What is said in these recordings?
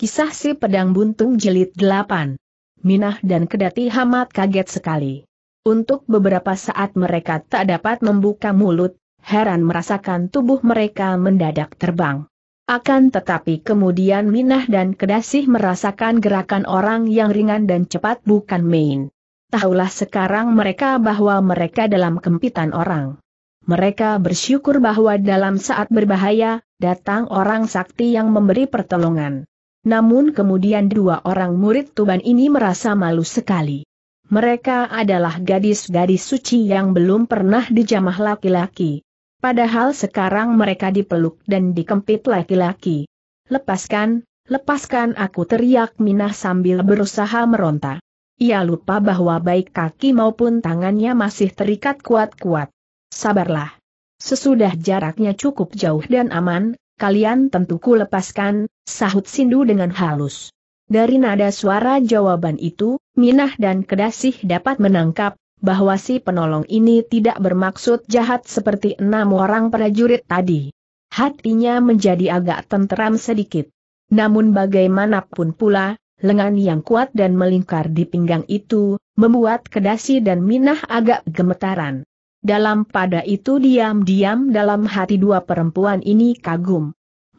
Kisah si pedang buntung jelit 8. Minah dan Kedati hamat kaget sekali. Untuk beberapa saat mereka tak dapat membuka mulut, heran merasakan tubuh mereka mendadak terbang. Akan tetapi kemudian Minah dan Kedasih merasakan gerakan orang yang ringan dan cepat bukan main. Tahulah sekarang mereka bahwa mereka dalam kempitan orang. Mereka bersyukur bahwa dalam saat berbahaya, datang orang sakti yang memberi pertolongan. Namun kemudian dua orang murid Tuban ini merasa malu sekali. Mereka adalah gadis-gadis suci yang belum pernah dijamah laki-laki. Padahal sekarang mereka dipeluk dan dikempit laki-laki. Lepaskan, lepaskan aku teriak Minah sambil berusaha meronta. Ia lupa bahwa baik kaki maupun tangannya masih terikat kuat-kuat. Sabarlah. Sesudah jaraknya cukup jauh dan aman, kalian tentu ku lepaskan, sahut Sindu dengan halus. Dari nada suara jawaban itu, Minah dan Kedasih dapat menangkap bahwa si penolong ini tidak bermaksud jahat seperti enam orang prajurit tadi. Hatinya menjadi agak tenteram sedikit. Namun bagaimanapun pula, lengan yang kuat dan melingkar di pinggang itu, membuat Kedasi dan Minah agak gemetaran. Dalam pada itu diam-diam dalam hati dua perempuan ini kagum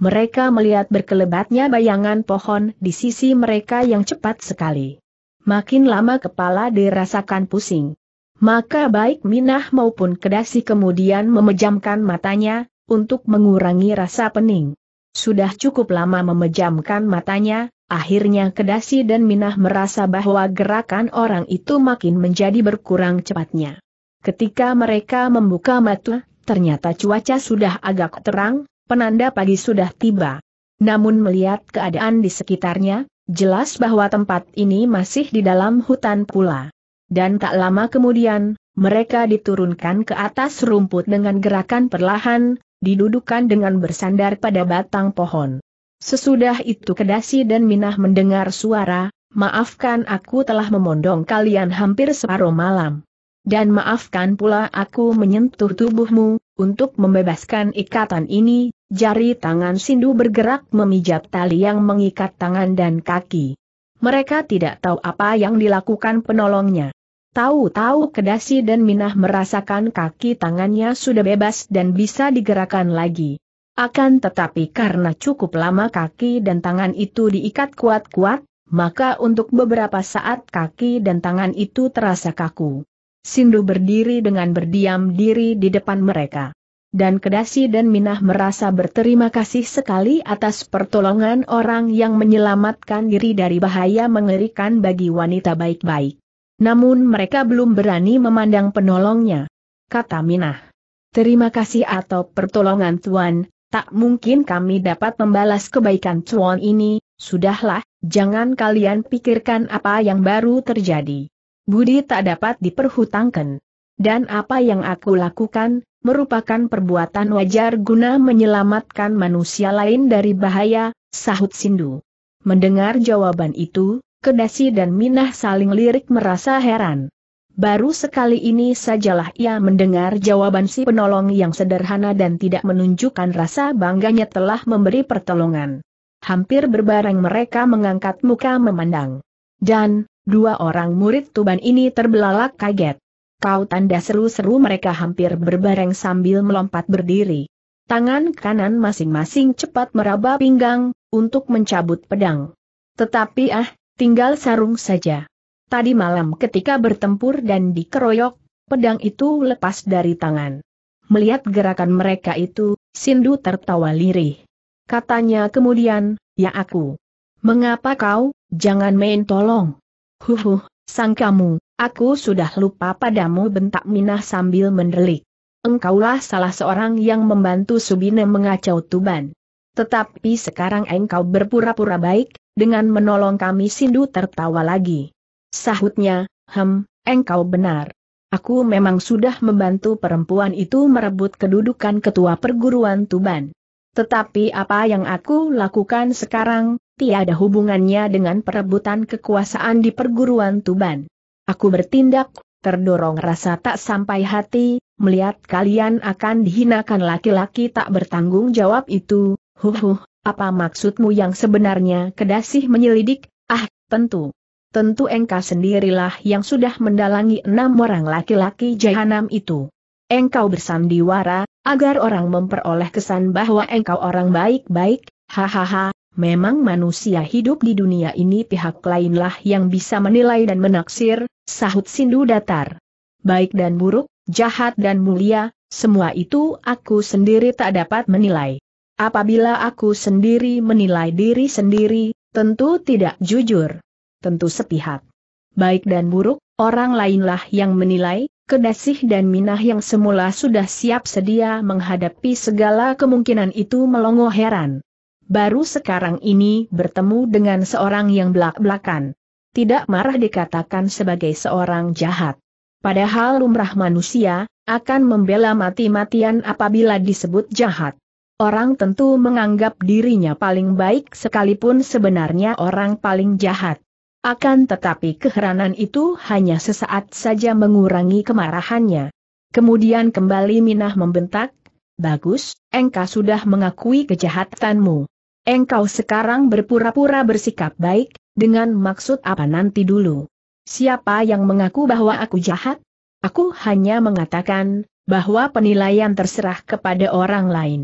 mereka melihat berkelebatnya bayangan pohon di sisi mereka yang cepat sekali. Makin lama kepala dirasakan pusing. Maka baik Minah maupun Kedasi kemudian memejamkan matanya, untuk mengurangi rasa pening. Sudah cukup lama memejamkan matanya, akhirnya Kedasi dan Minah merasa bahwa gerakan orang itu makin menjadi berkurang cepatnya. Ketika mereka membuka mata, ternyata cuaca sudah agak terang, penanda pagi sudah tiba. Namun melihat keadaan di sekitarnya, jelas bahwa tempat ini masih di dalam hutan pula. Dan tak lama kemudian, mereka diturunkan ke atas rumput dengan gerakan perlahan, didudukan dengan bersandar pada batang pohon. Sesudah itu Kedasi dan Minah mendengar suara, maafkan aku telah memondong kalian hampir separuh malam. Dan maafkan pula aku menyentuh tubuhmu, untuk membebaskan ikatan ini, jari tangan Sindu bergerak memijat tali yang mengikat tangan dan kaki. Mereka tidak tahu apa yang dilakukan penolongnya. Tahu-tahu Kedasi dan Minah merasakan kaki tangannya sudah bebas dan bisa digerakkan lagi. Akan tetapi karena cukup lama kaki dan tangan itu diikat kuat-kuat, maka untuk beberapa saat kaki dan tangan itu terasa kaku. Sindu berdiri dengan berdiam diri di depan mereka. Dan Kedasi dan Minah merasa berterima kasih sekali atas pertolongan orang yang menyelamatkan diri dari bahaya mengerikan bagi wanita baik-baik. Namun mereka belum berani memandang penolongnya. Kata Minah. Terima kasih atau pertolongan Tuan, tak mungkin kami dapat membalas kebaikan Tuan ini, sudahlah, jangan kalian pikirkan apa yang baru terjadi budi tak dapat diperhutangkan. Dan apa yang aku lakukan, merupakan perbuatan wajar guna menyelamatkan manusia lain dari bahaya, sahut Sindu. Mendengar jawaban itu, Kedasi dan Minah saling lirik merasa heran. Baru sekali ini sajalah ia mendengar jawaban si penolong yang sederhana dan tidak menunjukkan rasa bangganya telah memberi pertolongan. Hampir berbareng mereka mengangkat muka memandang. Dan, Dua orang murid Tuban ini terbelalak kaget. Kau tanda seru-seru mereka hampir berbareng sambil melompat berdiri. Tangan kanan masing-masing cepat meraba pinggang, untuk mencabut pedang. Tetapi ah, tinggal sarung saja. Tadi malam ketika bertempur dan dikeroyok, pedang itu lepas dari tangan. Melihat gerakan mereka itu, Sindu tertawa lirih. Katanya kemudian, ya aku. Mengapa kau, jangan main tolong. Huhu, sang kamu, aku sudah lupa padamu bentak Minah sambil mendelik. Engkaulah salah seorang yang membantu Subine mengacau Tuban. Tetapi sekarang engkau berpura-pura baik, dengan menolong kami Sindu tertawa lagi. Sahutnya, hem, engkau benar. Aku memang sudah membantu perempuan itu merebut kedudukan ketua perguruan Tuban. Tetapi apa yang aku lakukan sekarang, tiada hubungannya dengan perebutan kekuasaan di perguruan Tuban. Aku bertindak, terdorong rasa tak sampai hati, melihat kalian akan dihinakan laki-laki tak bertanggung jawab itu, huhuh, apa maksudmu yang sebenarnya kedasih menyelidik, ah, tentu. Tentu engkau sendirilah yang sudah mendalangi enam orang laki-laki jahanam itu. Engkau bersandiwara, agar orang memperoleh kesan bahwa engkau orang baik-baik, hahaha, Memang manusia hidup di dunia ini pihak lainlah yang bisa menilai dan menaksir, sahut Sindu Datar. Baik dan buruk, jahat dan mulia, semua itu aku sendiri tak dapat menilai. Apabila aku sendiri menilai diri sendiri, tentu tidak jujur. Tentu sepihak. Baik dan buruk, orang lainlah yang menilai, Kedasih dan Minah yang semula sudah siap sedia menghadapi segala kemungkinan itu melongo heran baru sekarang ini bertemu dengan seorang yang belak-belakan. Tidak marah dikatakan sebagai seorang jahat. Padahal lumrah manusia, akan membela mati-matian apabila disebut jahat. Orang tentu menganggap dirinya paling baik sekalipun sebenarnya orang paling jahat. Akan tetapi keheranan itu hanya sesaat saja mengurangi kemarahannya. Kemudian kembali Minah membentak, Bagus, engkau sudah mengakui kejahatanmu. Engkau sekarang berpura-pura bersikap baik, dengan maksud apa nanti dulu? Siapa yang mengaku bahwa aku jahat? Aku hanya mengatakan, bahwa penilaian terserah kepada orang lain.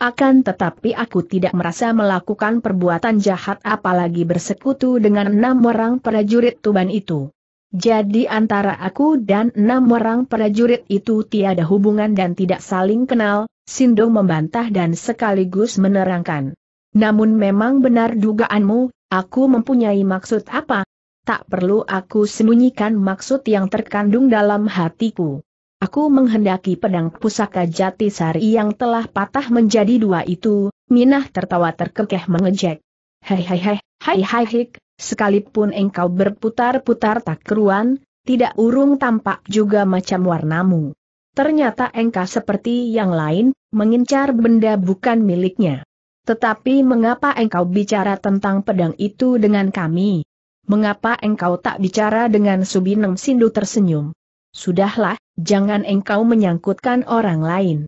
Akan tetapi aku tidak merasa melakukan perbuatan jahat apalagi bersekutu dengan enam orang prajurit Tuban itu. Jadi antara aku dan enam orang prajurit itu tiada hubungan dan tidak saling kenal, Sindong membantah dan sekaligus menerangkan. Namun memang benar dugaanmu, aku mempunyai maksud apa? Tak perlu aku sembunyikan maksud yang terkandung dalam hatiku. Aku menghendaki pedang pusaka jati sari yang telah patah menjadi dua itu, Minah tertawa terkekeh mengejek. Hei hei hei, hai hai hik, sekalipun engkau berputar-putar tak keruan, tidak urung tampak juga macam warnamu. Ternyata engkau seperti yang lain, mengincar benda bukan miliknya. Tetapi mengapa engkau bicara tentang pedang itu dengan kami? Mengapa engkau tak bicara dengan Subinem Sindu tersenyum? Sudahlah, jangan engkau menyangkutkan orang lain.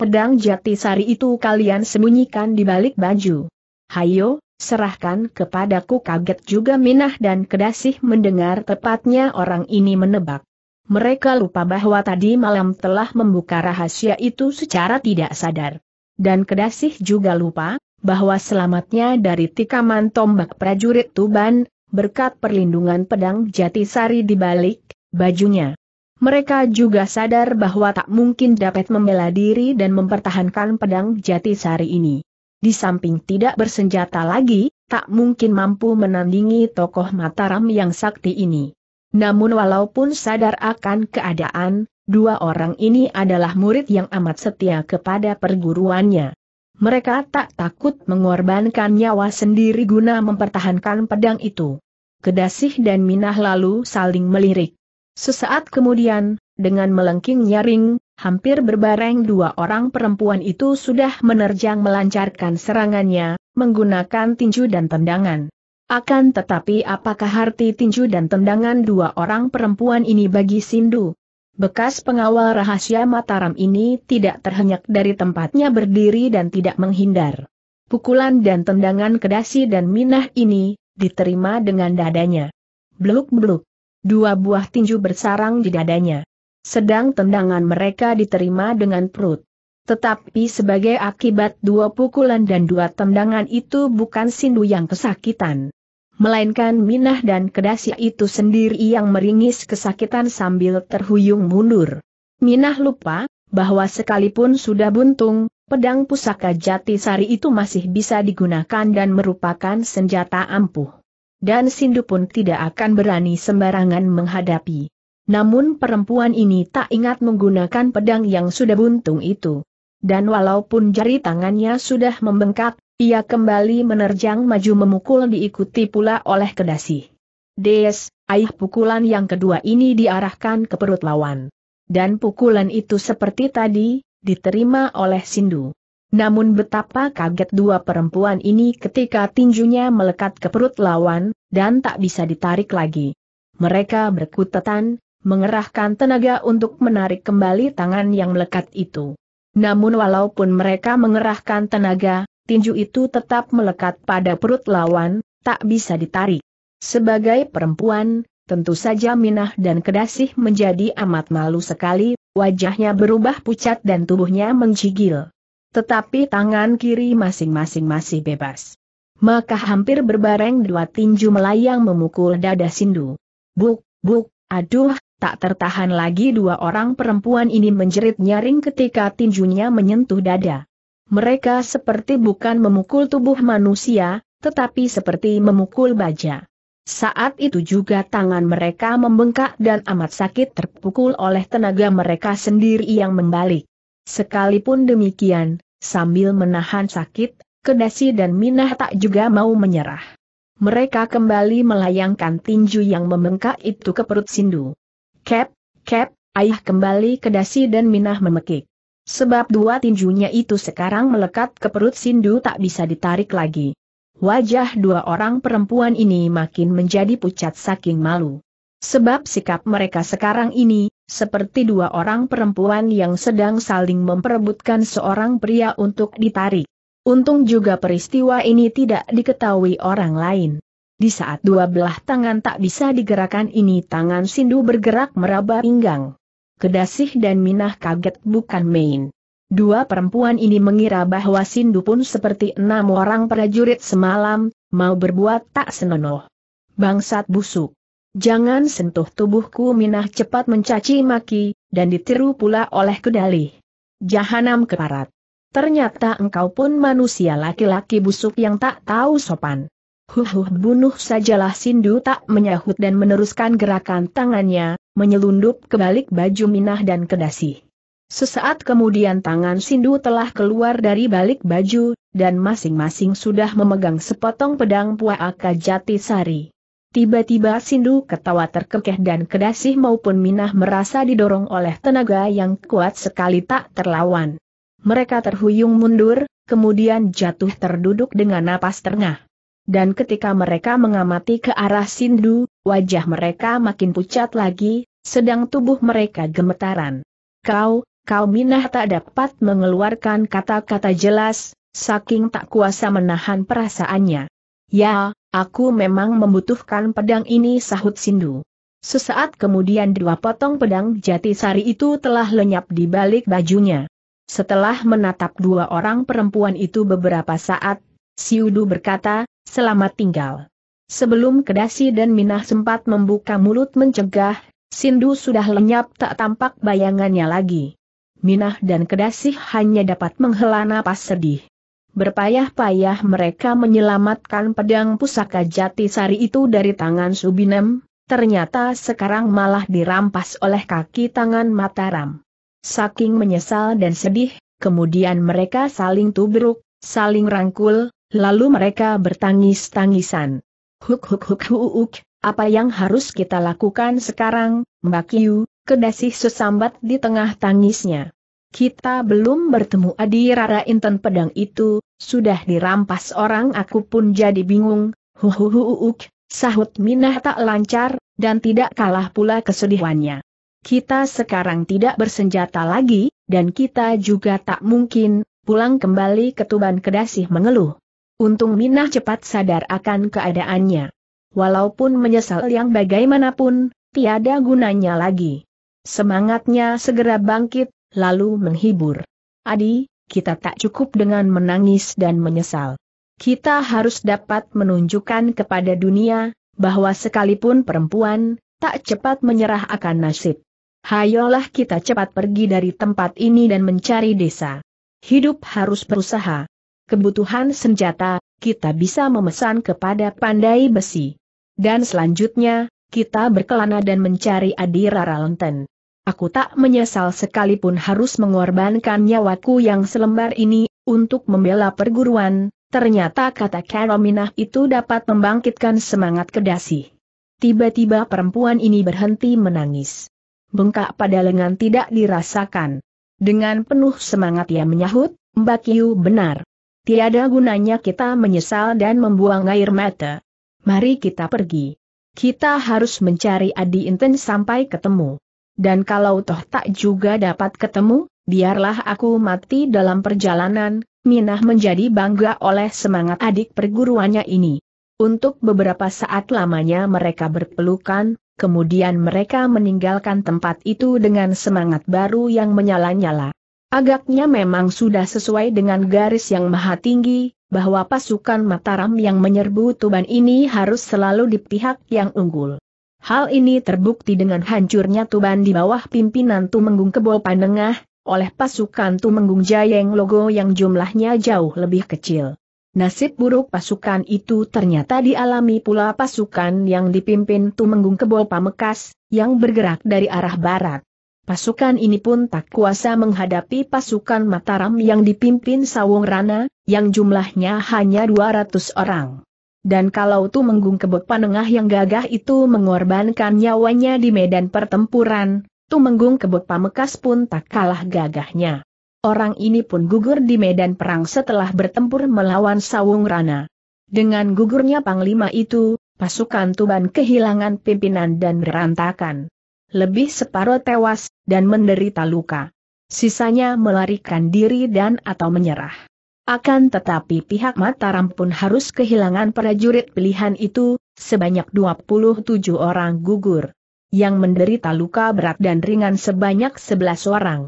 Pedang jati sari itu kalian sembunyikan di balik baju. Hayo, serahkan kepadaku kaget juga Minah dan Kedasih mendengar tepatnya orang ini menebak. Mereka lupa bahwa tadi malam telah membuka rahasia itu secara tidak sadar. Dan Kedasih juga lupa, bahwa selamatnya dari tikaman tombak prajurit Tuban, berkat perlindungan pedang Jatisari di balik bajunya. Mereka juga sadar bahwa tak mungkin dapat membela diri dan mempertahankan pedang Jatisari ini. Di samping tidak bersenjata lagi, tak mungkin mampu menandingi tokoh Mataram yang sakti ini. Namun walaupun sadar akan keadaan, dua orang ini adalah murid yang amat setia kepada perguruannya. Mereka tak takut mengorbankan nyawa sendiri guna mempertahankan pedang itu. Kedasih dan Minah lalu saling melirik. Sesaat kemudian, dengan melengking nyaring, hampir berbareng dua orang perempuan itu sudah menerjang melancarkan serangannya, menggunakan tinju dan tendangan. Akan tetapi apakah arti tinju dan tendangan dua orang perempuan ini bagi Sindu? Bekas pengawal rahasia Mataram ini tidak terhenyak dari tempatnya berdiri dan tidak menghindar. Pukulan dan tendangan kedasi dan minah ini, diterima dengan dadanya. Bluk-bluk. Dua buah tinju bersarang di dadanya. Sedang tendangan mereka diterima dengan perut. Tetapi sebagai akibat dua pukulan dan dua tendangan itu bukan Sindu yang kesakitan melainkan Minah dan Kedasi itu sendiri yang meringis kesakitan sambil terhuyung mundur. Minah lupa, bahwa sekalipun sudah buntung, pedang pusaka jati sari itu masih bisa digunakan dan merupakan senjata ampuh. Dan Sindu pun tidak akan berani sembarangan menghadapi. Namun perempuan ini tak ingat menggunakan pedang yang sudah buntung itu dan walaupun jari tangannya sudah membengkak, ia kembali menerjang maju memukul diikuti pula oleh kedasi. Des, ayah pukulan yang kedua ini diarahkan ke perut lawan. Dan pukulan itu seperti tadi, diterima oleh Sindu. Namun betapa kaget dua perempuan ini ketika tinjunya melekat ke perut lawan, dan tak bisa ditarik lagi. Mereka berkutatan, mengerahkan tenaga untuk menarik kembali tangan yang melekat itu. Namun walaupun mereka mengerahkan tenaga, tinju itu tetap melekat pada perut lawan, tak bisa ditarik. Sebagai perempuan, tentu saja Minah dan Kedasih menjadi amat malu sekali, wajahnya berubah pucat dan tubuhnya menggigil. Tetapi tangan kiri masing-masing masih bebas. Maka hampir berbareng dua tinju melayang memukul dada Sindu. Buk, buk, aduh, Tak tertahan lagi dua orang perempuan ini menjerit nyaring ketika tinjunya menyentuh dada. Mereka seperti bukan memukul tubuh manusia, tetapi seperti memukul baja. Saat itu juga tangan mereka membengkak dan amat sakit terpukul oleh tenaga mereka sendiri yang membalik. Sekalipun demikian, sambil menahan sakit, Kedasi dan Minah tak juga mau menyerah. Mereka kembali melayangkan tinju yang membengkak itu ke perut Sindu. Kep, kep, ayah kembali ke dasi dan Minah memekik. Sebab dua tinjunya itu sekarang melekat ke perut Sindu tak bisa ditarik lagi. Wajah dua orang perempuan ini makin menjadi pucat saking malu. Sebab sikap mereka sekarang ini, seperti dua orang perempuan yang sedang saling memperebutkan seorang pria untuk ditarik. Untung juga peristiwa ini tidak diketahui orang lain. Di saat dua belah tangan tak bisa digerakkan ini tangan Sindu bergerak meraba pinggang. Kedasih dan Minah kaget bukan main. Dua perempuan ini mengira bahwa Sindu pun seperti enam orang prajurit semalam, mau berbuat tak senonoh. Bangsat busuk. Jangan sentuh tubuhku Minah cepat mencaci maki, dan ditiru pula oleh kedalih. Jahanam keparat. Ternyata engkau pun manusia laki-laki busuk yang tak tahu sopan. Huhuh bunuh sajalah Sindu tak menyahut dan meneruskan gerakan tangannya, menyelundup ke balik baju Minah dan Kedasi. Sesaat kemudian tangan Sindu telah keluar dari balik baju, dan masing-masing sudah memegang sepotong pedang Puaka Jati Sari. Tiba-tiba Sindu ketawa terkekeh dan Kedasih maupun Minah merasa didorong oleh tenaga yang kuat sekali tak terlawan. Mereka terhuyung mundur, kemudian jatuh terduduk dengan napas terengah. Dan ketika mereka mengamati ke arah Sindu, wajah mereka makin pucat lagi, sedang tubuh mereka gemetaran. Kau, kau minah tak dapat mengeluarkan kata-kata jelas, saking tak kuasa menahan perasaannya. Ya, aku memang membutuhkan pedang ini sahut Sindu. Sesaat kemudian dua potong pedang jati sari itu telah lenyap di balik bajunya. Setelah menatap dua orang perempuan itu beberapa saat, Siudu berkata, selamat tinggal. Sebelum Kedasi dan Minah sempat membuka mulut mencegah, Sindu sudah lenyap tak tampak bayangannya lagi. Minah dan Kedasi hanya dapat menghela napas sedih. Berpayah-payah mereka menyelamatkan pedang pusaka jati sari itu dari tangan Subinem, ternyata sekarang malah dirampas oleh kaki tangan Mataram. Saking menyesal dan sedih, kemudian mereka saling tubruk, saling rangkul, Lalu mereka bertangis-tangisan. Huk huk huk huk, apa yang harus kita lakukan sekarang, Mbak Kiu, kedasih sesambat di tengah tangisnya. Kita belum bertemu Adi Rara Inten pedang itu, sudah dirampas orang aku pun jadi bingung, huhuhuuk, sahut Minah tak lancar, dan tidak kalah pula kesedihannya. Kita sekarang tidak bersenjata lagi, dan kita juga tak mungkin, pulang kembali ke Tuban Kedasih mengeluh. Untung Minah cepat sadar akan keadaannya. Walaupun menyesal yang bagaimanapun, tiada gunanya lagi. Semangatnya segera bangkit, lalu menghibur. Adi, kita tak cukup dengan menangis dan menyesal. Kita harus dapat menunjukkan kepada dunia, bahwa sekalipun perempuan, tak cepat menyerah akan nasib. Hayolah kita cepat pergi dari tempat ini dan mencari desa. Hidup harus berusaha kebutuhan senjata, kita bisa memesan kepada pandai besi. Dan selanjutnya, kita berkelana dan mencari Adira Raralenten. Aku tak menyesal sekalipun harus mengorbankan nyawaku yang selembar ini, untuk membela perguruan, ternyata kata Karominah itu dapat membangkitkan semangat kedasi. Tiba-tiba perempuan ini berhenti menangis. Bengkak pada lengan tidak dirasakan. Dengan penuh semangat ia menyahut, Mbak Yu benar. Tiada gunanya kita menyesal dan membuang air mata. Mari kita pergi. Kita harus mencari Adi Inten sampai ketemu. Dan kalau toh tak juga dapat ketemu, biarlah aku mati dalam perjalanan, Minah menjadi bangga oleh semangat adik perguruannya ini. Untuk beberapa saat lamanya mereka berpelukan, kemudian mereka meninggalkan tempat itu dengan semangat baru yang menyala-nyala. Agaknya memang sudah sesuai dengan garis yang maha tinggi, bahwa pasukan Mataram yang menyerbu Tuban ini harus selalu di pihak yang unggul. Hal ini terbukti dengan hancurnya Tuban di bawah pimpinan Tumenggung Kebo Panengah, oleh pasukan Tumenggung Jayeng Logo yang jumlahnya jauh lebih kecil. Nasib buruk pasukan itu ternyata dialami pula pasukan yang dipimpin Tumenggung Kebo Pamekas, yang bergerak dari arah barat. Pasukan ini pun tak kuasa menghadapi pasukan Mataram yang dipimpin Sawung Rana, yang jumlahnya hanya 200 orang. Dan kalau menggung Kebot Panengah yang gagah itu mengorbankan nyawanya di medan pertempuran, Tumenggung Kebot Pamekas pun tak kalah gagahnya. Orang ini pun gugur di medan perang setelah bertempur melawan Sawung Rana. Dengan gugurnya Panglima itu, pasukan Tuban kehilangan pimpinan dan berantakan lebih separuh tewas, dan menderita luka. Sisanya melarikan diri dan atau menyerah. Akan tetapi pihak Mataram pun harus kehilangan prajurit pilihan itu, sebanyak 27 orang gugur. Yang menderita luka berat dan ringan sebanyak 11 orang.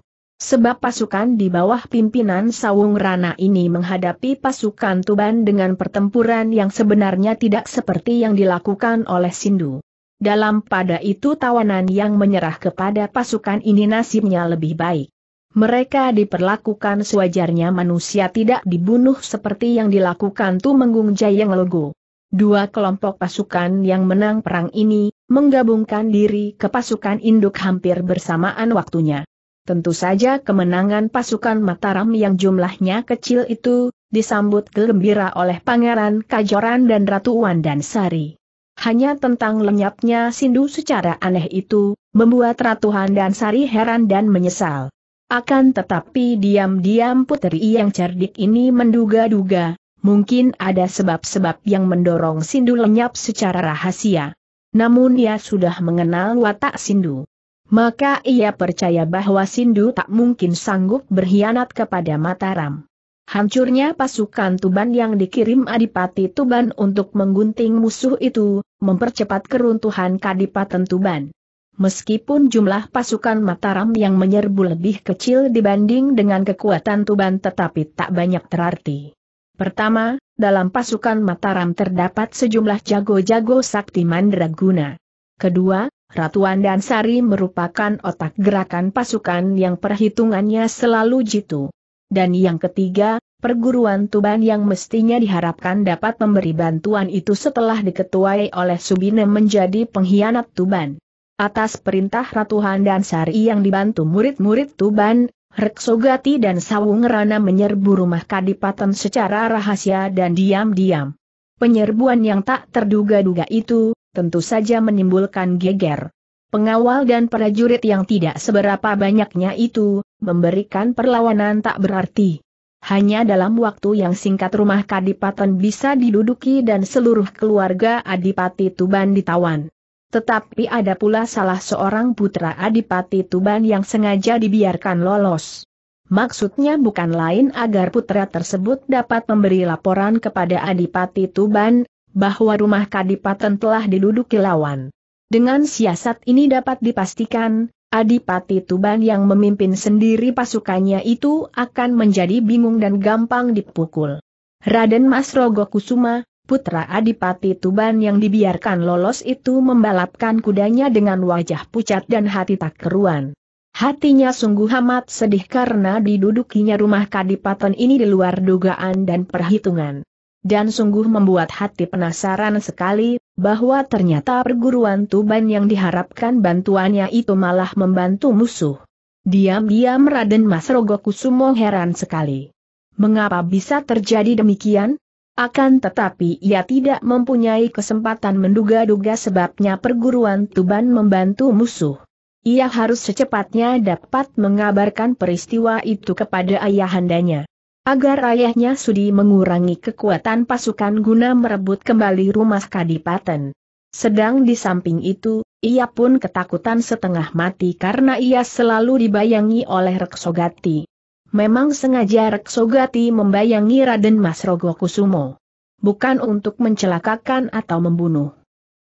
Sebab pasukan di bawah pimpinan Sawung Rana ini menghadapi pasukan Tuban dengan pertempuran yang sebenarnya tidak seperti yang dilakukan oleh Sindu. Dalam pada itu tawanan yang menyerah kepada pasukan ini nasibnya lebih baik. Mereka diperlakukan sewajarnya manusia tidak dibunuh seperti yang dilakukan Tumenggung Jayang Logo. Dua kelompok pasukan yang menang perang ini, menggabungkan diri ke pasukan induk hampir bersamaan waktunya. Tentu saja kemenangan pasukan Mataram yang jumlahnya kecil itu, disambut gembira oleh Pangeran Kajoran dan Ratu Sari. Hanya tentang lenyapnya Sindu secara aneh itu, membuat Ratu Handan Sari heran dan menyesal. Akan tetapi diam-diam puteri yang cerdik ini menduga-duga, mungkin ada sebab-sebab yang mendorong Sindu lenyap secara rahasia. Namun ia sudah mengenal watak Sindu. Maka ia percaya bahwa Sindu tak mungkin sanggup berkhianat kepada Mataram. Hancurnya pasukan Tuban yang dikirim Adipati Tuban untuk menggunting musuh itu, mempercepat keruntuhan Kadipaten Tuban. Meskipun jumlah pasukan Mataram yang menyerbu lebih kecil dibanding dengan kekuatan Tuban tetapi tak banyak terarti. Pertama, dalam pasukan Mataram terdapat sejumlah jago-jago sakti mandraguna. Kedua, Ratu dan merupakan otak gerakan pasukan yang perhitungannya selalu jitu dan yang ketiga, perguruan Tuban yang mestinya diharapkan dapat memberi bantuan itu setelah diketuai oleh Subine menjadi pengkhianat Tuban. Atas perintah Ratu Handan Sari yang dibantu murid-murid Tuban, Reksogati dan Sawungerana menyerbu rumah Kadipaten secara rahasia dan diam-diam. Penyerbuan yang tak terduga-duga itu, tentu saja menimbulkan geger. Pengawal dan prajurit yang tidak seberapa banyaknya itu, memberikan perlawanan tak berarti. Hanya dalam waktu yang singkat rumah Kadipaten bisa diduduki dan seluruh keluarga Adipati Tuban ditawan. Tetapi ada pula salah seorang putra Adipati Tuban yang sengaja dibiarkan lolos. Maksudnya bukan lain agar putra tersebut dapat memberi laporan kepada Adipati Tuban, bahwa rumah Kadipaten telah diduduki lawan. Dengan siasat ini dapat dipastikan, Adipati Tuban yang memimpin sendiri pasukannya itu akan menjadi bingung dan gampang dipukul. Raden Mas Rogo Kusuma, putra Adipati Tuban yang dibiarkan lolos itu membalapkan kudanya dengan wajah pucat dan hati tak keruan. Hatinya sungguh amat sedih karena didudukinya rumah kadipaten ini di luar dugaan dan perhitungan dan sungguh membuat hati penasaran sekali, bahwa ternyata perguruan Tuban yang diharapkan bantuannya itu malah membantu musuh. Diam-diam Raden Mas Rogo Kusumo heran sekali. Mengapa bisa terjadi demikian? Akan tetapi ia tidak mempunyai kesempatan menduga-duga sebabnya perguruan Tuban membantu musuh. Ia harus secepatnya dapat mengabarkan peristiwa itu kepada ayahandanya agar ayahnya Sudi mengurangi kekuatan pasukan guna merebut kembali rumah kadipaten. Sedang di samping itu, ia pun ketakutan setengah mati karena ia selalu dibayangi oleh Reksogati. Memang sengaja Reksogati membayangi Raden Mas Rogo Kusumo. Bukan untuk mencelakakan atau membunuh.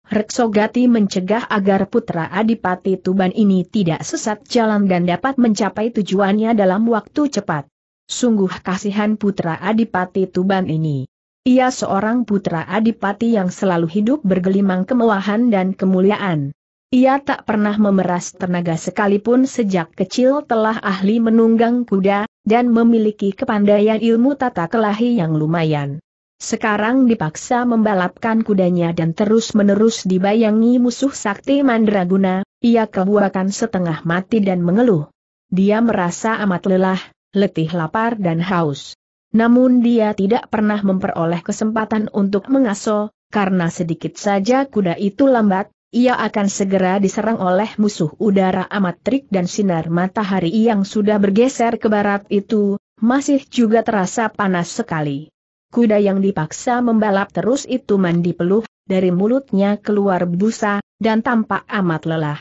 Reksogati mencegah agar putra Adipati Tuban ini tidak sesat jalan dan dapat mencapai tujuannya dalam waktu cepat. Sungguh kasihan putra Adipati Tuban ini. Ia seorang putra Adipati yang selalu hidup bergelimang kemewahan dan kemuliaan. Ia tak pernah memeras tenaga sekalipun sejak kecil telah ahli menunggang kuda, dan memiliki kepandaian ilmu tata kelahi yang lumayan. Sekarang dipaksa membalapkan kudanya dan terus-menerus dibayangi musuh sakti Mandraguna, ia kebuakan setengah mati dan mengeluh. Dia merasa amat lelah, letih lapar dan haus. Namun dia tidak pernah memperoleh kesempatan untuk mengaso, karena sedikit saja kuda itu lambat, ia akan segera diserang oleh musuh udara amat terik dan sinar matahari yang sudah bergeser ke barat itu, masih juga terasa panas sekali. Kuda yang dipaksa membalap terus itu mandi peluh, dari mulutnya keluar busa, dan tampak amat lelah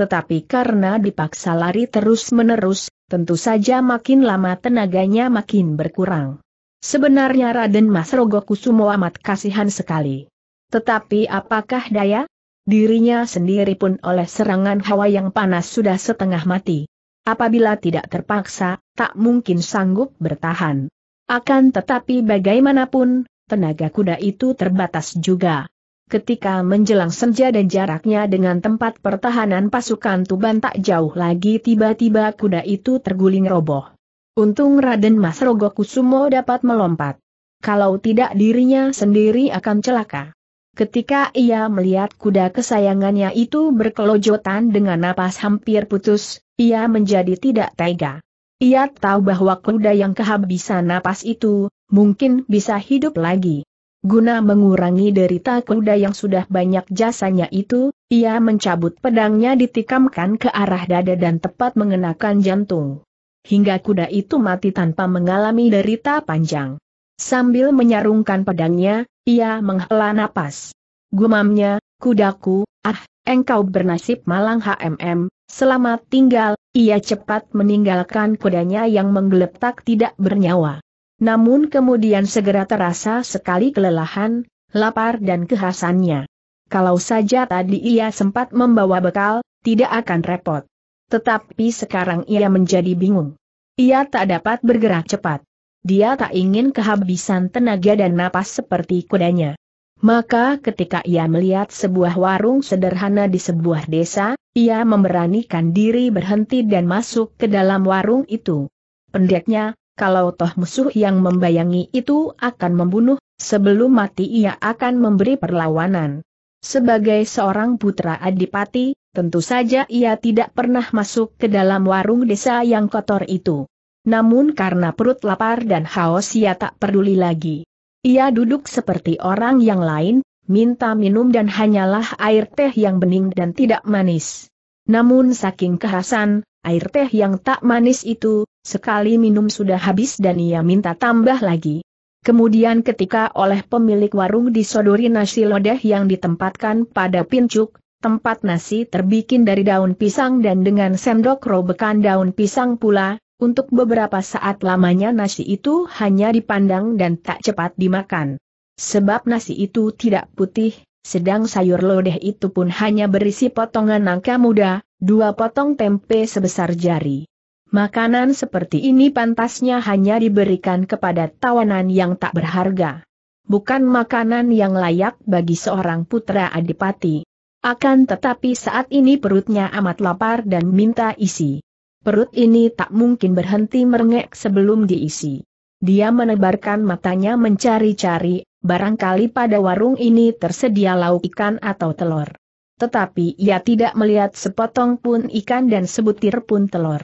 tetapi karena dipaksa lari terus-menerus, tentu saja makin lama tenaganya makin berkurang. Sebenarnya Raden Mas Rogokusumo Kusumo amat kasihan sekali. Tetapi apakah daya? Dirinya sendiri pun oleh serangan hawa yang panas sudah setengah mati. Apabila tidak terpaksa, tak mungkin sanggup bertahan. Akan tetapi bagaimanapun, tenaga kuda itu terbatas juga. Ketika menjelang senja dan jaraknya dengan tempat pertahanan pasukan Tuban tak jauh lagi tiba-tiba kuda itu terguling roboh. Untung Raden Mas Rogo Kusumo dapat melompat. Kalau tidak dirinya sendiri akan celaka. Ketika ia melihat kuda kesayangannya itu berkelojotan dengan napas hampir putus, ia menjadi tidak tega. Ia tahu bahwa kuda yang kehabisan napas itu, mungkin bisa hidup lagi. Guna mengurangi derita kuda yang sudah banyak jasanya itu, ia mencabut pedangnya ditikamkan ke arah dada dan tepat mengenakan jantung. Hingga kuda itu mati tanpa mengalami derita panjang. Sambil menyarungkan pedangnya, ia menghela napas. Gumamnya, kudaku, ah, engkau bernasib malang HMM, selamat tinggal, ia cepat meninggalkan kudanya yang menggeletak tidak bernyawa. Namun kemudian segera terasa sekali kelelahan, lapar dan kehasannya. Kalau saja tadi ia sempat membawa bekal, tidak akan repot. Tetapi sekarang ia menjadi bingung. Ia tak dapat bergerak cepat. Dia tak ingin kehabisan tenaga dan napas seperti kudanya. Maka ketika ia melihat sebuah warung sederhana di sebuah desa, ia memberanikan diri berhenti dan masuk ke dalam warung itu. Pendeknya, kalau toh musuh yang membayangi itu akan membunuh, sebelum mati ia akan memberi perlawanan. Sebagai seorang putra adipati, tentu saja ia tidak pernah masuk ke dalam warung desa yang kotor itu. Namun karena perut lapar dan haus ia tak peduli lagi. Ia duduk seperti orang yang lain, minta minum dan hanyalah air teh yang bening dan tidak manis. Namun saking kehasan, air teh yang tak manis itu, sekali minum sudah habis dan ia minta tambah lagi. Kemudian ketika oleh pemilik warung disodori nasi lodeh yang ditempatkan pada pincuk, tempat nasi terbikin dari daun pisang dan dengan sendok robekan daun pisang pula, untuk beberapa saat lamanya nasi itu hanya dipandang dan tak cepat dimakan. Sebab nasi itu tidak putih, sedang sayur lodeh itu pun hanya berisi potongan nangka muda, dua potong tempe sebesar jari. Makanan seperti ini pantasnya hanya diberikan kepada tawanan yang tak berharga. Bukan makanan yang layak bagi seorang putra adipati. Akan tetapi saat ini perutnya amat lapar dan minta isi. Perut ini tak mungkin berhenti merengek sebelum diisi. Dia menebarkan matanya mencari-cari, barangkali pada warung ini tersedia lauk ikan atau telur. Tetapi ia tidak melihat sepotong pun ikan dan sebutir pun telur.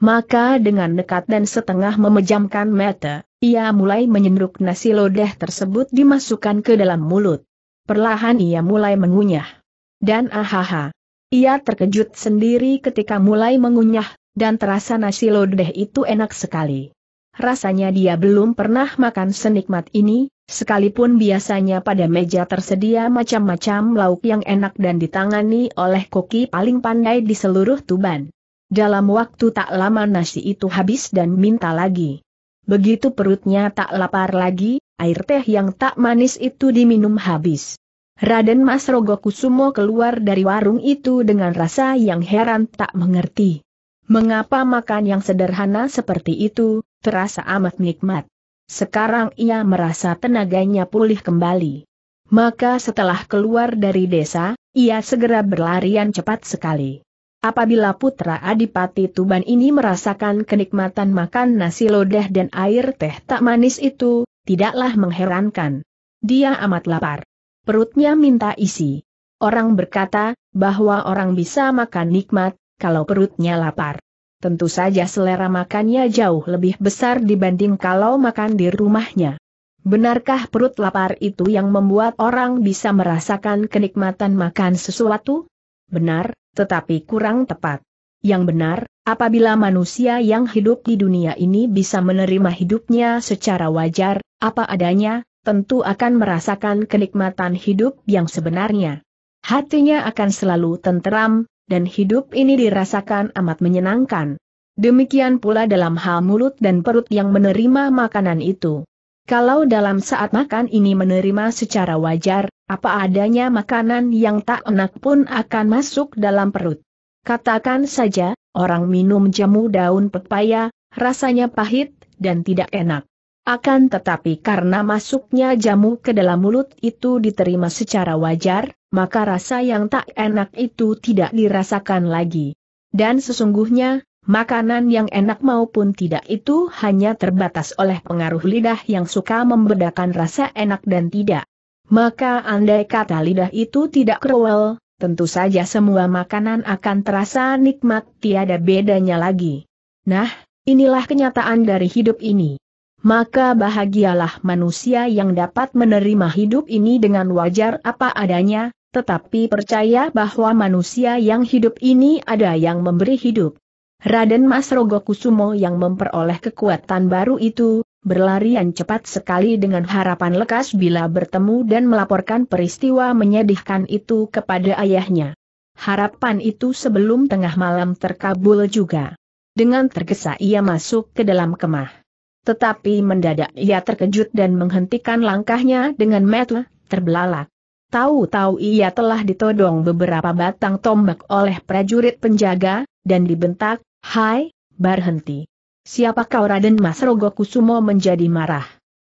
Maka dengan dekat dan setengah memejamkan mata, ia mulai menyenduk nasi lodeh tersebut dimasukkan ke dalam mulut. Perlahan ia mulai mengunyah. Dan ahaha. Ia terkejut sendiri ketika mulai mengunyah, dan terasa nasi lodeh itu enak sekali. Rasanya dia belum pernah makan senikmat ini, sekalipun biasanya pada meja tersedia macam-macam lauk yang enak dan ditangani oleh koki paling pandai di seluruh Tuban. Dalam waktu tak lama nasi itu habis dan minta lagi. Begitu perutnya tak lapar lagi, air teh yang tak manis itu diminum habis. Raden Mas Rogo Kusumo keluar dari warung itu dengan rasa yang heran tak mengerti. Mengapa makan yang sederhana seperti itu, terasa amat nikmat. Sekarang ia merasa tenaganya pulih kembali. Maka setelah keluar dari desa, ia segera berlarian cepat sekali. Apabila putra Adipati Tuban ini merasakan kenikmatan makan nasi lodeh dan air teh tak manis itu, tidaklah mengherankan. Dia amat lapar. Perutnya minta isi. Orang berkata, bahwa orang bisa makan nikmat, kalau perutnya lapar. Tentu saja selera makannya jauh lebih besar dibanding kalau makan di rumahnya. Benarkah perut lapar itu yang membuat orang bisa merasakan kenikmatan makan sesuatu? Benar, tetapi kurang tepat. Yang benar, apabila manusia yang hidup di dunia ini bisa menerima hidupnya secara wajar, apa adanya, tentu akan merasakan kenikmatan hidup yang sebenarnya. Hatinya akan selalu tenteram, dan hidup ini dirasakan amat menyenangkan. Demikian pula dalam hal mulut dan perut yang menerima makanan itu. Kalau dalam saat makan ini menerima secara wajar, apa adanya makanan yang tak enak pun akan masuk dalam perut. Katakan saja, orang minum jamu daun pepaya, rasanya pahit, dan tidak enak. Akan tetapi karena masuknya jamu ke dalam mulut itu diterima secara wajar, maka rasa yang tak enak itu tidak dirasakan lagi. Dan sesungguhnya, makanan yang enak maupun tidak itu hanya terbatas oleh pengaruh lidah yang suka membedakan rasa enak dan tidak. Maka andai kata lidah itu tidak kruel, tentu saja semua makanan akan terasa nikmat tiada bedanya lagi. Nah, inilah kenyataan dari hidup ini maka bahagialah manusia yang dapat menerima hidup ini dengan wajar apa adanya, tetapi percaya bahwa manusia yang hidup ini ada yang memberi hidup. Raden Mas Rogo Kusumo yang memperoleh kekuatan baru itu, berlarian cepat sekali dengan harapan lekas bila bertemu dan melaporkan peristiwa menyedihkan itu kepada ayahnya. Harapan itu sebelum tengah malam terkabul juga. Dengan tergesa ia masuk ke dalam kemah. Tetapi mendadak ia terkejut dan menghentikan langkahnya dengan mata terbelalak. Tahu-tahu ia telah ditodong beberapa batang tombak oleh prajurit penjaga, dan dibentak, Hai, berhenti. Siapa kau Raden Mas Rogokusumo Sumo menjadi marah?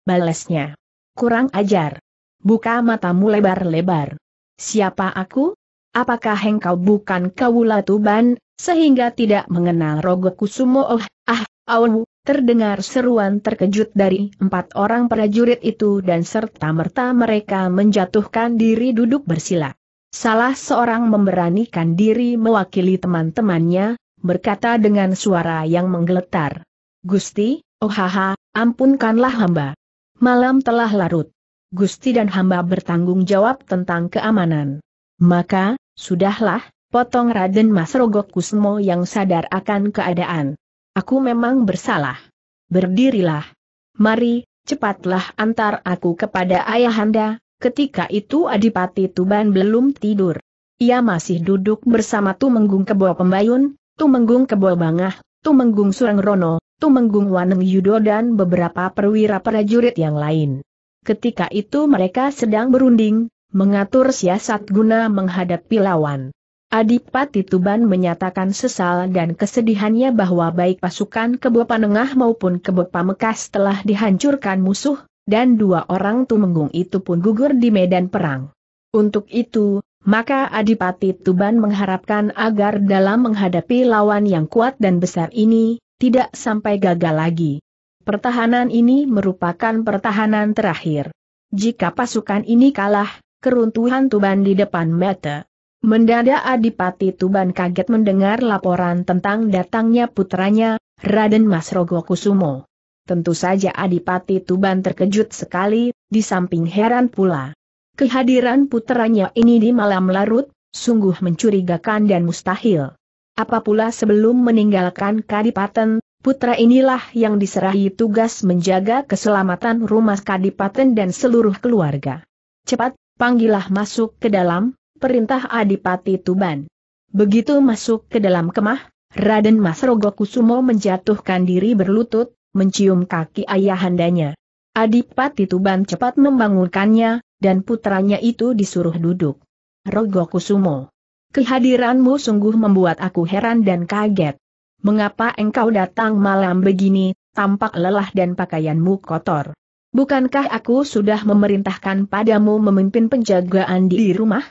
Balasnya, Kurang ajar. Buka matamu lebar-lebar. Siapa aku? Apakah engkau bukan Kawula Tuban, sehingga tidak mengenal Rogokusumo? Sumo? Oh, ah, awu, Terdengar seruan terkejut dari empat orang prajurit itu dan serta-merta mereka menjatuhkan diri duduk bersila. Salah seorang memberanikan diri mewakili teman-temannya, berkata dengan suara yang menggeletar. Gusti, oh haha, ampunkanlah hamba. Malam telah larut. Gusti dan hamba bertanggung jawab tentang keamanan. Maka, sudahlah, potong Raden Mas Rogok Kusmo yang sadar akan keadaan. Aku memang bersalah. Berdirilah. Mari, cepatlah antar aku kepada ayahanda, ketika itu Adipati Tuban belum tidur. Ia masih duduk bersama Tumenggung Kebo Pembayun, Tumenggung Kebo Bangah, Tumenggung Surangrono, Tumenggung Waneng Yudo dan beberapa perwira prajurit yang lain. Ketika itu mereka sedang berunding, mengatur siasat guna menghadapi lawan. Adipati Tuban menyatakan sesal dan kesedihannya bahwa baik pasukan Kebo Panengah maupun Kebo Pamekas telah dihancurkan musuh, dan dua orang Tumenggung itu pun gugur di medan perang. Untuk itu, maka Adipati Tuban mengharapkan agar dalam menghadapi lawan yang kuat dan besar ini, tidak sampai gagal lagi. Pertahanan ini merupakan pertahanan terakhir. Jika pasukan ini kalah, keruntuhan Tuban di depan mata Mendadak Adipati Tuban kaget mendengar laporan tentang datangnya putranya, Raden Mas Rogo Kusumo. Tentu saja Adipati Tuban terkejut sekali, di samping heran pula. Kehadiran putranya ini di malam larut, sungguh mencurigakan dan mustahil. Apa pula sebelum meninggalkan Kadipaten, putra inilah yang diserahi tugas menjaga keselamatan rumah Kadipaten dan seluruh keluarga. Cepat, panggillah masuk ke dalam, perintah Adipati Tuban. Begitu masuk ke dalam kemah, Raden Mas Rogo Kusumo menjatuhkan diri berlutut, mencium kaki ayahandanya. Adipati Tuban cepat membangunkannya, dan putranya itu disuruh duduk. Rogo Kusumo. Kehadiranmu sungguh membuat aku heran dan kaget. Mengapa engkau datang malam begini, tampak lelah dan pakaianmu kotor? Bukankah aku sudah memerintahkan padamu memimpin penjagaan di rumah?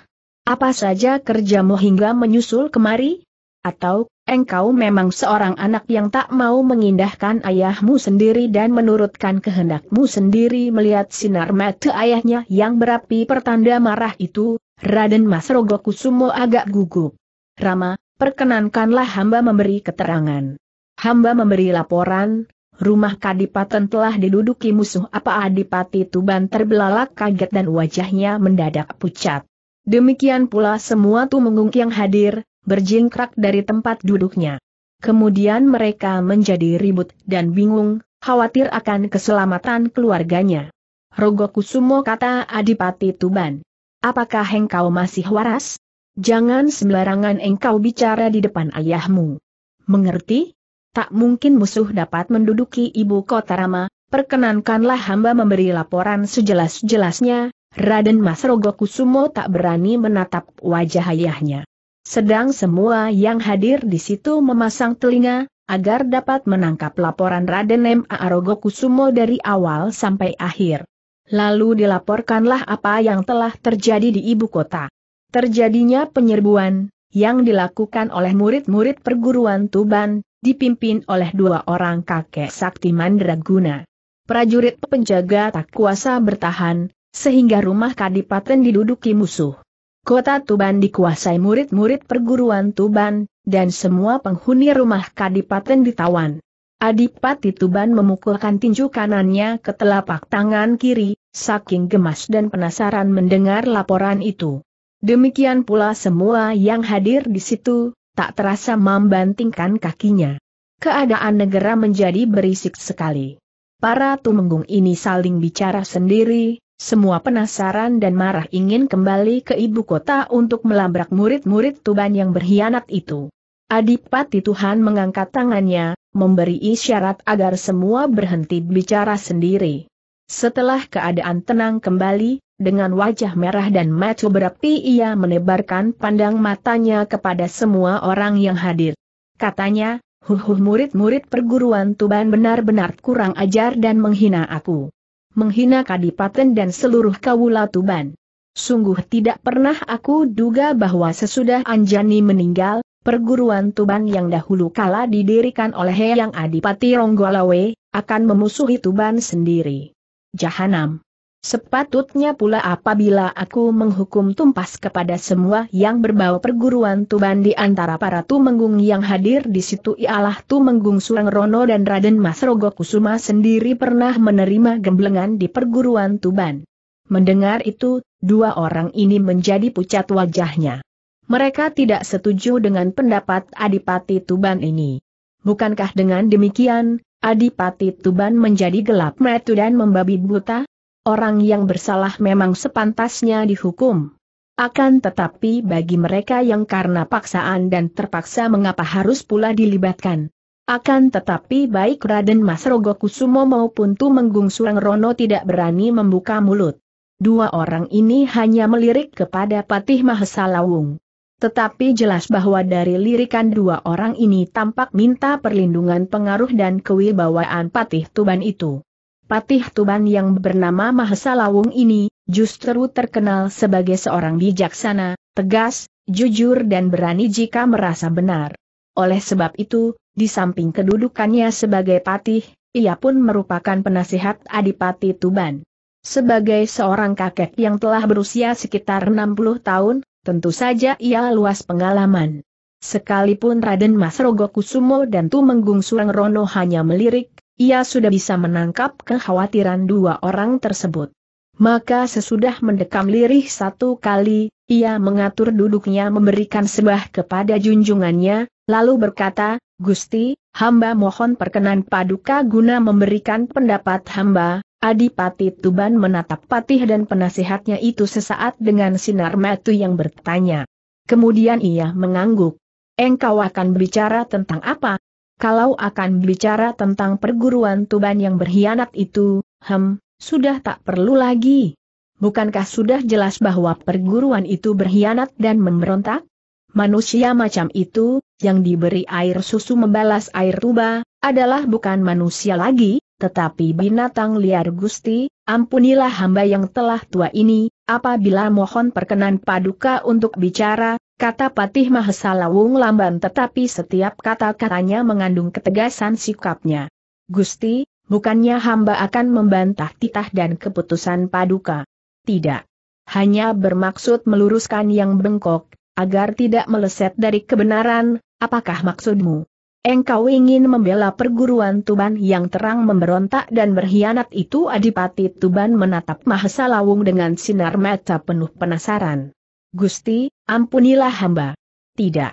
Apa saja kerjamu hingga menyusul kemari? Atau, engkau memang seorang anak yang tak mau mengindahkan ayahmu sendiri dan menurutkan kehendakmu sendiri melihat sinar mata ayahnya yang berapi pertanda marah itu, Raden Mas Rogokusumo agak gugup. Rama, perkenankanlah hamba memberi keterangan. Hamba memberi laporan, rumah kadipaten telah diduduki musuh apa adipati Tuban terbelalak kaget dan wajahnya mendadak pucat. Demikian pula semua tumenggung yang hadir, berjingkrak dari tempat duduknya. Kemudian mereka menjadi ribut dan bingung, khawatir akan keselamatan keluarganya. Rogokusumo kata Adipati Tuban. Apakah engkau masih waras? Jangan sembarangan engkau bicara di depan ayahmu. Mengerti? Tak mungkin musuh dapat menduduki ibu kota Rama, perkenankanlah hamba memberi laporan sejelas-jelasnya, Raden Mas Rogokusumo tak berani menatap wajah ayahnya. Sedang semua yang hadir di situ memasang telinga, agar dapat menangkap laporan Raden M. Arogo Kusumo dari awal sampai akhir. Lalu dilaporkanlah apa yang telah terjadi di ibu kota. Terjadinya penyerbuan, yang dilakukan oleh murid-murid perguruan Tuban, dipimpin oleh dua orang kakek sakti mandraguna. Prajurit penjaga tak kuasa bertahan, sehingga rumah kadipaten diduduki musuh. Kota Tuban dikuasai murid-murid perguruan Tuban, dan semua penghuni rumah kadipaten ditawan. Adipati Tuban memukulkan tinju kanannya ke telapak tangan kiri, saking gemas dan penasaran mendengar laporan itu. Demikian pula semua yang hadir di situ, tak terasa membantingkan kakinya. Keadaan negara menjadi berisik sekali. Para tumenggung ini saling bicara sendiri, semua penasaran dan marah ingin kembali ke ibu kota untuk melabrak murid-murid Tuban yang berkhianat itu. Adipati Tuhan mengangkat tangannya, memberi isyarat agar semua berhenti bicara sendiri. Setelah keadaan tenang kembali, dengan wajah merah dan mata berapi ia menebarkan pandang matanya kepada semua orang yang hadir. Katanya, huhuh murid-murid perguruan Tuban benar-benar kurang ajar dan menghina aku menghina Kadipaten dan seluruh Kawula Tuban. Sungguh tidak pernah aku duga bahwa sesudah Anjani meninggal, perguruan Tuban yang dahulu kala didirikan oleh Eyang Adipati Ronggolawe, akan memusuhi Tuban sendiri. Jahanam Sepatutnya pula apabila aku menghukum tumpas kepada semua yang berbau perguruan Tuban di antara para Tumenggung yang hadir di situ ialah Tumenggung Surangrono dan Raden Mas Rogo Kusuma sendiri pernah menerima gemblengan di perguruan Tuban. Mendengar itu, dua orang ini menjadi pucat wajahnya. Mereka tidak setuju dengan pendapat Adipati Tuban ini. Bukankah dengan demikian, Adipati Tuban menjadi gelap metu dan membabi buta? orang yang bersalah memang sepantasnya dihukum. Akan tetapi bagi mereka yang karena paksaan dan terpaksa mengapa harus pula dilibatkan. Akan tetapi baik Raden Mas Rogo Kusumo maupun Tumenggung Surang Rono tidak berani membuka mulut. Dua orang ini hanya melirik kepada Patih Mahesa Lawung. Tetapi jelas bahwa dari lirikan dua orang ini tampak minta perlindungan pengaruh dan kewibawaan Patih Tuban itu. Patih Tuban yang bernama Mahesa Lawung ini, justru terkenal sebagai seorang bijaksana, tegas, jujur dan berani jika merasa benar. Oleh sebab itu, di samping kedudukannya sebagai patih, ia pun merupakan penasihat Adipati Tuban. Sebagai seorang kakek yang telah berusia sekitar 60 tahun, tentu saja ia luas pengalaman. Sekalipun Raden Mas Rogo Kusumo dan Tumenggung Surang Rono hanya melirik, ia sudah bisa menangkap kekhawatiran dua orang tersebut. Maka sesudah mendekam lirih satu kali, ia mengatur duduknya memberikan sebah kepada junjungannya, lalu berkata, Gusti, hamba mohon perkenan paduka guna memberikan pendapat hamba, Adipati Tuban menatap patih dan penasihatnya itu sesaat dengan sinar metu yang bertanya. Kemudian ia mengangguk. Engkau akan bicara tentang apa? Kalau akan bicara tentang perguruan Tuban yang berkhianat itu, hem, sudah tak perlu lagi. Bukankah sudah jelas bahwa perguruan itu berkhianat dan memberontak? Manusia macam itu, yang diberi air susu membalas air tuba, adalah bukan manusia lagi, tetapi binatang liar Gusti, ampunilah hamba yang telah tua ini, apabila mohon perkenan paduka untuk bicara, kata Patih Mahesa Lawung lamban tetapi setiap kata-katanya mengandung ketegasan sikapnya. Gusti, bukannya hamba akan membantah titah dan keputusan paduka. Tidak. Hanya bermaksud meluruskan yang bengkok, agar tidak meleset dari kebenaran, apakah maksudmu? Engkau ingin membela perguruan Tuban yang terang memberontak dan berkhianat itu Adipati Tuban menatap Mahesa Lawung dengan sinar mata penuh penasaran. Gusti, ampunilah hamba. Tidak.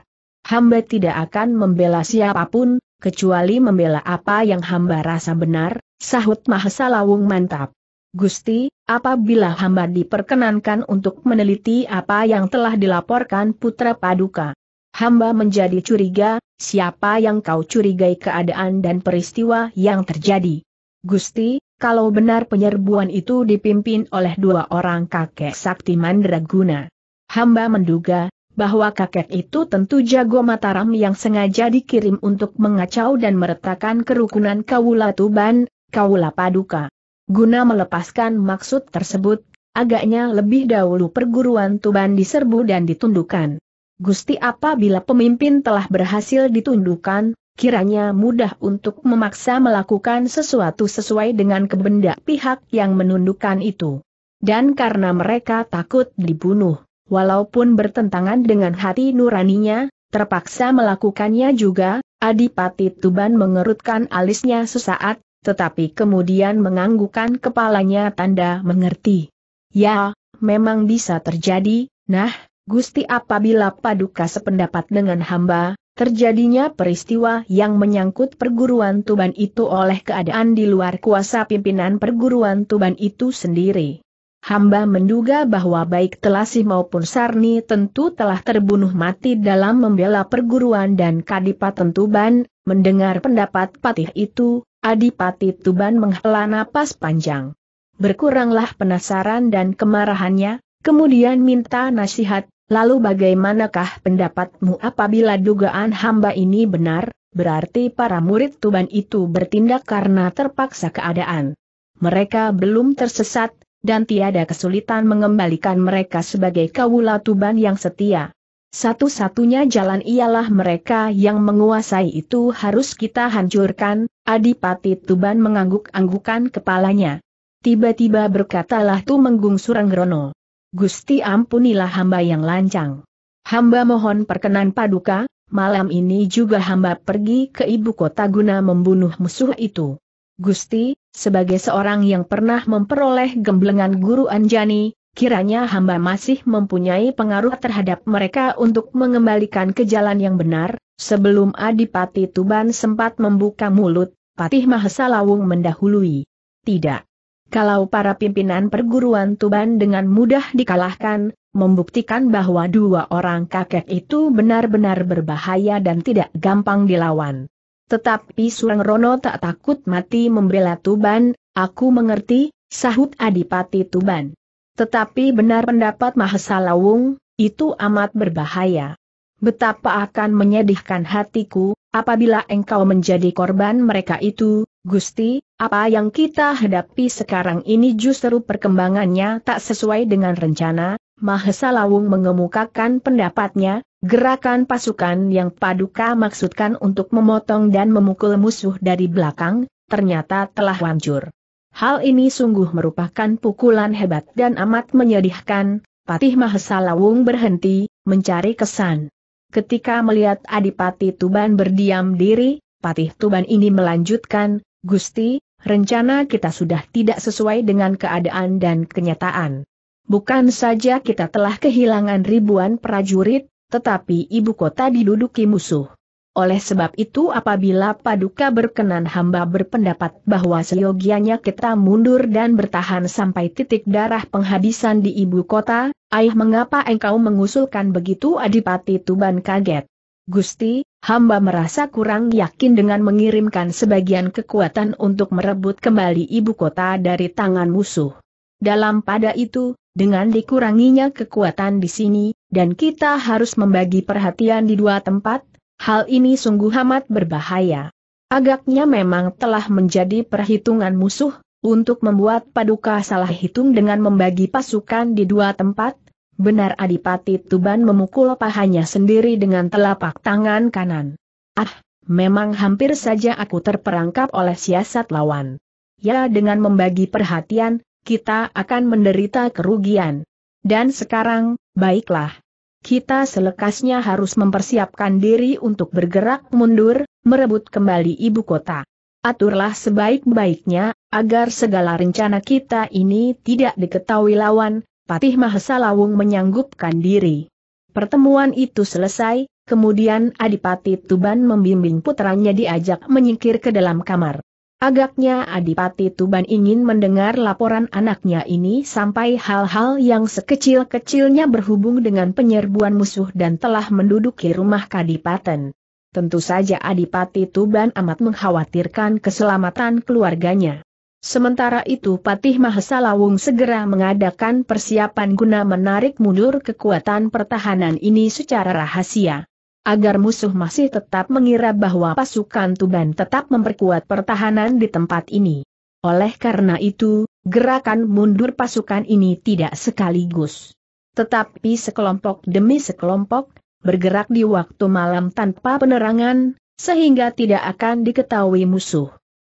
Hamba tidak akan membela siapapun, kecuali membela apa yang hamba rasa benar, sahut Mahesa Lawung mantap. Gusti, apabila hamba diperkenankan untuk meneliti apa yang telah dilaporkan Putra Paduka, hamba menjadi curiga, siapa yang kau curigai keadaan dan peristiwa yang terjadi. Gusti, kalau benar penyerbuan itu dipimpin oleh dua orang kakek sakti mandraguna, Hamba menduga, bahwa kakek itu tentu jago Mataram yang sengaja dikirim untuk mengacau dan meretakan kerukunan Kaula Tuban, Kaula Paduka. Guna melepaskan maksud tersebut, agaknya lebih dahulu perguruan Tuban diserbu dan ditundukkan. Gusti apabila pemimpin telah berhasil ditundukkan, kiranya mudah untuk memaksa melakukan sesuatu sesuai dengan kebendak pihak yang menundukkan itu. Dan karena mereka takut dibunuh walaupun bertentangan dengan hati nuraninya, terpaksa melakukannya juga, Adipati Tuban mengerutkan alisnya sesaat, tetapi kemudian menganggukkan kepalanya tanda mengerti. Ya, memang bisa terjadi, nah, Gusti apabila paduka sependapat dengan hamba, terjadinya peristiwa yang menyangkut perguruan Tuban itu oleh keadaan di luar kuasa pimpinan perguruan Tuban itu sendiri hamba menduga bahwa baik Telasih maupun Sarni tentu telah terbunuh mati dalam membela perguruan dan Kadipaten Tuban, mendengar pendapat patih itu, Adipati Tuban menghela napas panjang. Berkuranglah penasaran dan kemarahannya, kemudian minta nasihat, lalu bagaimanakah pendapatmu apabila dugaan hamba ini benar, berarti para murid Tuban itu bertindak karena terpaksa keadaan. Mereka belum tersesat, dan tiada kesulitan mengembalikan mereka sebagai kawula Tuban yang setia. Satu-satunya jalan ialah mereka yang menguasai itu harus kita hancurkan, Adipati Tuban mengangguk-anggukan kepalanya. Tiba-tiba berkatalah Tu Tumenggung grono. Gusti ampunilah hamba yang lancang. Hamba mohon perkenan paduka, malam ini juga hamba pergi ke ibu kota guna membunuh musuh itu. Gusti, sebagai seorang yang pernah memperoleh gemblengan guru Anjani, kiranya hamba masih mempunyai pengaruh terhadap mereka untuk mengembalikan ke jalan yang benar, sebelum Adipati Tuban sempat membuka mulut, Patih Mahesa Lawung mendahului. Tidak. Kalau para pimpinan perguruan Tuban dengan mudah dikalahkan, membuktikan bahwa dua orang kakek itu benar-benar berbahaya dan tidak gampang dilawan. Tetapi Surang Rono tak takut mati membela Tuban, aku mengerti, sahut Adipati Tuban. Tetapi benar pendapat Mahesa Lawung, itu amat berbahaya. Betapa akan menyedihkan hatiku, apabila engkau menjadi korban mereka itu, Gusti, apa yang kita hadapi sekarang ini justru perkembangannya tak sesuai dengan rencana, Mahesa Lawung mengemukakan pendapatnya, gerakan pasukan yang Paduka maksudkan untuk memotong dan memukul musuh dari belakang, ternyata telah hancur. Hal ini sungguh merupakan pukulan hebat dan amat menyedihkan, Patih Mahesa Lawung berhenti, mencari kesan. Ketika melihat Adipati Tuban berdiam diri, Patih Tuban ini melanjutkan, Gusti, rencana kita sudah tidak sesuai dengan keadaan dan kenyataan. Bukan saja kita telah kehilangan ribuan prajurit, tetapi ibu kota diduduki musuh. Oleh sebab itu apabila paduka berkenan hamba berpendapat bahwa seyogianya kita mundur dan bertahan sampai titik darah penghabisan di ibu kota, ayah mengapa engkau mengusulkan begitu Adipati Tuban kaget. Gusti, hamba merasa kurang yakin dengan mengirimkan sebagian kekuatan untuk merebut kembali ibu kota dari tangan musuh. Dalam pada itu, dengan dikuranginya kekuatan di sini, dan kita harus membagi perhatian di dua tempat, hal ini sungguh amat berbahaya. Agaknya memang telah menjadi perhitungan musuh, untuk membuat paduka salah hitung dengan membagi pasukan di dua tempat, benar Adipati Tuban memukul pahanya sendiri dengan telapak tangan kanan. Ah, memang hampir saja aku terperangkap oleh siasat lawan. Ya dengan membagi perhatian, kita akan menderita kerugian. Dan sekarang, baiklah. Kita selekasnya harus mempersiapkan diri untuk bergerak mundur, merebut kembali ibu kota. Aturlah sebaik-baiknya, agar segala rencana kita ini tidak diketahui lawan, Patih Mahesa Lawung menyanggupkan diri. Pertemuan itu selesai, kemudian Adipati Tuban membimbing putranya diajak menyingkir ke dalam kamar. Agaknya Adipati Tuban ingin mendengar laporan anaknya ini sampai hal-hal yang sekecil-kecilnya berhubung dengan penyerbuan musuh dan telah menduduki rumah Kadipaten. Tentu saja Adipati Tuban amat mengkhawatirkan keselamatan keluarganya. Sementara itu Patih Mahesa Lawung segera mengadakan persiapan guna menarik mundur kekuatan pertahanan ini secara rahasia agar musuh masih tetap mengira bahwa pasukan Tuban tetap memperkuat pertahanan di tempat ini. Oleh karena itu, gerakan mundur pasukan ini tidak sekaligus. Tetapi sekelompok demi sekelompok, bergerak di waktu malam tanpa penerangan, sehingga tidak akan diketahui musuh.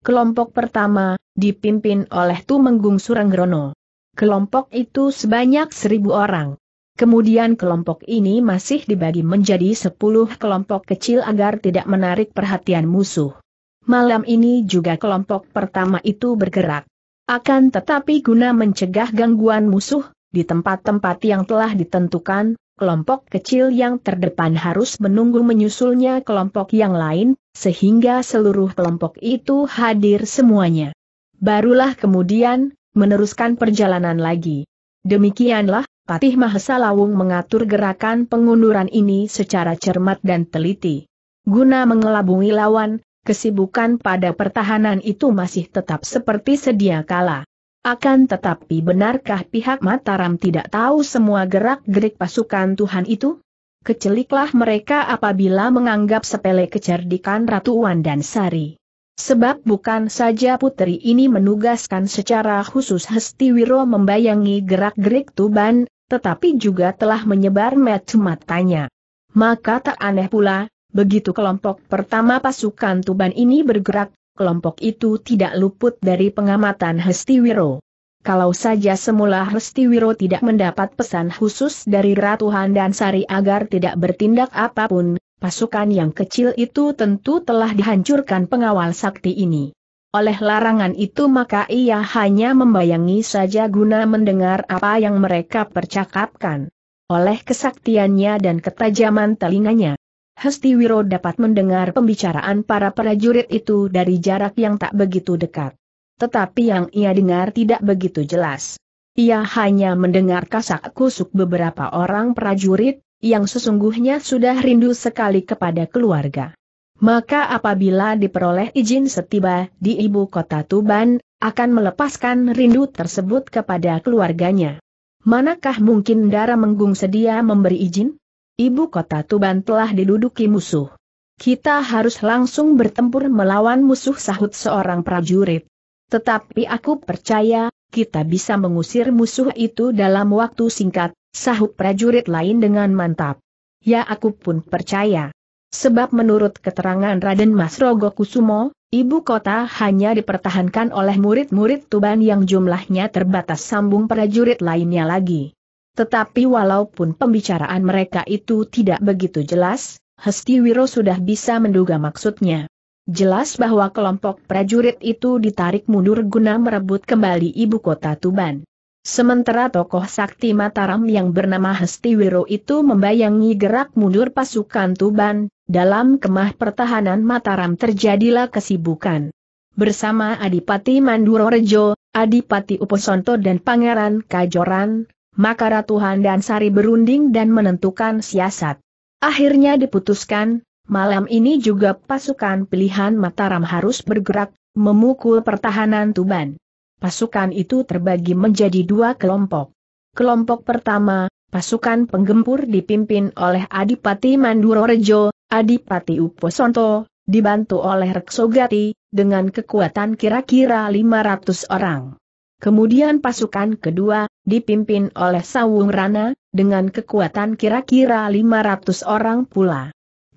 Kelompok pertama, dipimpin oleh Tumenggung Suranggrono. Kelompok itu sebanyak seribu orang. Kemudian kelompok ini masih dibagi menjadi sepuluh kelompok kecil agar tidak menarik perhatian musuh. Malam ini juga kelompok pertama itu bergerak. Akan tetapi guna mencegah gangguan musuh, di tempat-tempat yang telah ditentukan, kelompok kecil yang terdepan harus menunggu menyusulnya kelompok yang lain, sehingga seluruh kelompok itu hadir semuanya. Barulah kemudian, meneruskan perjalanan lagi. Demikianlah, Patih Mahesa Lawung mengatur gerakan pengunduran ini secara cermat dan teliti. Guna mengelabungi lawan, kesibukan pada pertahanan itu masih tetap seperti sedia kala. Akan tetapi benarkah pihak Mataram tidak tahu semua gerak-gerik pasukan Tuhan itu? Keceliklah mereka apabila menganggap sepele kecerdikan Ratu Wan dan Sari. Sebab bukan saja putri ini menugaskan secara khusus Hestiwiro membayangi gerak-gerik Tuban, tetapi juga telah menyebar mata-matanya. Maka tak aneh pula, begitu kelompok pertama pasukan Tuban ini bergerak, kelompok itu tidak luput dari pengamatan Hestiwiro. Kalau saja semula Hestiwiro tidak mendapat pesan khusus dari Ratu Handan Sari agar tidak bertindak apapun, pasukan yang kecil itu tentu telah dihancurkan pengawal sakti ini. Oleh larangan itu maka ia hanya membayangi saja guna mendengar apa yang mereka percakapkan. Oleh kesaktiannya dan ketajaman telinganya, Hesti Wiro dapat mendengar pembicaraan para prajurit itu dari jarak yang tak begitu dekat. Tetapi yang ia dengar tidak begitu jelas. Ia hanya mendengar kasak kusuk beberapa orang prajurit, yang sesungguhnya sudah rindu sekali kepada keluarga. Maka apabila diperoleh izin setiba di ibu kota Tuban, akan melepaskan rindu tersebut kepada keluarganya. Manakah mungkin Dara Menggung sedia memberi izin? Ibu kota Tuban telah diduduki musuh. Kita harus langsung bertempur melawan musuh sahut seorang prajurit. Tetapi aku percaya, kita bisa mengusir musuh itu dalam waktu singkat, Sahut prajurit lain dengan mantap. Ya aku pun percaya. Sebab menurut keterangan Raden Mas Rogo Kusumo, ibu kota hanya dipertahankan oleh murid-murid Tuban yang jumlahnya terbatas sambung prajurit lainnya lagi. Tetapi walaupun pembicaraan mereka itu tidak begitu jelas, Hestiwiro sudah bisa menduga maksudnya. Jelas bahwa kelompok prajurit itu ditarik mundur guna merebut kembali ibu kota Tuban. Sementara tokoh sakti Mataram yang bernama Hestiwiro itu membayangi gerak mundur pasukan Tuban, dalam kemah pertahanan Mataram terjadilah kesibukan. Bersama Adipati Mandurorejo, Adipati Uposonto dan Pangeran Kajoran, maka Ratu dan Sari berunding dan menentukan siasat. Akhirnya diputuskan, malam ini juga pasukan pilihan Mataram harus bergerak, memukul pertahanan Tuban pasukan itu terbagi menjadi dua kelompok. Kelompok pertama, pasukan penggempur dipimpin oleh Adipati Mandurorejo, Adipati Uposonto, dibantu oleh Reksogati, dengan kekuatan kira-kira 500 orang. Kemudian pasukan kedua, dipimpin oleh Sawung Rana, dengan kekuatan kira-kira 500 orang pula.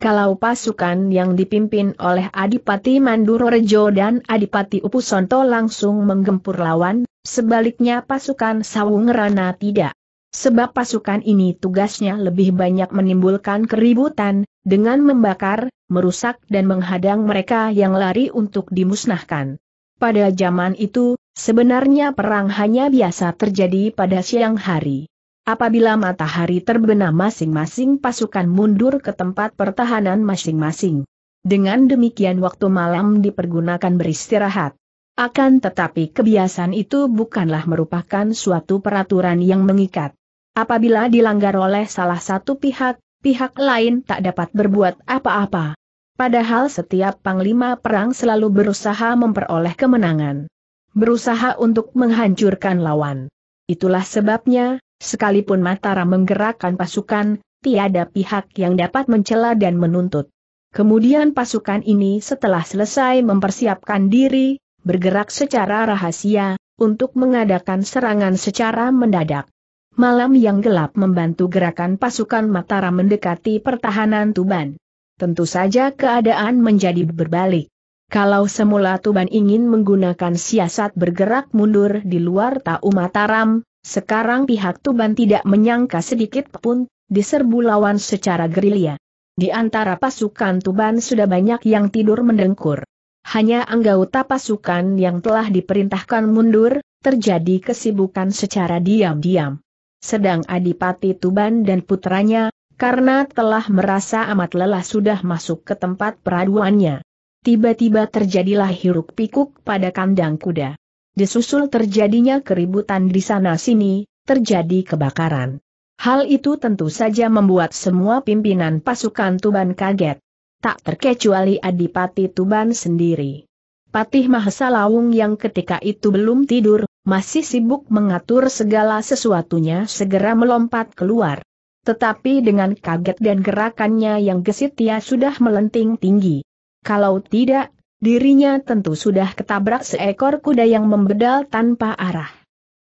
Kalau pasukan yang dipimpin oleh Adipati Mandurorejo dan Adipati Upusonto langsung menggempur lawan, sebaliknya pasukan Sawungerana tidak. Sebab pasukan ini tugasnya lebih banyak menimbulkan keributan, dengan membakar, merusak dan menghadang mereka yang lari untuk dimusnahkan. Pada zaman itu, sebenarnya perang hanya biasa terjadi pada siang hari. Apabila matahari terbenam masing-masing pasukan mundur ke tempat pertahanan masing-masing. Dengan demikian waktu malam dipergunakan beristirahat. Akan tetapi kebiasaan itu bukanlah merupakan suatu peraturan yang mengikat. Apabila dilanggar oleh salah satu pihak, pihak lain tak dapat berbuat apa-apa. Padahal setiap panglima perang selalu berusaha memperoleh kemenangan. Berusaha untuk menghancurkan lawan. Itulah sebabnya, Sekalipun Mataram menggerakkan pasukan, tiada pihak yang dapat mencela dan menuntut. Kemudian pasukan ini setelah selesai mempersiapkan diri, bergerak secara rahasia, untuk mengadakan serangan secara mendadak. Malam yang gelap membantu gerakan pasukan Mataram mendekati pertahanan Tuban. Tentu saja keadaan menjadi berbalik. Kalau semula Tuban ingin menggunakan siasat bergerak mundur di luar Tau Mataram, sekarang pihak Tuban tidak menyangka sedikit pun, diserbu lawan secara gerilya. Di antara pasukan Tuban sudah banyak yang tidur mendengkur. Hanya anggota pasukan yang telah diperintahkan mundur, terjadi kesibukan secara diam-diam. Sedang Adipati Tuban dan putranya, karena telah merasa amat lelah sudah masuk ke tempat peraduannya. Tiba-tiba terjadilah hiruk pikuk pada kandang kuda disusul terjadinya keributan di sana-sini, terjadi kebakaran. Hal itu tentu saja membuat semua pimpinan pasukan Tuban kaget. Tak terkecuali Adipati Tuban sendiri. Patih Mahesa Lawung yang ketika itu belum tidur, masih sibuk mengatur segala sesuatunya segera melompat keluar. Tetapi dengan kaget dan gerakannya yang gesit ia sudah melenting tinggi. Kalau tidak, Dirinya tentu sudah ketabrak seekor kuda yang membedal tanpa arah.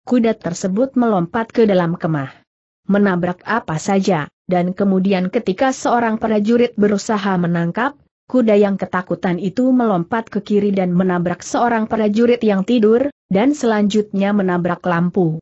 Kuda tersebut melompat ke dalam kemah. Menabrak apa saja, dan kemudian ketika seorang prajurit berusaha menangkap, kuda yang ketakutan itu melompat ke kiri dan menabrak seorang prajurit yang tidur, dan selanjutnya menabrak lampu.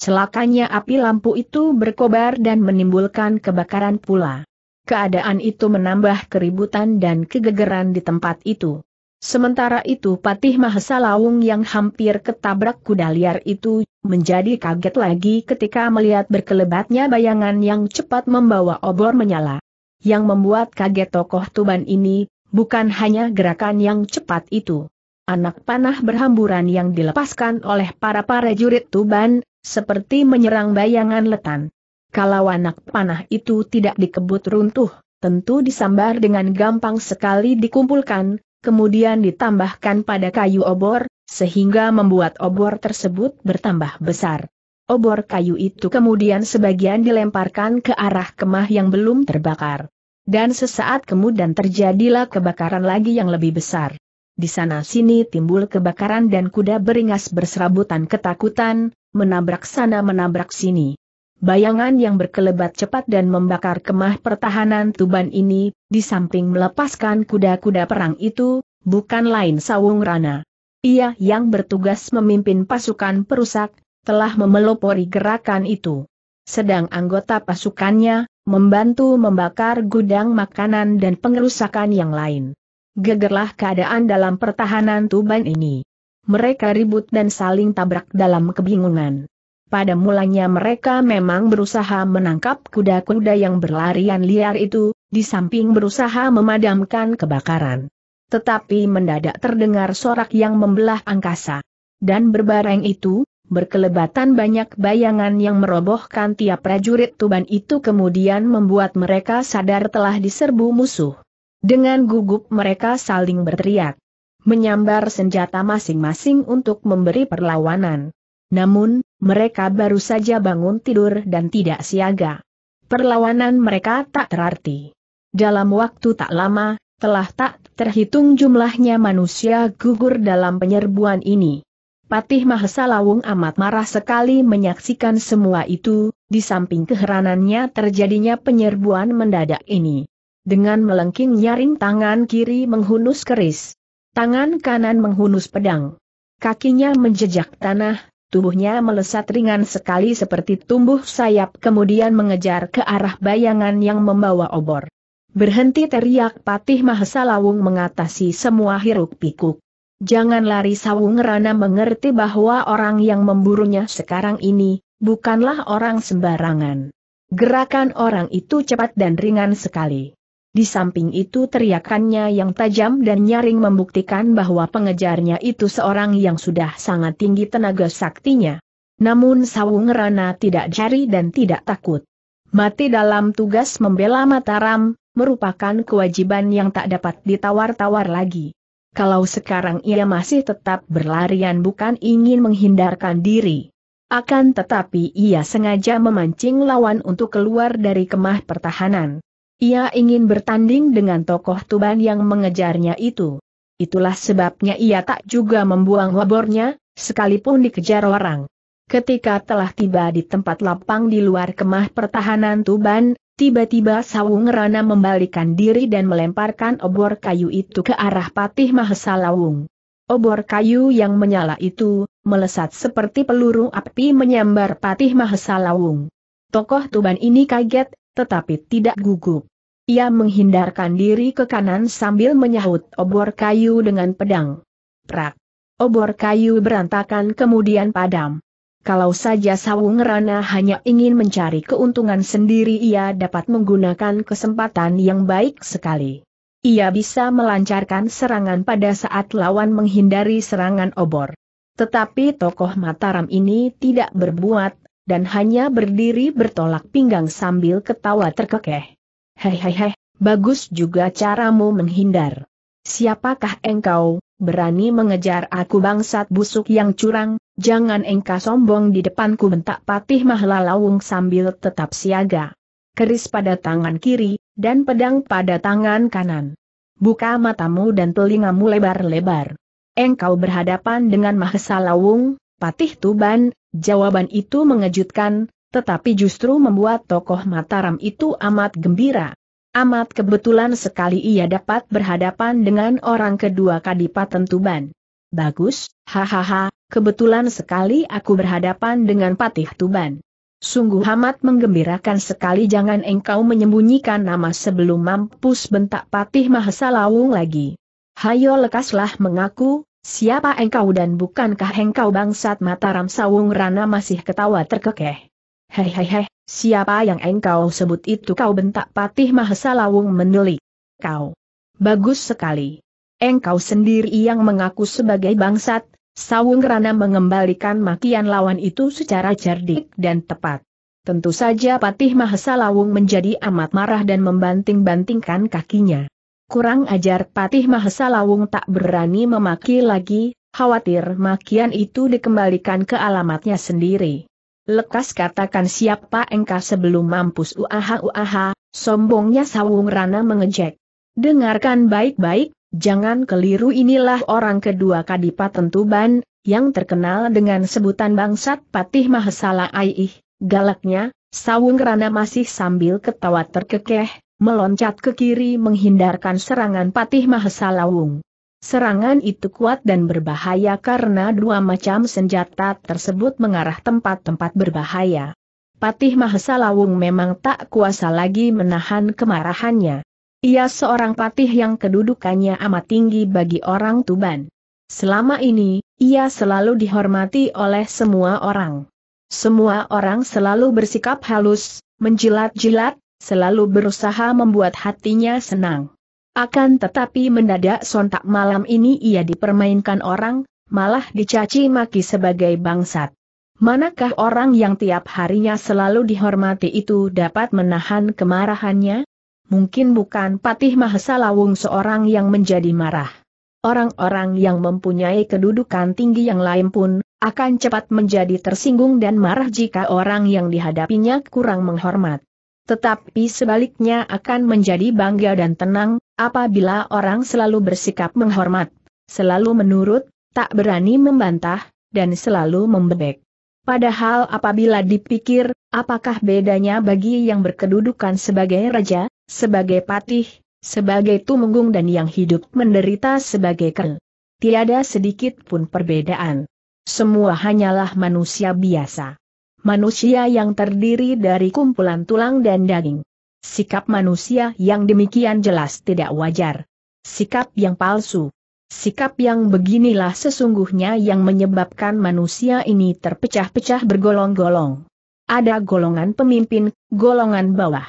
Celakanya api lampu itu berkobar dan menimbulkan kebakaran pula. Keadaan itu menambah keributan dan kegegeran di tempat itu. Sementara itu Patih Mahesa Lawung yang hampir ketabrak kuda liar itu, menjadi kaget lagi ketika melihat berkelebatnya bayangan yang cepat membawa obor menyala. Yang membuat kaget tokoh Tuban ini, bukan hanya gerakan yang cepat itu. Anak panah berhamburan yang dilepaskan oleh para para jurid Tuban, seperti menyerang bayangan letan. Kalau anak panah itu tidak dikebut runtuh, tentu disambar dengan gampang sekali dikumpulkan, kemudian ditambahkan pada kayu obor, sehingga membuat obor tersebut bertambah besar. Obor kayu itu kemudian sebagian dilemparkan ke arah kemah yang belum terbakar. Dan sesaat kemudian terjadilah kebakaran lagi yang lebih besar. Di sana-sini timbul kebakaran dan kuda beringas berserabutan ketakutan, menabrak sana menabrak sini. Bayangan yang berkelebat cepat dan membakar kemah pertahanan Tuban ini, di samping melepaskan kuda-kuda perang itu, bukan lain Sawung Rana. Ia yang bertugas memimpin pasukan perusak, telah memelopori gerakan itu. Sedang anggota pasukannya, membantu membakar gudang makanan dan pengerusakan yang lain. Gegerlah keadaan dalam pertahanan Tuban ini. Mereka ribut dan saling tabrak dalam kebingungan. Pada mulanya mereka memang berusaha menangkap kuda-kuda yang berlarian liar itu, di samping berusaha memadamkan kebakaran. Tetapi mendadak terdengar sorak yang membelah angkasa. Dan berbareng itu, berkelebatan banyak bayangan yang merobohkan tiap prajurit Tuban itu kemudian membuat mereka sadar telah diserbu musuh. Dengan gugup mereka saling berteriak. Menyambar senjata masing-masing untuk memberi perlawanan. Namun, mereka baru saja bangun tidur dan tidak siaga. Perlawanan mereka tak terarti. Dalam waktu tak lama, telah tak terhitung jumlahnya manusia gugur dalam penyerbuan ini. Patih Mahesa Lawung amat marah sekali menyaksikan semua itu, di samping keheranannya terjadinya penyerbuan mendadak ini. Dengan melengking nyaring tangan kiri menghunus keris. Tangan kanan menghunus pedang. Kakinya menjejak tanah, tubuhnya melesat ringan sekali seperti tumbuh sayap kemudian mengejar ke arah bayangan yang membawa obor. Berhenti teriak Patih Mahesa Lawung mengatasi semua hiruk pikuk. Jangan lari Sawung Rana mengerti bahwa orang yang memburunya sekarang ini, bukanlah orang sembarangan. Gerakan orang itu cepat dan ringan sekali. Di samping itu teriakannya yang tajam dan nyaring membuktikan bahwa pengejarnya itu seorang yang sudah sangat tinggi tenaga saktinya. Namun Sawung Rana tidak jari dan tidak takut. Mati dalam tugas membela Mataram, merupakan kewajiban yang tak dapat ditawar-tawar lagi. Kalau sekarang ia masih tetap berlarian bukan ingin menghindarkan diri. Akan tetapi ia sengaja memancing lawan untuk keluar dari kemah pertahanan. Ia ingin bertanding dengan tokoh Tuban yang mengejarnya itu. Itulah sebabnya ia tak juga membuang wabornya, sekalipun dikejar orang. Ketika telah tiba di tempat lapang di luar kemah pertahanan Tuban, tiba-tiba Sawung Rana membalikan diri dan melemparkan obor kayu itu ke arah Patih Mahesa Lawung. Obor kayu yang menyala itu, melesat seperti peluru api menyambar Patih Mahesa Lawung. Tokoh Tuban ini kaget, tetapi tidak gugup. Ia menghindarkan diri ke kanan sambil menyahut obor kayu dengan pedang. Prak! Obor kayu berantakan kemudian padam. Kalau saja Sawung Rana hanya ingin mencari keuntungan sendiri ia dapat menggunakan kesempatan yang baik sekali. Ia bisa melancarkan serangan pada saat lawan menghindari serangan obor. Tetapi tokoh Mataram ini tidak berbuat dan hanya berdiri bertolak pinggang sambil ketawa terkekeh. Hehehe, bagus juga caramu menghindar. Siapakah engkau, berani mengejar aku bangsat busuk yang curang, jangan engkau sombong di depanku bentak patih mahlalawung sambil tetap siaga. Keris pada tangan kiri, dan pedang pada tangan kanan. Buka matamu dan telingamu lebar-lebar. Engkau berhadapan dengan Mahesa Lawung, Patih Tuban, Jawaban itu mengejutkan, tetapi justru membuat tokoh Mataram itu amat gembira. Amat kebetulan sekali ia dapat berhadapan dengan orang kedua Kadipaten Tuban. Bagus, hahaha, kebetulan sekali aku berhadapan dengan Patih Tuban. Sungguh amat menggembirakan sekali jangan engkau menyembunyikan nama sebelum mampus bentak Patih Mahesa Lawung lagi. Hayo lekaslah mengaku, Siapa engkau dan bukankah engkau bangsat Mataram Sawung Rana masih ketawa terkekeh. Hehehe, siapa yang engkau sebut itu kau bentak Patih Mahesa Lawung menelik. Kau. Bagus sekali. Engkau sendiri yang mengaku sebagai bangsat, Sawung Rana mengembalikan makian lawan itu secara cerdik dan tepat. Tentu saja Patih Mahesa Lawung menjadi amat marah dan membanting-bantingkan kakinya. Kurang ajar Patih Mahesa Lawung tak berani memaki lagi, khawatir makian itu dikembalikan ke alamatnya sendiri. Lekas katakan siapa engkau sebelum mampus uaha uaha, sombongnya Sawung Rana mengejek. Dengarkan baik-baik, jangan keliru inilah orang kedua Kadipaten Tuban, yang terkenal dengan sebutan bangsat Patih Mahesala Aih, galaknya, Sawung Rana masih sambil ketawa terkekeh, meloncat ke kiri menghindarkan serangan Patih Mahesa Lawung. Serangan itu kuat dan berbahaya karena dua macam senjata tersebut mengarah tempat-tempat berbahaya. Patih Mahesa Lawung memang tak kuasa lagi menahan kemarahannya. Ia seorang patih yang kedudukannya amat tinggi bagi orang Tuban. Selama ini, ia selalu dihormati oleh semua orang. Semua orang selalu bersikap halus, menjilat-jilat, selalu berusaha membuat hatinya senang. Akan tetapi mendadak sontak malam ini ia dipermainkan orang, malah dicaci maki sebagai bangsat. Manakah orang yang tiap harinya selalu dihormati itu dapat menahan kemarahannya? Mungkin bukan Patih mahesa lawung seorang yang menjadi marah. Orang-orang yang mempunyai kedudukan tinggi yang lain pun, akan cepat menjadi tersinggung dan marah jika orang yang dihadapinya kurang menghormat tetapi sebaliknya akan menjadi bangga dan tenang, apabila orang selalu bersikap menghormat, selalu menurut, tak berani membantah, dan selalu membebek. Padahal apabila dipikir, apakah bedanya bagi yang berkedudukan sebagai raja, sebagai patih, sebagai tumenggung dan yang hidup menderita sebagai kel. Tiada sedikit pun perbedaan. Semua hanyalah manusia biasa manusia yang terdiri dari kumpulan tulang dan daging. Sikap manusia yang demikian jelas tidak wajar. Sikap yang palsu. Sikap yang beginilah sesungguhnya yang menyebabkan manusia ini terpecah-pecah bergolong-golong. Ada golongan pemimpin, golongan bawah.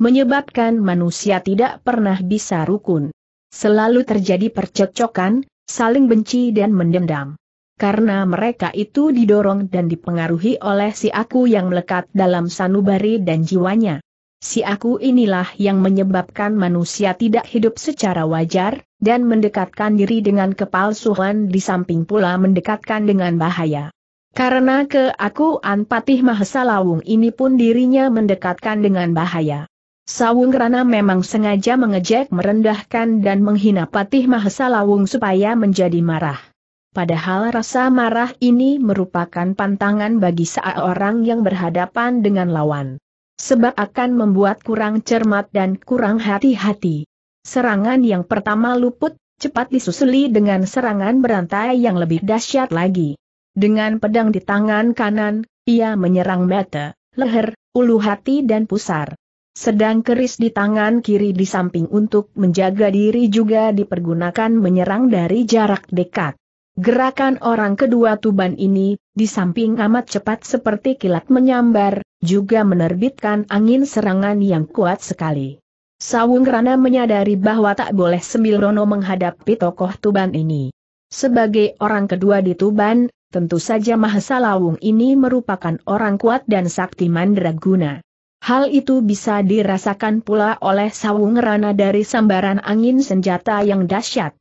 Menyebabkan manusia tidak pernah bisa rukun. Selalu terjadi percekcokan, saling benci dan mendendam karena mereka itu didorong dan dipengaruhi oleh si aku yang melekat dalam sanubari dan jiwanya. Si aku inilah yang menyebabkan manusia tidak hidup secara wajar, dan mendekatkan diri dengan kepalsuan di samping pula mendekatkan dengan bahaya. Karena ke keakuan Patih Mahesa Lawung ini pun dirinya mendekatkan dengan bahaya. Sawung Rana memang sengaja mengejek merendahkan dan menghina Patih Mahesa Lawung supaya menjadi marah. Padahal rasa marah ini merupakan pantangan bagi seorang yang berhadapan dengan lawan. Sebab akan membuat kurang cermat dan kurang hati-hati. Serangan yang pertama luput, cepat disusuli dengan serangan berantai yang lebih dahsyat lagi. Dengan pedang di tangan kanan, ia menyerang mata, leher, ulu hati dan pusar. Sedang keris di tangan kiri di samping untuk menjaga diri juga dipergunakan menyerang dari jarak dekat. Gerakan orang kedua Tuban ini, di samping amat cepat seperti kilat menyambar, juga menerbitkan angin serangan yang kuat sekali. Sawung Rana menyadari bahwa tak boleh Sembirono menghadapi tokoh Tuban ini. Sebagai orang kedua di Tuban, tentu saja Mahesa Lawung ini merupakan orang kuat dan sakti mandraguna. Hal itu bisa dirasakan pula oleh Sawung Rana dari sambaran angin senjata yang dahsyat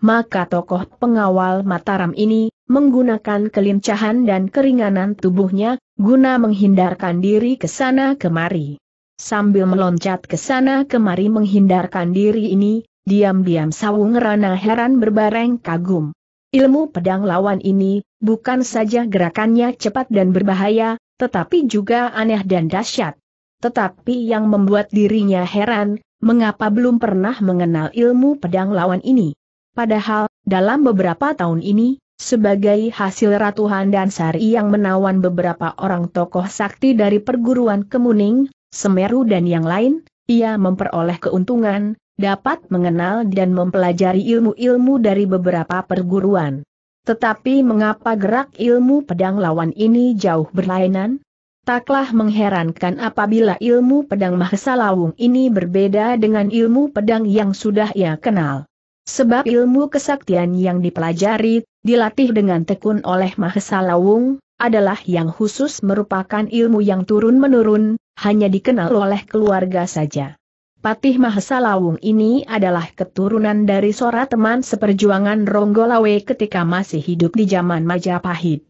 maka tokoh pengawal Mataram ini, menggunakan kelincahan dan keringanan tubuhnya, guna menghindarkan diri ke sana kemari. Sambil meloncat ke sana kemari menghindarkan diri ini, diam-diam Sawung Rana heran berbareng kagum. Ilmu pedang lawan ini, bukan saja gerakannya cepat dan berbahaya, tetapi juga aneh dan dahsyat. Tetapi yang membuat dirinya heran, mengapa belum pernah mengenal ilmu pedang lawan ini? Padahal, dalam beberapa tahun ini, sebagai hasil ratuhan dan Sari yang menawan beberapa orang tokoh sakti dari perguruan Kemuning, Semeru dan yang lain, ia memperoleh keuntungan, dapat mengenal dan mempelajari ilmu-ilmu dari beberapa perguruan. Tetapi mengapa gerak ilmu pedang lawan ini jauh berlainan? Taklah mengherankan apabila ilmu pedang Mahesa Lawung ini berbeda dengan ilmu pedang yang sudah ia kenal. Sebab ilmu kesaktian yang dipelajari, dilatih dengan tekun oleh Mahesa Lawung, adalah yang khusus merupakan ilmu yang turun-menurun, hanya dikenal oleh keluarga saja. Patih Mahesa Lawung ini adalah keturunan dari sora teman seperjuangan Ronggolawe ketika masih hidup di zaman Majapahit.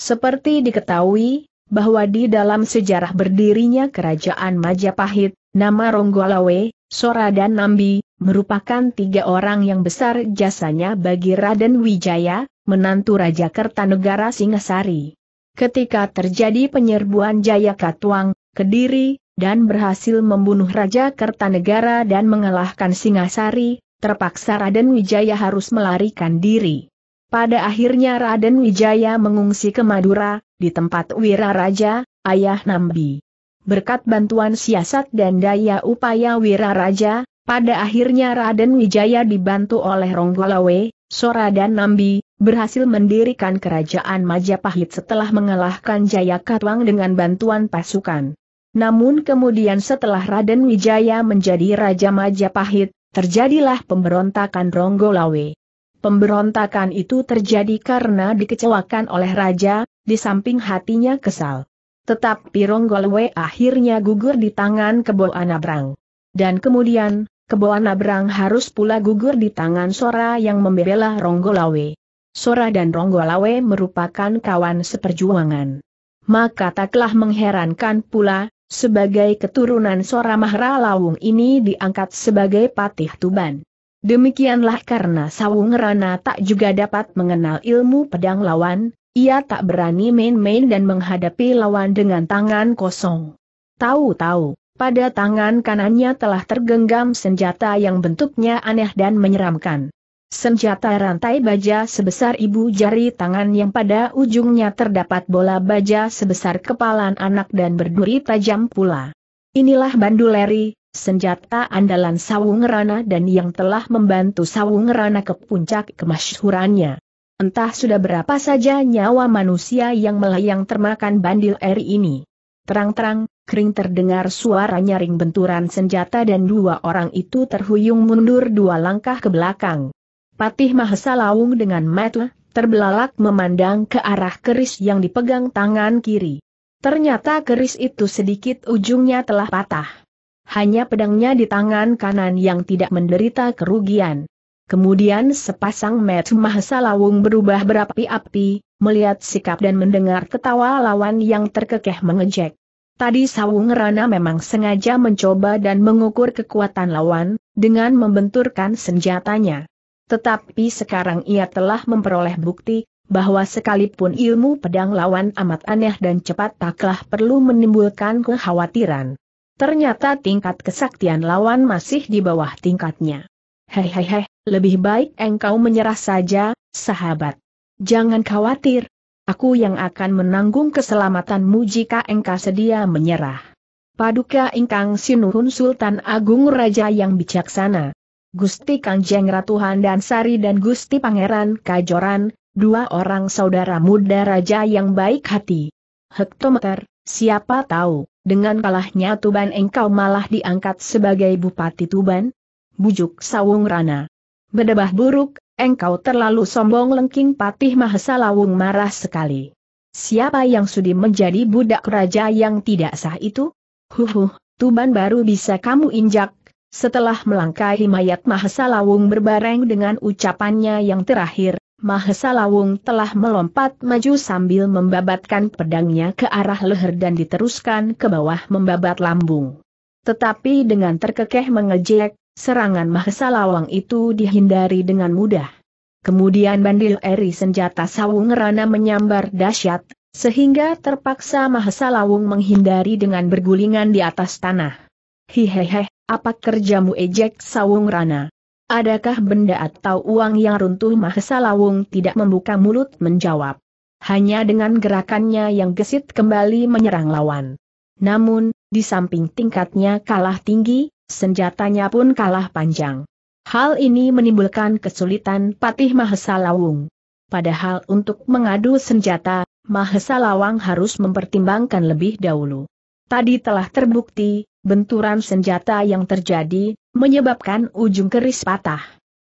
Seperti diketahui, bahwa di dalam sejarah berdirinya kerajaan Majapahit, nama Ronggolawe, Sora dan Nambi, merupakan tiga orang yang besar jasanya bagi Raden Wijaya, menantu Raja Kertanegara Singasari. Ketika terjadi penyerbuan Jaya Katuang, Kediri, dan berhasil membunuh Raja Kertanegara dan mengalahkan Singasari, terpaksa Raden Wijaya harus melarikan diri. Pada akhirnya Raden Wijaya mengungsi ke Madura, di tempat Wira Raja, ayah Nambi. Berkat bantuan siasat dan daya upaya Wira Raja, pada akhirnya Raden Wijaya dibantu oleh Ronggolawe, Sora dan Nambi, berhasil mendirikan kerajaan Majapahit setelah mengalahkan Jayakatwang dengan bantuan pasukan. Namun kemudian setelah Raden Wijaya menjadi Raja Majapahit, terjadilah pemberontakan Ronggolawe. Pemberontakan itu terjadi karena dikecewakan oleh Raja, di samping hatinya kesal. Tetapi Ronggolawe akhirnya gugur di tangan Kebo Anabrang. Dan kemudian, Keboan Nabrang harus pula gugur di tangan Sora yang membela Ronggolawe. Sora dan Ronggolawe merupakan kawan seperjuangan. Maka taklah mengherankan pula, sebagai keturunan Sora Mahra Lawung ini diangkat sebagai patih Tuban. Demikianlah karena Sawung Rana tak juga dapat mengenal ilmu pedang lawan, ia tak berani main-main dan menghadapi lawan dengan tangan kosong. Tahu-tahu, pada tangan kanannya telah tergenggam senjata yang bentuknya aneh dan menyeramkan. Senjata rantai baja sebesar ibu jari tangan yang pada ujungnya terdapat bola baja sebesar kepalan anak dan berduri tajam pula. Inilah banduleri, senjata andalan Sawung Rana dan yang telah membantu Sawung Rana ke puncak kemasyhurannya. Entah sudah berapa saja nyawa manusia yang melayang termakan bandil air ini. Terang-terang, kering terdengar suara nyaring benturan senjata dan dua orang itu terhuyung mundur dua langkah ke belakang. Patih Mahesa Laung dengan mata terbelalak memandang ke arah keris yang dipegang tangan kiri. Ternyata keris itu sedikit ujungnya telah patah. Hanya pedangnya di tangan kanan yang tidak menderita kerugian. Kemudian sepasang Met Mahesa Lawung berubah berapi-api, melihat sikap dan mendengar ketawa lawan yang terkekeh mengejek. Tadi Sawung Rana memang sengaja mencoba dan mengukur kekuatan lawan, dengan membenturkan senjatanya. Tetapi sekarang ia telah memperoleh bukti, bahwa sekalipun ilmu pedang lawan amat aneh dan cepat taklah perlu menimbulkan kekhawatiran. Ternyata tingkat kesaktian lawan masih di bawah tingkatnya. Hehehe, lebih baik engkau menyerah saja, sahabat. Jangan khawatir, Aku yang akan menanggung keselamatanmu jika engkau sedia menyerah. Paduka ingkang sinuhun Sultan Agung Raja yang bijaksana. Gusti Kangjeng Ratu Sari dan Gusti Pangeran Kajoran, dua orang saudara muda raja yang baik hati. Hektometer, siapa tahu, dengan kalahnya Tuban engkau malah diangkat sebagai Bupati Tuban? Bujuk Sawung Rana. Bedebah buruk, engkau terlalu sombong lengking patih Mahesa Lawung marah sekali. Siapa yang sudi menjadi budak raja yang tidak sah itu? Huhuh, Tuban baru bisa kamu injak. Setelah melangkahi mayat Mahesa Lawung berbareng dengan ucapannya yang terakhir, Mahesa Lawung telah melompat maju sambil membabatkan pedangnya ke arah leher dan diteruskan ke bawah membabat lambung. Tetapi dengan terkekeh mengejek, serangan Mahesa Lawang itu dihindari dengan mudah. Kemudian bandil eri senjata sawung rana menyambar dahsyat, sehingga terpaksa Mahesa Lawung menghindari dengan bergulingan di atas tanah. Hihehe, apa kerjamu ejek sawung rana? Adakah benda atau uang yang runtuh Mahesa Lawung tidak membuka mulut menjawab. Hanya dengan gerakannya yang gesit kembali menyerang lawan. Namun, di samping tingkatnya kalah tinggi, senjatanya pun kalah panjang. Hal ini menimbulkan kesulitan Patih Mahesa Lawung. Padahal untuk mengadu senjata, Mahesa Lawang harus mempertimbangkan lebih dahulu. Tadi telah terbukti, benturan senjata yang terjadi, menyebabkan ujung keris patah.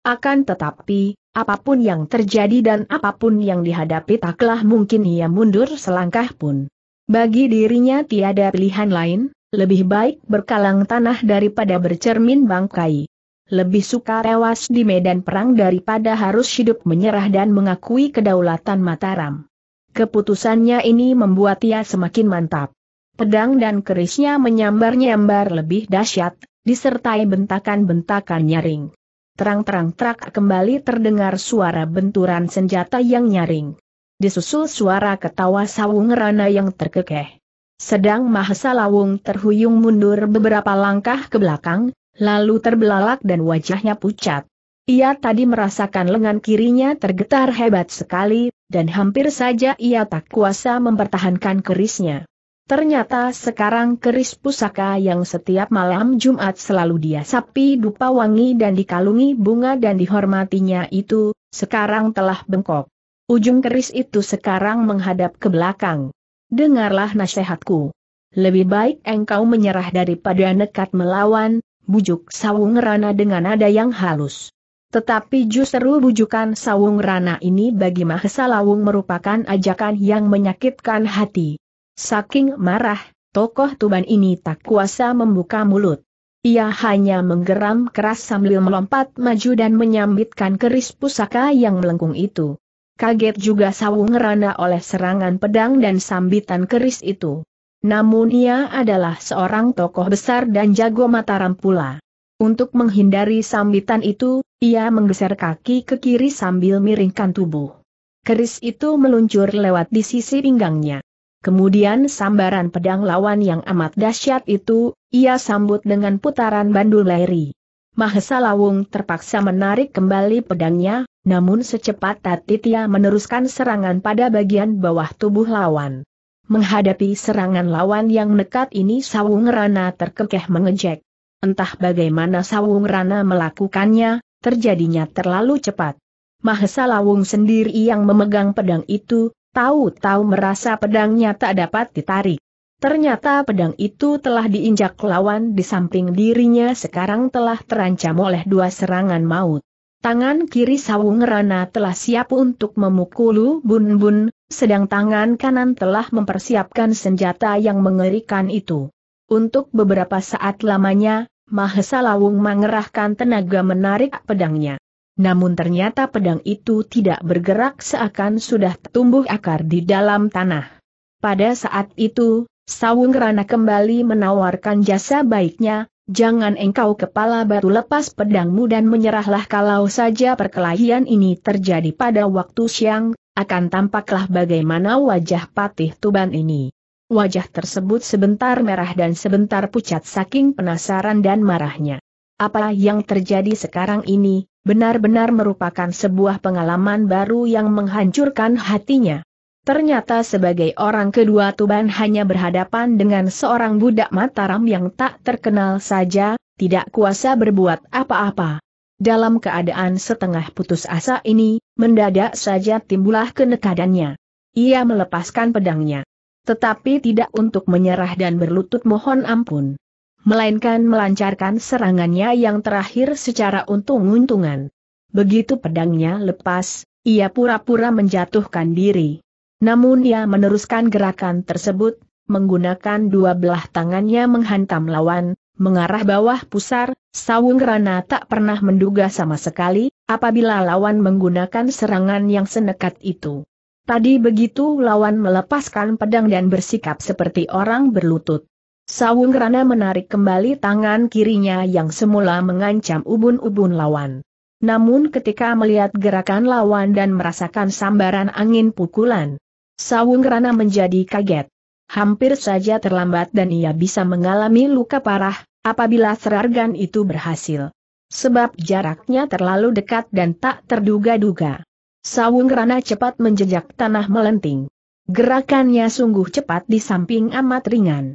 Akan tetapi, apapun yang terjadi dan apapun yang dihadapi taklah mungkin ia mundur selangkah pun. Bagi dirinya tiada pilihan lain, lebih baik berkalang tanah daripada bercermin bangkai. Lebih suka tewas di medan perang daripada harus hidup menyerah dan mengakui kedaulatan Mataram. Keputusannya ini membuat ia semakin mantap. Pedang dan kerisnya menyambar-nyambar lebih dahsyat, disertai bentakan-bentakan nyaring. Terang-terang trak kembali terdengar suara benturan senjata yang nyaring. Disusul suara ketawa sawung rana yang terkekeh. Sedang Mahesa Lawung terhuyung mundur beberapa langkah ke belakang, lalu terbelalak dan wajahnya pucat. Ia tadi merasakan lengan kirinya tergetar hebat sekali, dan hampir saja ia tak kuasa mempertahankan kerisnya. Ternyata sekarang keris pusaka yang setiap malam Jumat selalu dia sapi dupa wangi dan dikalungi bunga dan dihormatinya itu, sekarang telah bengkok. Ujung keris itu sekarang menghadap ke belakang dengarlah nasihatku. Lebih baik engkau menyerah daripada nekat melawan, bujuk Sawung Rana dengan nada yang halus. Tetapi justru bujukan Sawung Rana ini bagi Mahesa Lawung merupakan ajakan yang menyakitkan hati. Saking marah, tokoh Tuban ini tak kuasa membuka mulut. Ia hanya menggeram keras sambil melompat maju dan menyambitkan keris pusaka yang melengkung itu. Kaget juga Sawung Rana oleh serangan pedang dan sambitan keris itu. Namun ia adalah seorang tokoh besar dan jago mataram pula. Untuk menghindari sambitan itu, ia menggeser kaki ke kiri sambil miringkan tubuh. Keris itu meluncur lewat di sisi pinggangnya. Kemudian sambaran pedang lawan yang amat dahsyat itu, ia sambut dengan putaran bandul leri. Mahesa Lawung terpaksa menarik kembali pedangnya, namun secepat Tatitia Tia meneruskan serangan pada bagian bawah tubuh lawan. Menghadapi serangan lawan yang nekat ini Sawung Rana terkekeh mengejek. Entah bagaimana Sawung Rana melakukannya, terjadinya terlalu cepat. Mahesa Lawung sendiri yang memegang pedang itu, tahu-tahu merasa pedangnya tak dapat ditarik. Ternyata pedang itu telah diinjak lawan di samping dirinya sekarang telah terancam oleh dua serangan maut. Tangan kiri Sawung Rana telah siap untuk memukul Bun Bun, sedang tangan kanan telah mempersiapkan senjata yang mengerikan itu. Untuk beberapa saat lamanya, Mahesa Lawung mengerahkan tenaga menarik pedangnya. Namun ternyata pedang itu tidak bergerak seakan sudah tumbuh akar di dalam tanah. Pada saat itu, Sawung Rana kembali menawarkan jasa baiknya, jangan engkau kepala batu lepas pedangmu dan menyerahlah kalau saja perkelahian ini terjadi pada waktu siang, akan tampaklah bagaimana wajah patih tuban ini. Wajah tersebut sebentar merah dan sebentar pucat saking penasaran dan marahnya. Apa yang terjadi sekarang ini, benar-benar merupakan sebuah pengalaman baru yang menghancurkan hatinya. Ternyata sebagai orang kedua Tuban hanya berhadapan dengan seorang budak Mataram yang tak terkenal saja, tidak kuasa berbuat apa-apa. Dalam keadaan setengah putus asa ini, mendadak saja timbulah kenekadannya. Ia melepaskan pedangnya. Tetapi tidak untuk menyerah dan berlutut mohon ampun. Melainkan melancarkan serangannya yang terakhir secara untung-untungan. Begitu pedangnya lepas, ia pura-pura menjatuhkan diri. Namun ia meneruskan gerakan tersebut, menggunakan dua belah tangannya menghantam lawan, mengarah bawah pusar, Sawung Rana tak pernah menduga sama sekali, apabila lawan menggunakan serangan yang senekat itu. Tadi begitu lawan melepaskan pedang dan bersikap seperti orang berlutut. Sawung Rana menarik kembali tangan kirinya yang semula mengancam ubun-ubun lawan. Namun ketika melihat gerakan lawan dan merasakan sambaran angin pukulan, Sawung Rana menjadi kaget. Hampir saja terlambat dan ia bisa mengalami luka parah, apabila serargan itu berhasil. Sebab jaraknya terlalu dekat dan tak terduga-duga. Sawung Rana cepat menjejak tanah melenting. Gerakannya sungguh cepat di samping amat ringan.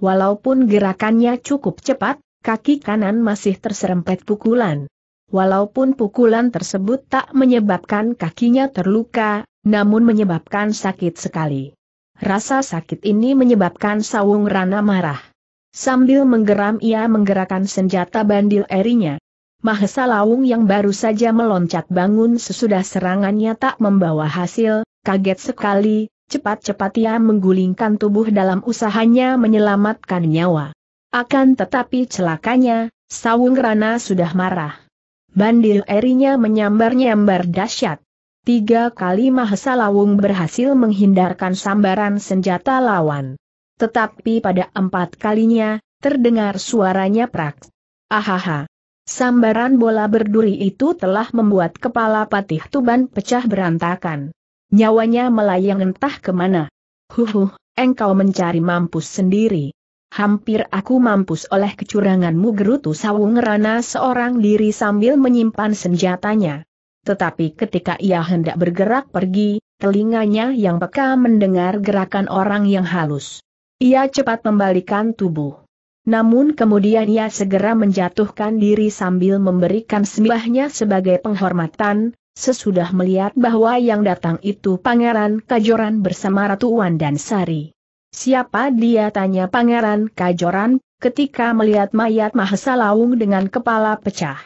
Walaupun gerakannya cukup cepat, kaki kanan masih terserempet pukulan. Walaupun pukulan tersebut tak menyebabkan kakinya terluka, namun menyebabkan sakit sekali. Rasa sakit ini menyebabkan Sawung Rana marah. Sambil menggeram ia menggerakkan senjata bandil erinya. Mahesa Lawung yang baru saja meloncat bangun sesudah serangannya tak membawa hasil, kaget sekali, cepat-cepat ia menggulingkan tubuh dalam usahanya menyelamatkan nyawa. Akan tetapi celakanya, Sawung Rana sudah marah. Bandil erinya menyambar-nyambar dahsyat. Tiga kali Mahesa Lawung berhasil menghindarkan sambaran senjata lawan. Tetapi pada empat kalinya, terdengar suaranya prak. Ahaha. Sambaran bola berduri itu telah membuat kepala patih Tuban pecah berantakan. Nyawanya melayang entah kemana. Huhuh, engkau mencari mampus sendiri. Hampir aku mampus oleh kecuranganmu gerutu sawung rana seorang diri sambil menyimpan senjatanya. Tetapi ketika ia hendak bergerak pergi, telinganya yang peka mendengar gerakan orang yang halus. Ia cepat membalikan tubuh. Namun kemudian ia segera menjatuhkan diri sambil memberikan sembahnya sebagai penghormatan, sesudah melihat bahwa yang datang itu Pangeran Kajoran bersama Ratu Wan dan Sari. Siapa dia tanya Pangeran Kajoran, ketika melihat mayat Mahesa Laung dengan kepala pecah.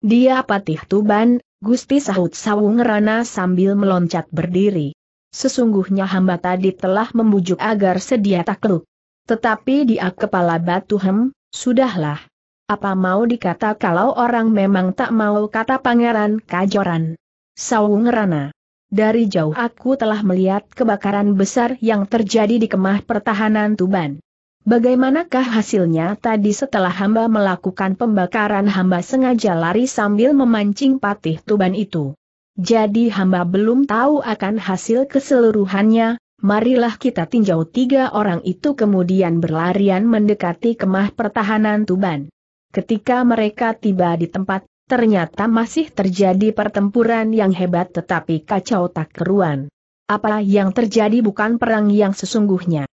Dia patih Tuban, Gusti sahut sawung Rana sambil meloncat berdiri. Sesungguhnya hamba tadi telah membujuk agar sedia takluk. Tetapi dia kepala batu hem, sudahlah. Apa mau dikata kalau orang memang tak mau kata pangeran kajoran. Sawung Rana, Dari jauh aku telah melihat kebakaran besar yang terjadi di kemah pertahanan Tuban. Bagaimanakah hasilnya tadi setelah hamba melakukan pembakaran hamba sengaja lari sambil memancing patih tuban itu. Jadi hamba belum tahu akan hasil keseluruhannya, marilah kita tinjau tiga orang itu kemudian berlarian mendekati kemah pertahanan tuban. Ketika mereka tiba di tempat, ternyata masih terjadi pertempuran yang hebat tetapi kacau tak keruan. Apa yang terjadi bukan perang yang sesungguhnya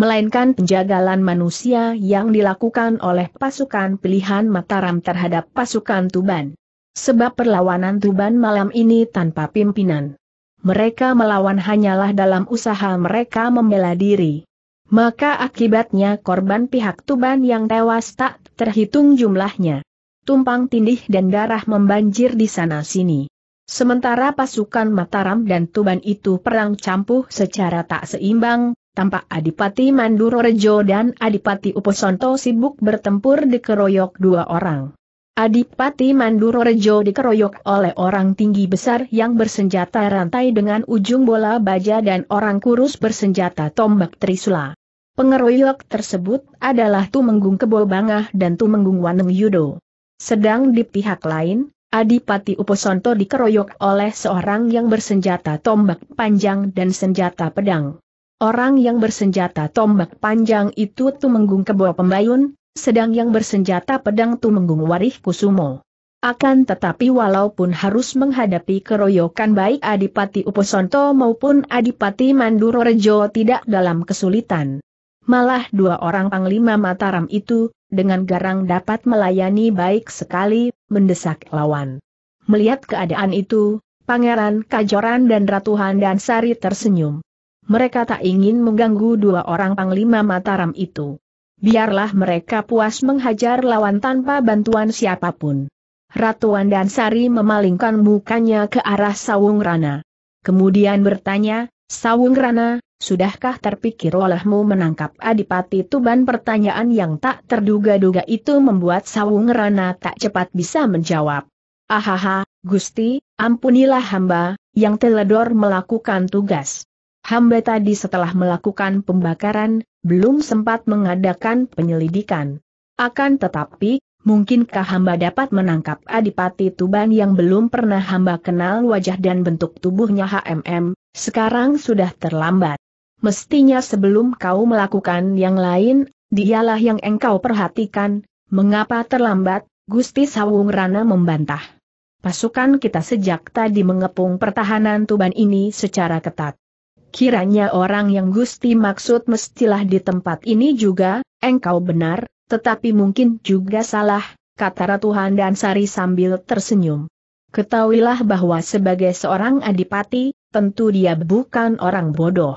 melainkan penjagalan manusia yang dilakukan oleh pasukan pilihan Mataram terhadap pasukan Tuban. Sebab perlawanan Tuban malam ini tanpa pimpinan. Mereka melawan hanyalah dalam usaha mereka membela diri. Maka akibatnya korban pihak Tuban yang tewas tak terhitung jumlahnya. Tumpang tindih dan darah membanjir di sana-sini. Sementara pasukan Mataram dan Tuban itu perang campuh secara tak seimbang, Tampak Adipati Mandurorejo dan Adipati Uposonto sibuk bertempur dikeroyok dua orang. Adipati Mandurorejo dikeroyok oleh orang tinggi besar yang bersenjata rantai dengan ujung bola baja dan orang kurus bersenjata tombak trisula. Pengeroyok tersebut adalah Tumenggung Kebol Bangah dan Tumenggung Waneng Yudo. Sedang di pihak lain, Adipati Uposonto dikeroyok oleh seorang yang bersenjata tombak panjang dan senjata pedang. Orang yang bersenjata tombak panjang itu Tumenggung bawah Pembayun, sedang yang bersenjata pedang Tumenggung Warih Kusumo. Akan tetapi walaupun harus menghadapi keroyokan baik Adipati Uposonto maupun Adipati Mandurorejo tidak dalam kesulitan. Malah dua orang panglima Mataram itu, dengan garang dapat melayani baik sekali, mendesak lawan. Melihat keadaan itu, Pangeran Kajoran dan Ratu Sari tersenyum mereka tak ingin mengganggu dua orang panglima Mataram itu. Biarlah mereka puas menghajar lawan tanpa bantuan siapapun. Ratuan dan Sari memalingkan mukanya ke arah Sawung Rana. Kemudian bertanya, Sawung Rana, sudahkah terpikir olehmu menangkap Adipati Tuban? Pertanyaan yang tak terduga-duga itu membuat Sawung Rana tak cepat bisa menjawab. Ahaha, Gusti, ampunilah hamba, yang teledor melakukan tugas hamba tadi setelah melakukan pembakaran, belum sempat mengadakan penyelidikan. Akan tetapi, mungkinkah hamba dapat menangkap Adipati Tuban yang belum pernah hamba kenal wajah dan bentuk tubuhnya HMM, sekarang sudah terlambat. Mestinya sebelum kau melakukan yang lain, dialah yang engkau perhatikan, mengapa terlambat, Gusti Sawung Rana membantah. Pasukan kita sejak tadi mengepung pertahanan Tuban ini secara ketat. Kiranya orang yang Gusti maksud mestilah di tempat ini juga, engkau benar, tetapi mungkin juga salah, kata Ratu Handan Sari sambil tersenyum. Ketahuilah bahwa sebagai seorang adipati, tentu dia bukan orang bodoh.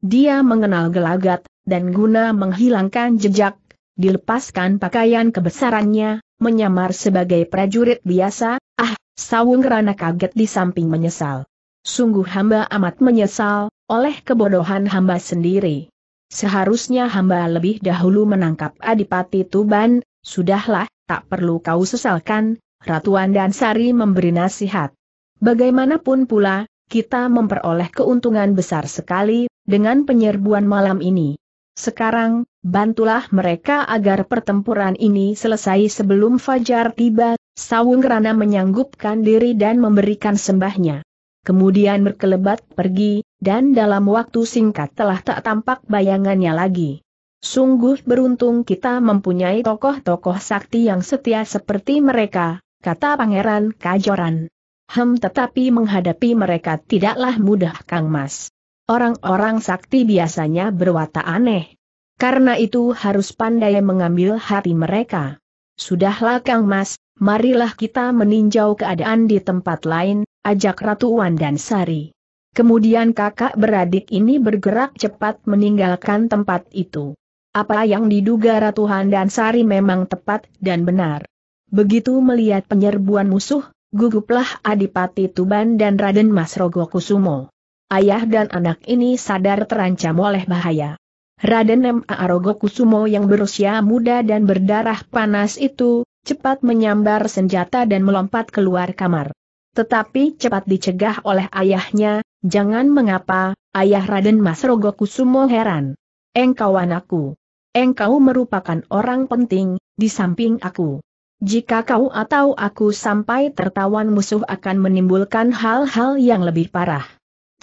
Dia mengenal gelagat, dan guna menghilangkan jejak, dilepaskan pakaian kebesarannya, menyamar sebagai prajurit biasa, ah, Sawung Rana kaget di samping menyesal. Sungguh hamba amat menyesal, oleh kebodohan hamba sendiri. Seharusnya hamba lebih dahulu menangkap Adipati Tuban, sudahlah, tak perlu kau sesalkan, Ratuan dan Sari memberi nasihat. Bagaimanapun pula, kita memperoleh keuntungan besar sekali, dengan penyerbuan malam ini. Sekarang, bantulah mereka agar pertempuran ini selesai sebelum Fajar tiba, Sawung Rana menyanggupkan diri dan memberikan sembahnya kemudian berkelebat pergi, dan dalam waktu singkat telah tak tampak bayangannya lagi. Sungguh beruntung kita mempunyai tokoh-tokoh sakti yang setia seperti mereka, kata Pangeran Kajoran. Hem tetapi menghadapi mereka tidaklah mudah Kang Mas. Orang-orang sakti biasanya berwata aneh. Karena itu harus pandai mengambil hati mereka. Sudahlah Kang Mas, marilah kita meninjau keadaan di tempat lain, ajak Ratu Wan dan Sari. Kemudian kakak beradik ini bergerak cepat meninggalkan tempat itu. Apa yang diduga Ratu Han dan Sari memang tepat dan benar. Begitu melihat penyerbuan musuh, guguplah Adipati Tuban dan Raden Mas Rogo Kusumo. Ayah dan anak ini sadar terancam oleh bahaya. Raden M. A Rogo Kusumo yang berusia muda dan berdarah panas itu, cepat menyambar senjata dan melompat keluar kamar. Tetapi cepat dicegah oleh ayahnya, jangan mengapa, ayah Raden Mas Rogo Kusumo heran. Engkau anakku. Engkau merupakan orang penting, di samping aku. Jika kau atau aku sampai tertawan musuh akan menimbulkan hal-hal yang lebih parah.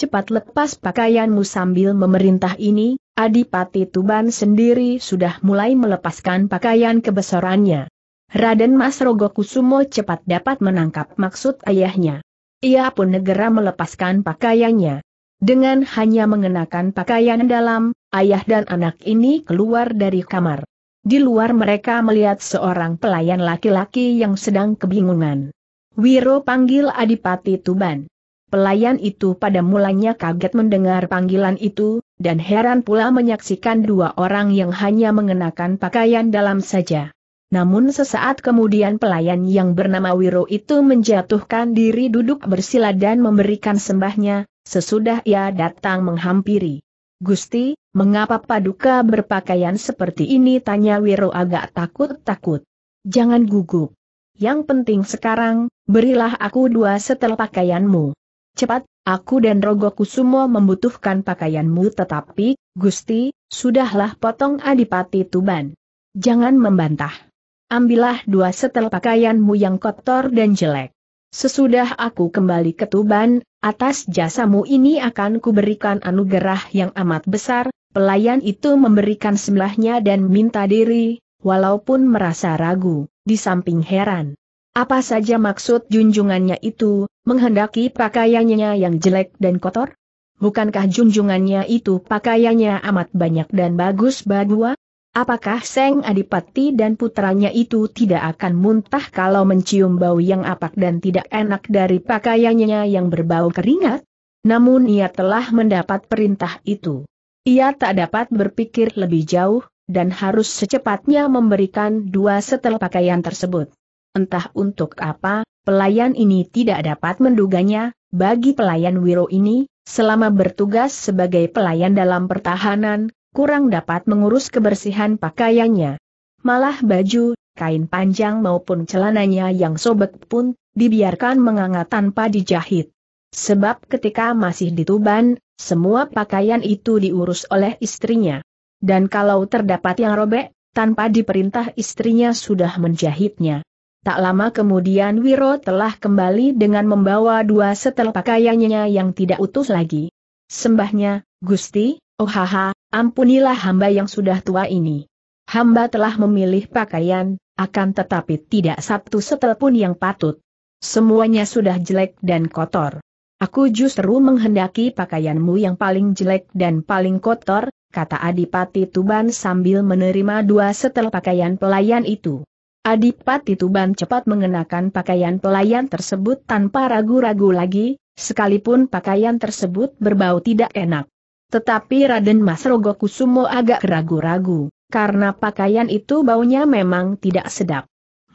Cepat lepas pakaianmu sambil memerintah ini, Adipati Tuban sendiri sudah mulai melepaskan pakaian kebesarannya. Raden Mas Rogo Kusumo cepat dapat menangkap maksud ayahnya. Ia pun negera melepaskan pakaiannya. Dengan hanya mengenakan pakaian dalam, ayah dan anak ini keluar dari kamar. Di luar mereka melihat seorang pelayan laki-laki yang sedang kebingungan. Wiro panggil Adipati Tuban. Pelayan itu pada mulanya kaget mendengar panggilan itu, dan heran pula menyaksikan dua orang yang hanya mengenakan pakaian dalam saja. Namun sesaat kemudian pelayan yang bernama Wiro itu menjatuhkan diri duduk bersila dan memberikan sembahnya, sesudah ia datang menghampiri. Gusti, mengapa paduka berpakaian seperti ini? Tanya Wiro agak takut-takut. Jangan gugup. Yang penting sekarang, berilah aku dua setel pakaianmu. Cepat, aku dan rogoku semua membutuhkan pakaianmu tetapi, Gusti, sudahlah potong Adipati Tuban. Jangan membantah ambillah dua setel pakaianmu yang kotor dan jelek. Sesudah aku kembali ke Tuban, atas jasamu ini akan kuberikan anugerah yang amat besar, pelayan itu memberikan semlahnya dan minta diri, walaupun merasa ragu, di samping heran. Apa saja maksud junjungannya itu, menghendaki pakaiannya yang jelek dan kotor? Bukankah junjungannya itu pakaiannya amat banyak dan bagus bagua? Apakah Seng Adipati dan putranya itu tidak akan muntah kalau mencium bau yang apak dan tidak enak dari pakaiannya yang berbau keringat? Namun ia telah mendapat perintah itu. Ia tak dapat berpikir lebih jauh, dan harus secepatnya memberikan dua setel pakaian tersebut. Entah untuk apa, pelayan ini tidak dapat menduganya, bagi pelayan Wiro ini, selama bertugas sebagai pelayan dalam pertahanan, kurang dapat mengurus kebersihan pakaiannya. Malah baju, kain panjang maupun celananya yang sobek pun, dibiarkan menganga tanpa dijahit. Sebab ketika masih di Tuban, semua pakaian itu diurus oleh istrinya. Dan kalau terdapat yang robek, tanpa diperintah istrinya sudah menjahitnya. Tak lama kemudian Wiro telah kembali dengan membawa dua setel pakaiannya yang tidak utuh lagi. Sembahnya, Gusti, Oh haha, ampunilah hamba yang sudah tua ini. Hamba telah memilih pakaian, akan tetapi tidak satu setel pun yang patut. Semuanya sudah jelek dan kotor. Aku justru menghendaki pakaianmu yang paling jelek dan paling kotor, kata Adipati Tuban sambil menerima dua setel pakaian pelayan itu. Adipati Tuban cepat mengenakan pakaian pelayan tersebut tanpa ragu-ragu lagi, sekalipun pakaian tersebut berbau tidak enak. Tetapi Raden Mas Rogokusumo agak ragu-ragu, karena pakaian itu baunya memang tidak sedap.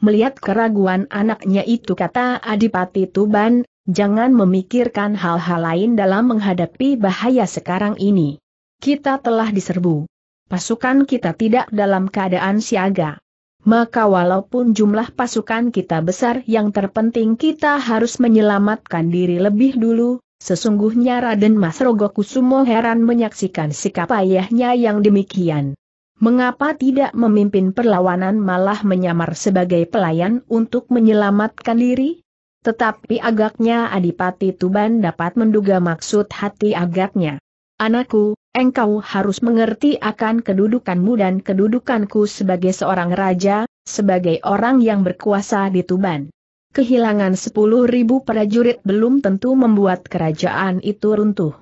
Melihat keraguan anaknya itu kata Adipati Tuban, jangan memikirkan hal-hal lain dalam menghadapi bahaya sekarang ini. Kita telah diserbu. Pasukan kita tidak dalam keadaan siaga. Maka walaupun jumlah pasukan kita besar yang terpenting kita harus menyelamatkan diri lebih dulu, Sesungguhnya Raden Mas Rogokusumo heran menyaksikan sikap ayahnya yang demikian. Mengapa tidak memimpin perlawanan malah menyamar sebagai pelayan untuk menyelamatkan diri? Tetapi agaknya Adipati Tuban dapat menduga maksud hati agaknya. Anakku, engkau harus mengerti akan kedudukanmu dan kedudukanku sebagai seorang raja, sebagai orang yang berkuasa di Tuban kehilangan ribu prajurit belum tentu membuat kerajaan itu runtuh.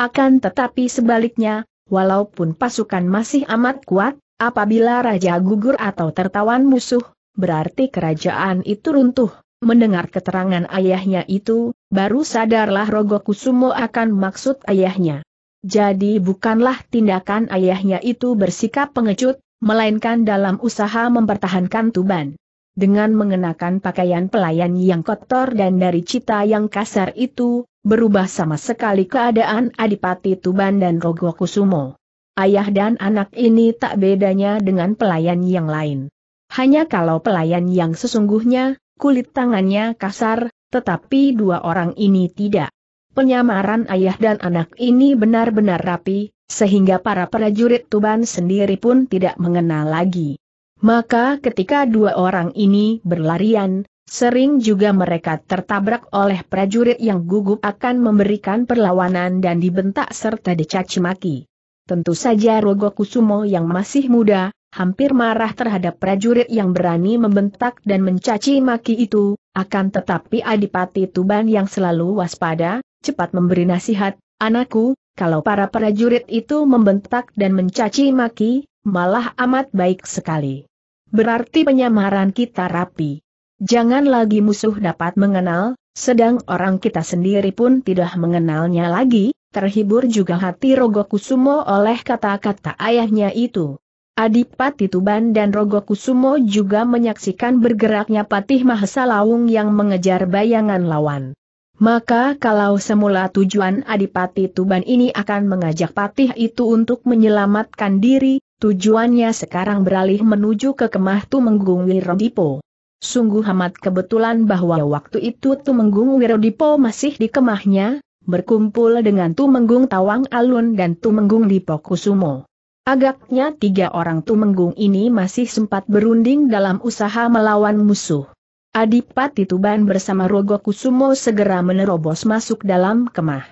Akan tetapi sebaliknya, walaupun pasukan masih amat kuat, apabila raja gugur atau tertawan musuh, berarti kerajaan itu runtuh. Mendengar keterangan ayahnya itu, baru sadarlah Rogo Kusumo akan maksud ayahnya. Jadi bukanlah tindakan ayahnya itu bersikap pengecut, melainkan dalam usaha mempertahankan Tuban dengan mengenakan pakaian pelayan yang kotor dan dari cita yang kasar itu, berubah sama sekali keadaan Adipati Tuban dan Rogo Kusumo. Ayah dan anak ini tak bedanya dengan pelayan yang lain. Hanya kalau pelayan yang sesungguhnya, kulit tangannya kasar, tetapi dua orang ini tidak. Penyamaran ayah dan anak ini benar-benar rapi, sehingga para prajurit Tuban sendiri pun tidak mengenal lagi. Maka ketika dua orang ini berlarian, sering juga mereka tertabrak oleh prajurit yang gugup akan memberikan perlawanan dan dibentak serta dicaci maki. Tentu saja Rogo Kusumo yang masih muda, hampir marah terhadap prajurit yang berani membentak dan mencaci maki itu, akan tetapi Adipati Tuban yang selalu waspada, cepat memberi nasihat, anakku, kalau para prajurit itu membentak dan mencaci maki, malah amat baik sekali berarti penyamaran kita rapi. Jangan lagi musuh dapat mengenal, sedang orang kita sendiri pun tidak mengenalnya lagi, terhibur juga hati Rogokusumo oleh kata-kata ayahnya itu. Adipati Tuban dan Rogokusumo juga menyaksikan bergeraknya Patih Mahesa Laung yang mengejar bayangan lawan. Maka kalau semula tujuan Adipati Tuban ini akan mengajak Patih itu untuk menyelamatkan diri, Tujuannya sekarang beralih menuju ke kemah Tumenggung Wirodipo. Sungguh amat kebetulan bahwa waktu itu Tumenggung Wirodipo masih di kemahnya, berkumpul dengan Tumenggung Tawang Alun dan Tumenggung Dipokusumo. Agaknya tiga orang Tumenggung ini masih sempat berunding dalam usaha melawan musuh. Adipati Tuban bersama Rogo Kusumo segera menerobos masuk dalam kemah.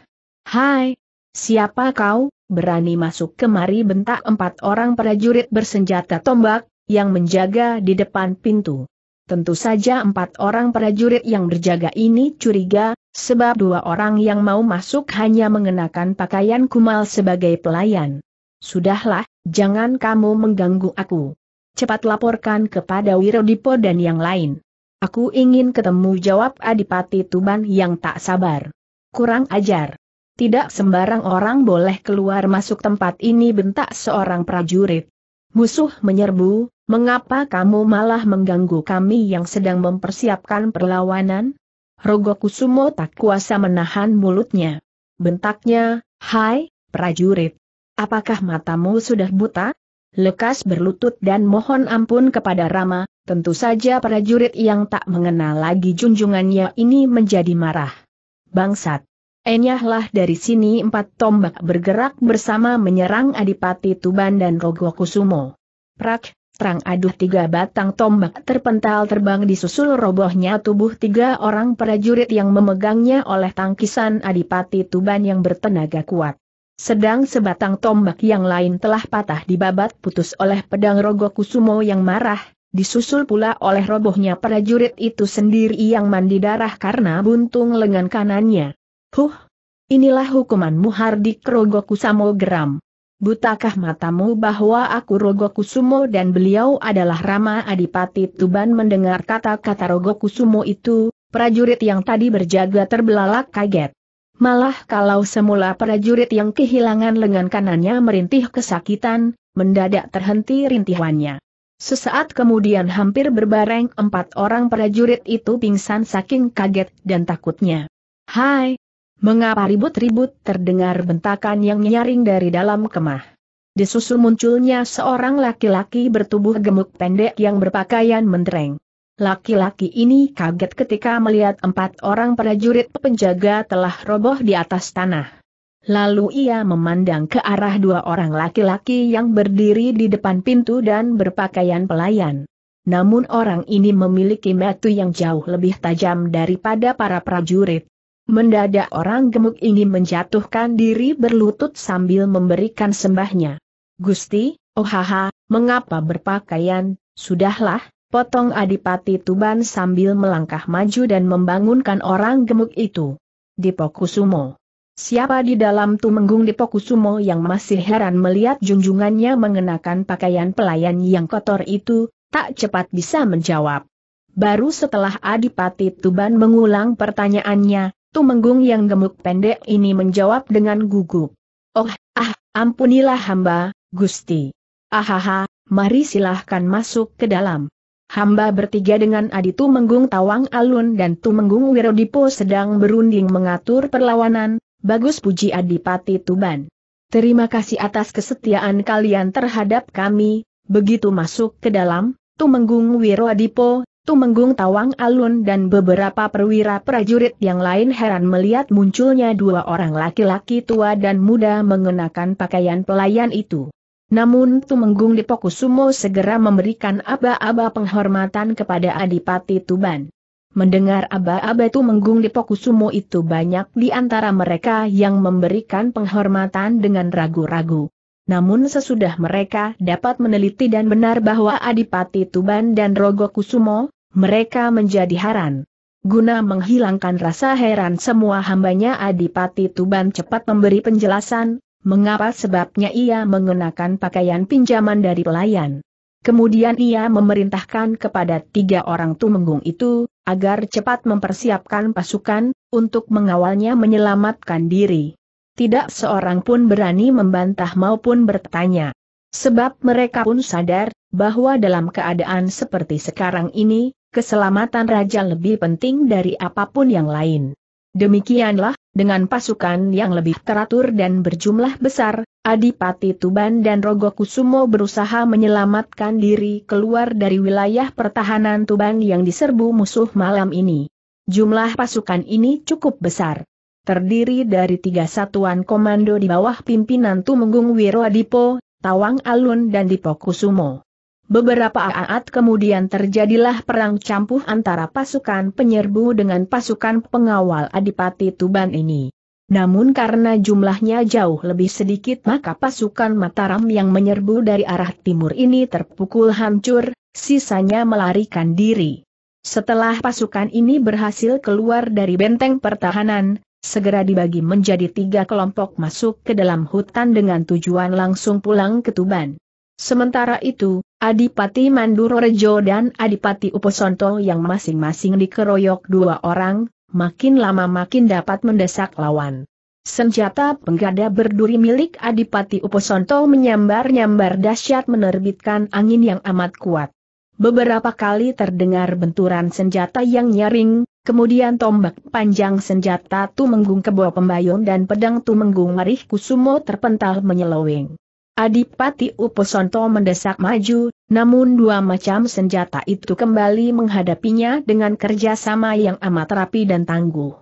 Hai, siapa kau? berani masuk kemari bentak empat orang prajurit bersenjata tombak, yang menjaga di depan pintu. Tentu saja empat orang prajurit yang berjaga ini curiga, sebab dua orang yang mau masuk hanya mengenakan pakaian kumal sebagai pelayan. Sudahlah, jangan kamu mengganggu aku. Cepat laporkan kepada Wirodipo dan yang lain. Aku ingin ketemu jawab Adipati Tuban yang tak sabar. Kurang ajar. Tidak sembarang orang boleh keluar masuk tempat ini bentak seorang prajurit. Musuh menyerbu, mengapa kamu malah mengganggu kami yang sedang mempersiapkan perlawanan? Rogokusumo Kusumo tak kuasa menahan mulutnya. Bentaknya, hai, prajurit. Apakah matamu sudah buta? Lekas berlutut dan mohon ampun kepada Rama, tentu saja prajurit yang tak mengenal lagi junjungannya ini menjadi marah. Bangsat! Enyahlah dari sini empat tombak bergerak bersama menyerang Adipati Tuban dan Rogokusumo. Prak, terang aduh tiga batang tombak terpental terbang disusul robohnya tubuh tiga orang prajurit yang memegangnya oleh tangkisan Adipati Tuban yang bertenaga kuat. Sedang sebatang tombak yang lain telah patah di babat putus oleh pedang Rogokusumo yang marah, disusul pula oleh robohnya prajurit itu sendiri yang mandi darah karena buntung lengan kanannya. Huh, inilah hukumanmu Hardik Rogokusumo geram. Butakah matamu bahwa aku Rogokusumo dan beliau adalah Rama Adipati Tuban mendengar kata-kata Rogokusumo itu, prajurit yang tadi berjaga terbelalak kaget. Malah kalau semula prajurit yang kehilangan lengan kanannya merintih kesakitan, mendadak terhenti rintihannya. Sesaat kemudian hampir berbareng empat orang prajurit itu pingsan saking kaget dan takutnya. Hai, Mengapa ribut-ribut terdengar bentakan yang nyaring dari dalam kemah? Disusul munculnya seorang laki-laki bertubuh gemuk pendek yang berpakaian mentereng. Laki-laki ini kaget ketika melihat empat orang prajurit penjaga telah roboh di atas tanah. Lalu ia memandang ke arah dua orang laki-laki yang berdiri di depan pintu dan berpakaian pelayan. Namun orang ini memiliki metu yang jauh lebih tajam daripada para prajurit. Mendadak orang gemuk ini menjatuhkan diri berlutut sambil memberikan sembahnya. Gusti, oh haha, mengapa berpakaian, sudahlah, potong Adipati Tuban sambil melangkah maju dan membangunkan orang gemuk itu. Dipokusumo. Siapa di dalam Tumenggung Dipokusumo yang masih heran melihat junjungannya mengenakan pakaian pelayan yang kotor itu, tak cepat bisa menjawab. Baru setelah Adipati Tuban mengulang pertanyaannya, Tumenggung yang gemuk pendek ini menjawab dengan gugup. Oh, ah, ampunilah hamba, Gusti. Ahaha, mari silahkan masuk ke dalam. Hamba bertiga dengan Adi Tumenggung Tawang Alun dan Tumenggung Wirodipo sedang berunding mengatur perlawanan, bagus puji Adipati Tuban. Terima kasih atas kesetiaan kalian terhadap kami, begitu masuk ke dalam, Tumenggung Wirodipo, Tumenggung Tawang Alun dan beberapa perwira prajurit yang lain heran melihat munculnya dua orang laki-laki tua dan muda mengenakan pakaian pelayan itu. Namun Tumenggung Dipokusumo segera memberikan aba-aba penghormatan kepada Adipati Tuban. Mendengar aba-aba Tumenggung Dipokusumo itu banyak di antara mereka yang memberikan penghormatan dengan ragu-ragu namun sesudah mereka dapat meneliti dan benar bahwa Adipati Tuban dan Rogo Kusumo, mereka menjadi heran. Guna menghilangkan rasa heran semua hambanya Adipati Tuban cepat memberi penjelasan, mengapa sebabnya ia mengenakan pakaian pinjaman dari pelayan. Kemudian ia memerintahkan kepada tiga orang tumenggung itu, agar cepat mempersiapkan pasukan, untuk mengawalnya menyelamatkan diri tidak seorang pun berani membantah maupun bertanya. Sebab mereka pun sadar, bahwa dalam keadaan seperti sekarang ini, keselamatan raja lebih penting dari apapun yang lain. Demikianlah, dengan pasukan yang lebih teratur dan berjumlah besar, Adipati Tuban dan Rogokusumo berusaha menyelamatkan diri keluar dari wilayah pertahanan Tuban yang diserbu musuh malam ini. Jumlah pasukan ini cukup besar terdiri dari tiga satuan komando di bawah pimpinan Tumenggung Wiradipo, Tawang Alun dan Dipokusumo. Beberapa saat kemudian terjadilah perang campuh antara pasukan penyerbu dengan pasukan pengawal Adipati Tuban ini. Namun karena jumlahnya jauh lebih sedikit maka pasukan Mataram yang menyerbu dari arah timur ini terpukul hancur, sisanya melarikan diri. Setelah pasukan ini berhasil keluar dari benteng pertahanan, segera dibagi menjadi tiga kelompok masuk ke dalam hutan dengan tujuan langsung pulang ke Tuban. Sementara itu, Adipati Mandurorejo dan Adipati Uposonto yang masing-masing dikeroyok dua orang, makin lama makin dapat mendesak lawan. Senjata penggada berduri milik Adipati Uposonto menyambar-nyambar dahsyat menerbitkan angin yang amat kuat. Beberapa kali terdengar benturan senjata yang nyaring, Kemudian tombak panjang senjata Tumenggung Kebo Pembayun dan pedang Tumenggung Marih Kusumo terpental menyeloweng. Adipati Uposonto mendesak maju, namun dua macam senjata itu kembali menghadapinya dengan kerjasama yang amat rapi dan tangguh.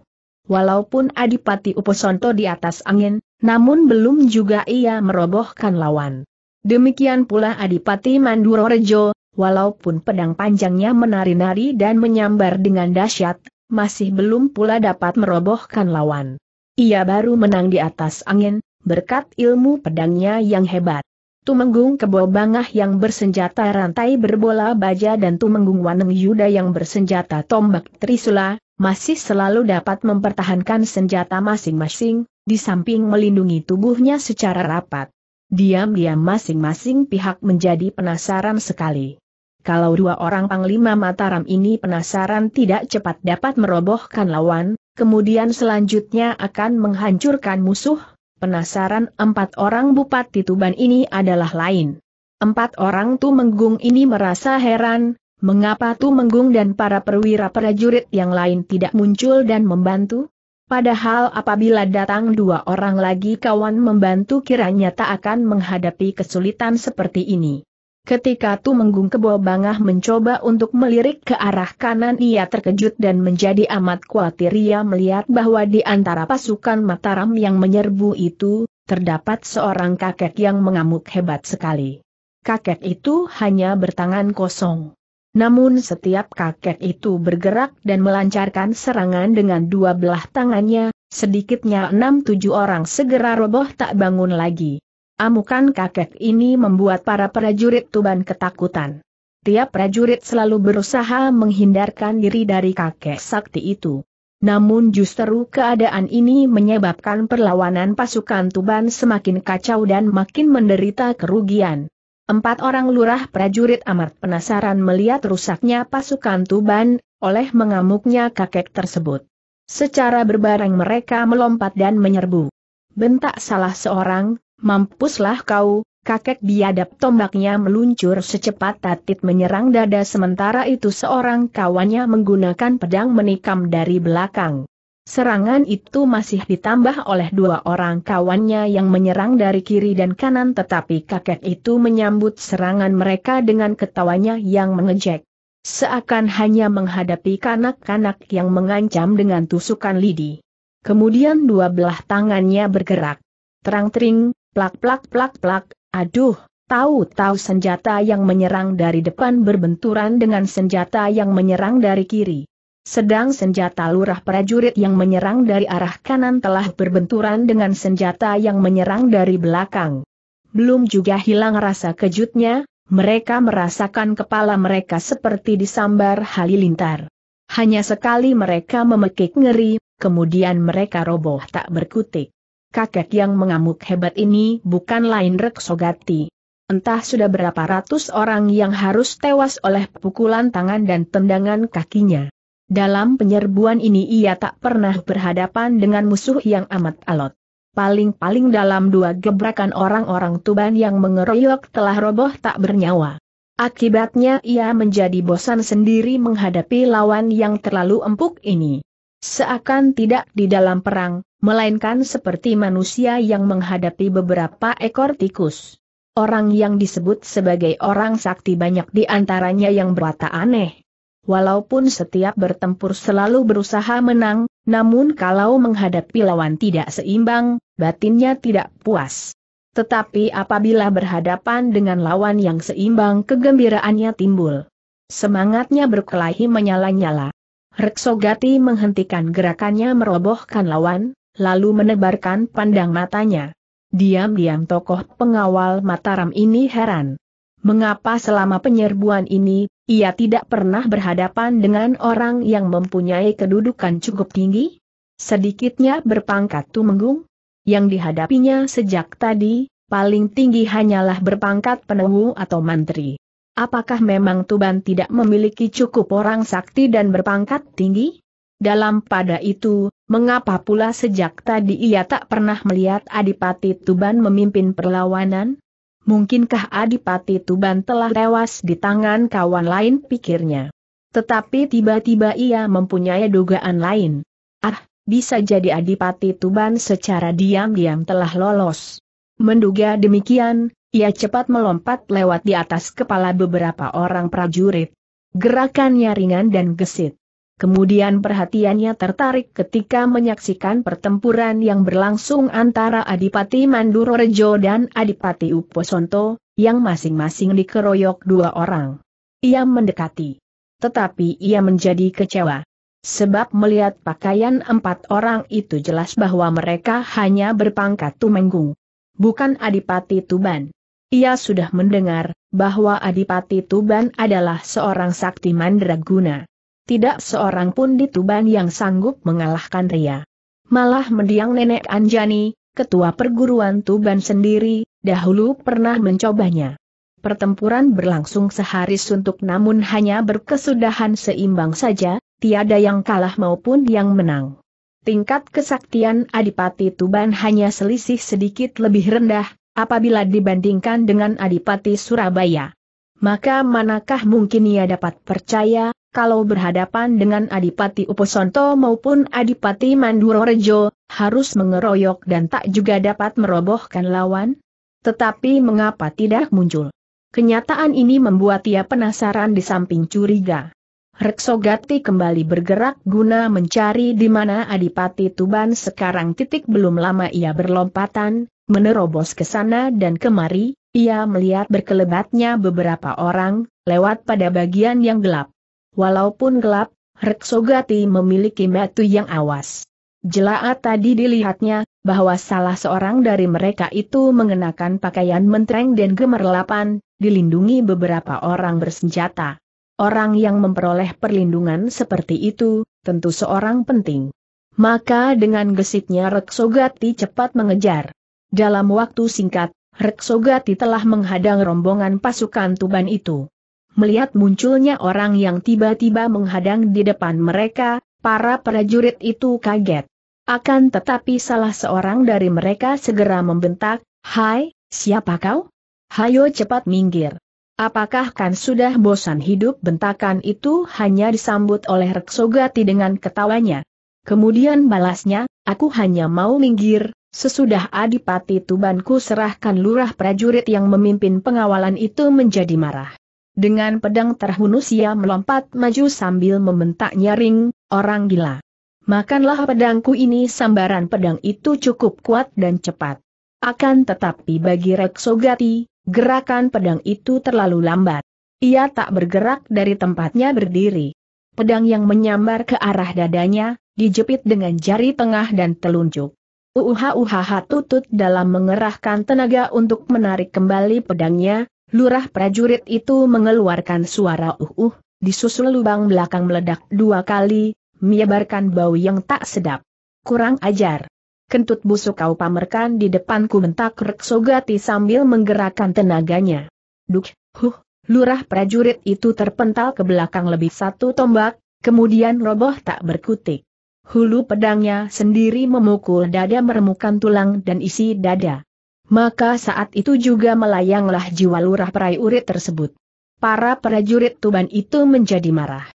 Walaupun Adipati Uposonto di atas angin, namun belum juga ia merobohkan lawan. Demikian pula Adipati Mandurorejo, walaupun pedang panjangnya menari-nari dan menyambar dengan dahsyat, masih belum pula dapat merobohkan lawan. Ia baru menang di atas angin, berkat ilmu pedangnya yang hebat. Tumenggung Kebo Bangah yang bersenjata rantai berbola baja dan Tumenggung Waneng Yuda yang bersenjata tombak trisula, masih selalu dapat mempertahankan senjata masing-masing, di samping melindungi tubuhnya secara rapat. Diam-diam masing-masing pihak menjadi penasaran sekali kalau dua orang panglima Mataram ini penasaran tidak cepat dapat merobohkan lawan, kemudian selanjutnya akan menghancurkan musuh, penasaran empat orang Bupati Tuban ini adalah lain. Empat orang menggung ini merasa heran, mengapa menggung dan para perwira prajurit yang lain tidak muncul dan membantu? Padahal apabila datang dua orang lagi kawan membantu kiranya tak akan menghadapi kesulitan seperti ini. Ketika Menggung Kebo Bangah mencoba untuk melirik ke arah kanan ia terkejut dan menjadi amat khawatir ia melihat bahwa di antara pasukan Mataram yang menyerbu itu, terdapat seorang kakek yang mengamuk hebat sekali. Kakek itu hanya bertangan kosong. Namun setiap kakek itu bergerak dan melancarkan serangan dengan dua belah tangannya, sedikitnya enam tujuh orang segera roboh tak bangun lagi. Amukan kakek ini membuat para prajurit Tuban ketakutan. Tiap prajurit selalu berusaha menghindarkan diri dari kakek sakti itu. Namun justru keadaan ini menyebabkan perlawanan pasukan Tuban semakin kacau dan makin menderita kerugian. Empat orang lurah prajurit amat penasaran melihat rusaknya pasukan Tuban, oleh mengamuknya kakek tersebut. Secara berbareng mereka melompat dan menyerbu. Bentak salah seorang, Mampuslah kau, kakek biadab tombaknya meluncur secepat tatit menyerang dada sementara itu seorang kawannya menggunakan pedang menikam dari belakang. Serangan itu masih ditambah oleh dua orang kawannya yang menyerang dari kiri dan kanan tetapi kakek itu menyambut serangan mereka dengan ketawanya yang mengejek. Seakan hanya menghadapi kanak-kanak yang mengancam dengan tusukan lidi. Kemudian dua belah tangannya bergerak. Terang-tering, Plak plak plak plak, aduh, tahu-tahu senjata yang menyerang dari depan berbenturan dengan senjata yang menyerang dari kiri. Sedang senjata lurah prajurit yang menyerang dari arah kanan telah berbenturan dengan senjata yang menyerang dari belakang. Belum juga hilang rasa kejutnya, mereka merasakan kepala mereka seperti disambar halilintar. Hanya sekali mereka memekik ngeri, kemudian mereka roboh tak berkutik kakek yang mengamuk hebat ini bukan lain Reksogati. Entah sudah berapa ratus orang yang harus tewas oleh pukulan tangan dan tendangan kakinya. Dalam penyerbuan ini ia tak pernah berhadapan dengan musuh yang amat alot. Paling-paling dalam dua gebrakan orang-orang Tuban yang mengeroyok telah roboh tak bernyawa. Akibatnya ia menjadi bosan sendiri menghadapi lawan yang terlalu empuk ini. Seakan tidak di dalam perang, melainkan seperti manusia yang menghadapi beberapa ekor tikus. Orang yang disebut sebagai orang sakti banyak di antaranya yang berwata aneh. Walaupun setiap bertempur selalu berusaha menang, namun kalau menghadapi lawan tidak seimbang, batinnya tidak puas. Tetapi apabila berhadapan dengan lawan yang seimbang kegembiraannya timbul. Semangatnya berkelahi menyala-nyala. Reksogati menghentikan gerakannya merobohkan lawan, lalu menebarkan pandang matanya. Diam-diam tokoh pengawal Mataram ini heran. Mengapa selama penyerbuan ini, ia tidak pernah berhadapan dengan orang yang mempunyai kedudukan cukup tinggi? Sedikitnya berpangkat tumenggung? Yang dihadapinya sejak tadi, paling tinggi hanyalah berpangkat penunggu atau mantri. Apakah memang Tuban tidak memiliki cukup orang sakti dan berpangkat tinggi? Dalam pada itu, mengapa pula sejak tadi ia tak pernah melihat Adipati Tuban memimpin perlawanan? Mungkinkah Adipati Tuban telah tewas di tangan kawan lain pikirnya? Tetapi tiba-tiba ia mempunyai dugaan lain. Ah, bisa jadi Adipati Tuban secara diam-diam telah lolos. Menduga demikian, ia cepat melompat lewat di atas kepala beberapa orang prajurit. Gerakannya ringan dan gesit. Kemudian perhatiannya tertarik ketika menyaksikan pertempuran yang berlangsung antara Adipati Mandurorejo dan Adipati Uposonto, yang masing-masing dikeroyok dua orang. Ia mendekati. Tetapi ia menjadi kecewa. Sebab melihat pakaian empat orang itu jelas bahwa mereka hanya berpangkat tumenggung. Bukan Adipati Tuban. Ia sudah mendengar bahwa Adipati Tuban adalah seorang sakti mandraguna tidak seorang pun di Tuban yang sanggup mengalahkan Ria. Malah mendiang nenek Anjani, ketua perguruan Tuban sendiri, dahulu pernah mencobanya. Pertempuran berlangsung sehari suntuk namun hanya berkesudahan seimbang saja, tiada yang kalah maupun yang menang. Tingkat kesaktian Adipati Tuban hanya selisih sedikit lebih rendah, apabila dibandingkan dengan Adipati Surabaya maka manakah mungkin ia dapat percaya, kalau berhadapan dengan Adipati Uposonto maupun Adipati Mandurorejo, harus mengeroyok dan tak juga dapat merobohkan lawan? Tetapi mengapa tidak muncul? Kenyataan ini membuat ia penasaran di samping curiga. Reksogati kembali bergerak guna mencari di mana Adipati Tuban sekarang titik belum lama ia berlompatan, menerobos ke sana dan kemari, ia melihat berkelebatnya beberapa orang, lewat pada bagian yang gelap. Walaupun gelap, Reksogati memiliki metu yang awas. Jelaat tadi dilihatnya, bahwa salah seorang dari mereka itu mengenakan pakaian mentereng dan gemerlapan, dilindungi beberapa orang bersenjata. Orang yang memperoleh perlindungan seperti itu, tentu seorang penting. Maka dengan gesitnya Reksogati cepat mengejar. Dalam waktu singkat, Reksogati telah menghadang rombongan pasukan Tuban itu. Melihat munculnya orang yang tiba-tiba menghadang di depan mereka, para prajurit itu kaget. Akan tetapi salah seorang dari mereka segera membentak, Hai, siapa kau? Hayo cepat minggir. Apakah kan sudah bosan hidup bentakan itu hanya disambut oleh Reksogati dengan ketawanya. Kemudian balasnya, aku hanya mau minggir, Sesudah Adipati Tubanku serahkan lurah prajurit yang memimpin pengawalan itu menjadi marah. Dengan pedang terhunus ia melompat maju sambil membentak nyaring, orang gila. Makanlah pedangku ini sambaran pedang itu cukup kuat dan cepat. Akan tetapi bagi Reksogati, gerakan pedang itu terlalu lambat. Ia tak bergerak dari tempatnya berdiri. Pedang yang menyambar ke arah dadanya, dijepit dengan jari tengah dan telunjuk. Uuhuhaha tutut dalam mengerahkan tenaga untuk menarik kembali pedangnya, lurah prajurit itu mengeluarkan suara uh-uh, disusul lubang belakang meledak dua kali, menyebarkan bau yang tak sedap. Kurang ajar. Kentut busuk kau pamerkan di depanku bentak Reksogati sambil menggerakkan tenaganya. Duk, huh, lurah prajurit itu terpental ke belakang lebih satu tombak, kemudian roboh tak berkutik hulu pedangnya sendiri memukul dada meremukan tulang dan isi dada. Maka saat itu juga melayanglah jiwa lurah perai urit tersebut. Para prajurit Tuban itu menjadi marah.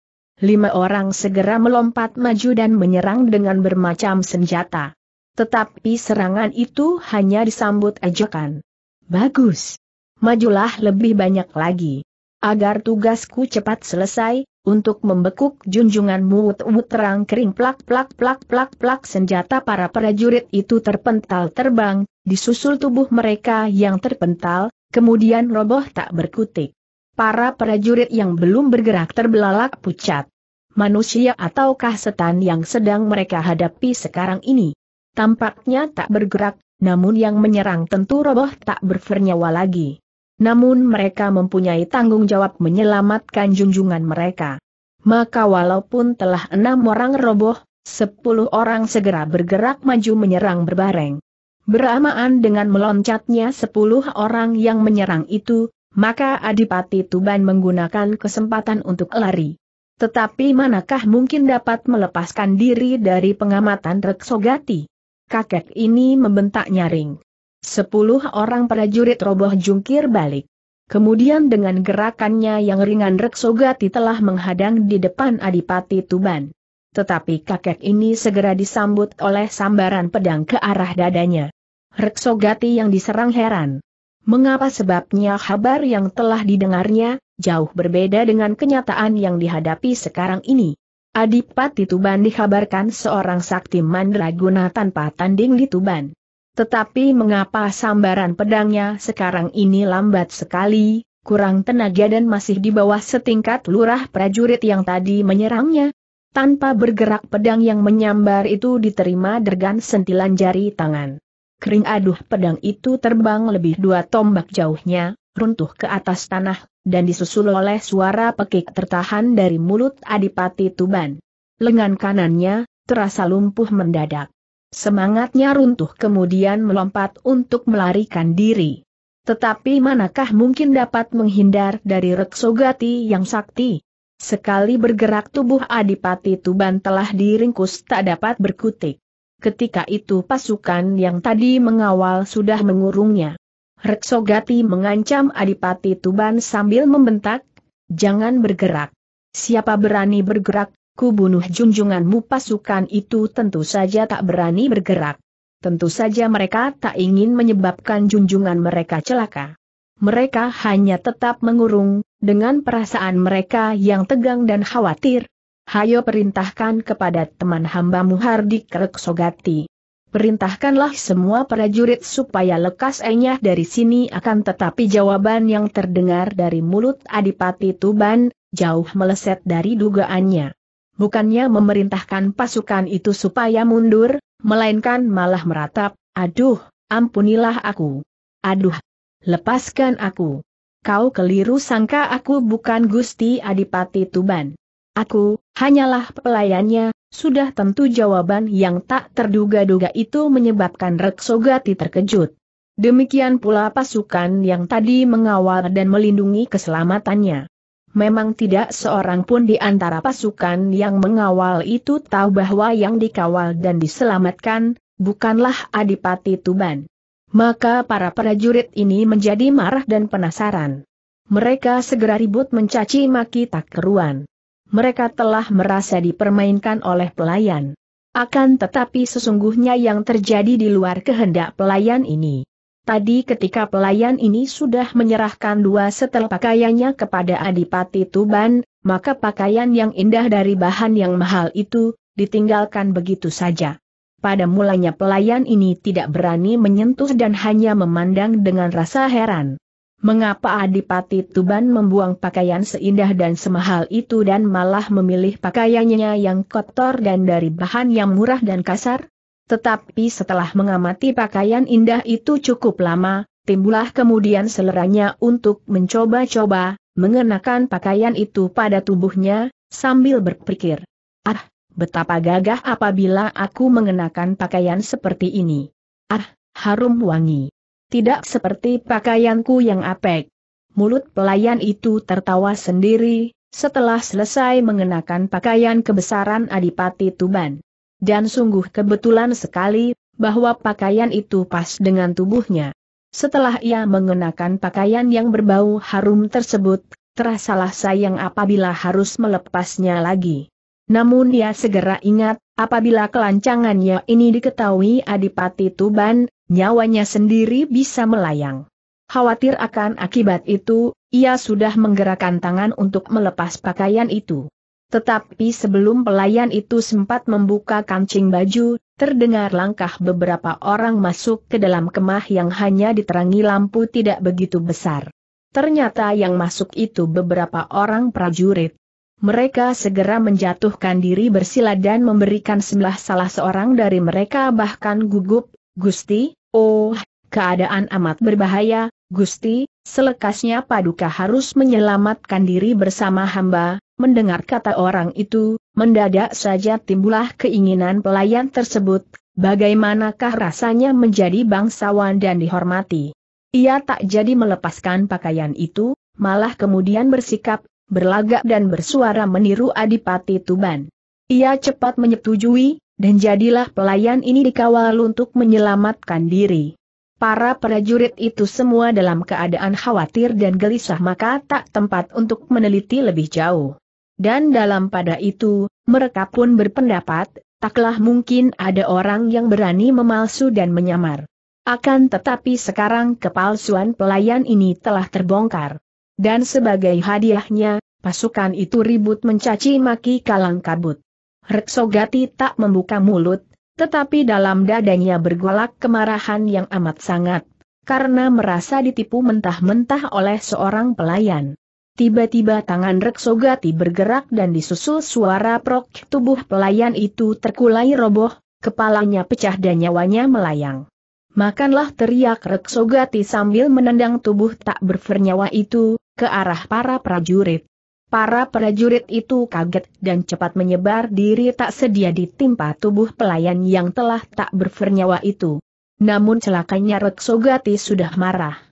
Lima orang segera melompat maju dan menyerang dengan bermacam senjata. Tetapi serangan itu hanya disambut ejekan. Bagus. Majulah lebih banyak lagi. Agar tugasku cepat selesai, untuk membekuk junjungan muut Wu terang kering plak plak plak plak plak senjata para prajurit itu terpental terbang, disusul tubuh mereka yang terpental, kemudian roboh tak berkutik. Para prajurit yang belum bergerak terbelalak pucat. Manusia ataukah setan yang sedang mereka hadapi sekarang ini? Tampaknya tak bergerak, namun yang menyerang tentu roboh tak bernyawa lagi. Namun mereka mempunyai tanggung jawab menyelamatkan junjungan mereka. Maka walaupun telah enam orang roboh, sepuluh orang segera bergerak maju menyerang berbareng. Beramaan dengan meloncatnya sepuluh orang yang menyerang itu, maka Adipati Tuban menggunakan kesempatan untuk lari. Tetapi manakah mungkin dapat melepaskan diri dari pengamatan Reksogati? Kakek ini membentak nyaring. Sepuluh orang prajurit roboh jungkir balik. Kemudian dengan gerakannya yang ringan Reksogati telah menghadang di depan Adipati Tuban. Tetapi kakek ini segera disambut oleh sambaran pedang ke arah dadanya. Reksogati yang diserang heran. Mengapa sebabnya kabar yang telah didengarnya, jauh berbeda dengan kenyataan yang dihadapi sekarang ini. Adipati Tuban dikabarkan seorang sakti mandraguna tanpa tanding di Tuban. Tetapi mengapa sambaran pedangnya sekarang ini lambat sekali, kurang tenaga dan masih di bawah setingkat lurah prajurit yang tadi menyerangnya? Tanpa bergerak pedang yang menyambar itu diterima dergan sentilan jari tangan. Kering aduh pedang itu terbang lebih dua tombak jauhnya, runtuh ke atas tanah, dan disusul oleh suara pekik tertahan dari mulut Adipati Tuban lengan kanannya, terasa lumpuh mendadak. Semangatnya runtuh kemudian melompat untuk melarikan diri. Tetapi manakah mungkin dapat menghindar dari Reksogati yang sakti? Sekali bergerak tubuh Adipati Tuban telah diringkus tak dapat berkutik. Ketika itu pasukan yang tadi mengawal sudah mengurungnya. Reksogati mengancam Adipati Tuban sambil membentak, jangan bergerak. Siapa berani bergerak, ku bunuh junjunganmu pasukan itu tentu saja tak berani bergerak. Tentu saja mereka tak ingin menyebabkan junjungan mereka celaka. Mereka hanya tetap mengurung, dengan perasaan mereka yang tegang dan khawatir. Hayo perintahkan kepada teman hambamu Hardik Reksogati. Perintahkanlah semua prajurit supaya lekas enyah dari sini akan tetapi jawaban yang terdengar dari mulut Adipati Tuban, jauh meleset dari dugaannya bukannya memerintahkan pasukan itu supaya mundur, melainkan malah meratap, aduh, ampunilah aku. Aduh, lepaskan aku. Kau keliru sangka aku bukan Gusti Adipati Tuban. Aku, hanyalah pelayannya, sudah tentu jawaban yang tak terduga-duga itu menyebabkan Reksogati terkejut. Demikian pula pasukan yang tadi mengawal dan melindungi keselamatannya memang tidak seorang pun di antara pasukan yang mengawal itu tahu bahwa yang dikawal dan diselamatkan, bukanlah Adipati Tuban. Maka para prajurit ini menjadi marah dan penasaran. Mereka segera ribut mencaci maki tak keruan. Mereka telah merasa dipermainkan oleh pelayan. Akan tetapi sesungguhnya yang terjadi di luar kehendak pelayan ini. Tadi ketika pelayan ini sudah menyerahkan dua setel pakaiannya kepada Adipati Tuban, maka pakaian yang indah dari bahan yang mahal itu, ditinggalkan begitu saja. Pada mulanya pelayan ini tidak berani menyentuh dan hanya memandang dengan rasa heran. Mengapa Adipati Tuban membuang pakaian seindah dan semahal itu dan malah memilih pakaiannya yang kotor dan dari bahan yang murah dan kasar? Tetapi setelah mengamati pakaian indah itu cukup lama, timbulah kemudian seleranya untuk mencoba-coba, mengenakan pakaian itu pada tubuhnya, sambil berpikir, Ah, betapa gagah apabila aku mengenakan pakaian seperti ini. Ah, harum wangi. Tidak seperti pakaianku yang apek. Mulut pelayan itu tertawa sendiri, setelah selesai mengenakan pakaian kebesaran Adipati Tuban. Dan sungguh kebetulan sekali, bahwa pakaian itu pas dengan tubuhnya. Setelah ia mengenakan pakaian yang berbau harum tersebut, terasalah sayang apabila harus melepasnya lagi. Namun ia segera ingat, apabila kelancangannya ini diketahui Adipati Tuban, nyawanya sendiri bisa melayang. Khawatir akan akibat itu, ia sudah menggerakkan tangan untuk melepas pakaian itu. Tetapi sebelum pelayan itu sempat membuka kancing baju, terdengar langkah beberapa orang masuk ke dalam kemah yang hanya diterangi lampu tidak begitu besar. Ternyata yang masuk itu beberapa orang prajurit. Mereka segera menjatuhkan diri bersila dan memberikan sebelah salah seorang dari mereka bahkan gugup, Gusti, oh, keadaan amat berbahaya, Gusti, selekasnya Paduka harus menyelamatkan diri bersama hamba, Mendengar kata orang itu, mendadak saja timbullah keinginan pelayan tersebut, bagaimanakah rasanya menjadi bangsawan dan dihormati. Ia tak jadi melepaskan pakaian itu, malah kemudian bersikap, berlagak dan bersuara meniru Adipati Tuban. Ia cepat menyetujui, dan jadilah pelayan ini dikawal untuk menyelamatkan diri. Para prajurit itu semua dalam keadaan khawatir dan gelisah maka tak tempat untuk meneliti lebih jauh. Dan dalam pada itu, mereka pun berpendapat, taklah mungkin ada orang yang berani memalsu dan menyamar. Akan tetapi sekarang kepalsuan pelayan ini telah terbongkar. Dan sebagai hadiahnya, pasukan itu ribut mencaci maki kalang kabut. Reksogati tak membuka mulut, tetapi dalam dadanya bergolak kemarahan yang amat sangat, karena merasa ditipu mentah-mentah oleh seorang pelayan. Tiba-tiba tangan Reksogati bergerak dan disusul suara prok tubuh pelayan itu terkulai roboh, kepalanya pecah dan nyawanya melayang. Makanlah teriak Reksogati sambil menendang tubuh tak bernyawa itu, ke arah para prajurit. Para prajurit itu kaget dan cepat menyebar diri tak sedia ditimpa tubuh pelayan yang telah tak bernyawa itu. Namun celakanya Reksogati sudah marah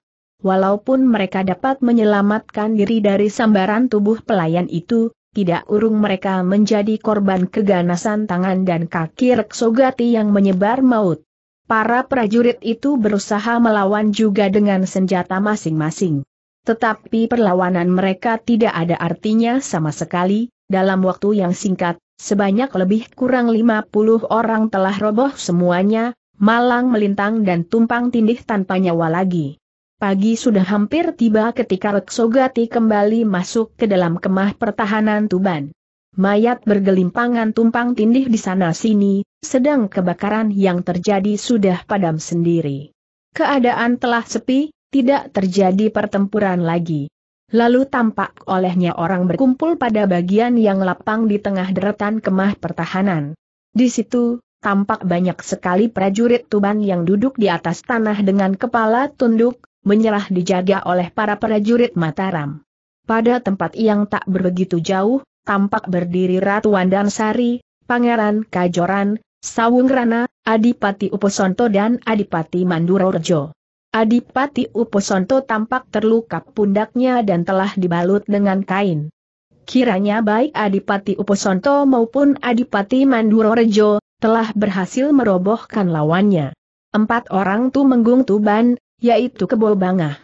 walaupun mereka dapat menyelamatkan diri dari sambaran tubuh pelayan itu, tidak urung mereka menjadi korban keganasan tangan dan kaki Reksogati yang menyebar maut. Para prajurit itu berusaha melawan juga dengan senjata masing-masing. Tetapi perlawanan mereka tidak ada artinya sama sekali, dalam waktu yang singkat, sebanyak lebih kurang 50 orang telah roboh semuanya, malang melintang dan tumpang tindih tanpa nyawa lagi. Pagi sudah hampir tiba ketika Reksogati kembali masuk ke dalam kemah pertahanan Tuban. Mayat bergelimpangan tumpang tindih di sana-sini, sedang kebakaran yang terjadi sudah padam sendiri. Keadaan telah sepi, tidak terjadi pertempuran lagi. Lalu tampak olehnya orang berkumpul pada bagian yang lapang di tengah deretan kemah pertahanan. Di situ, tampak banyak sekali prajurit Tuban yang duduk di atas tanah dengan kepala tunduk, menyerah dijaga oleh para prajurit Mataram. Pada tempat yang tak begitu jauh, tampak berdiri Ratu Wandansari, Pangeran Kajoran, Sawungrana, Adipati Uposonto dan Adipati Mandurorejo. Adipati Uposonto tampak terluka pundaknya dan telah dibalut dengan kain. Kiranya baik Adipati Uposonto maupun Adipati Mandurorejo, telah berhasil merobohkan lawannya. Empat orang tu menggung tuban, yaitu Kebo Bangah.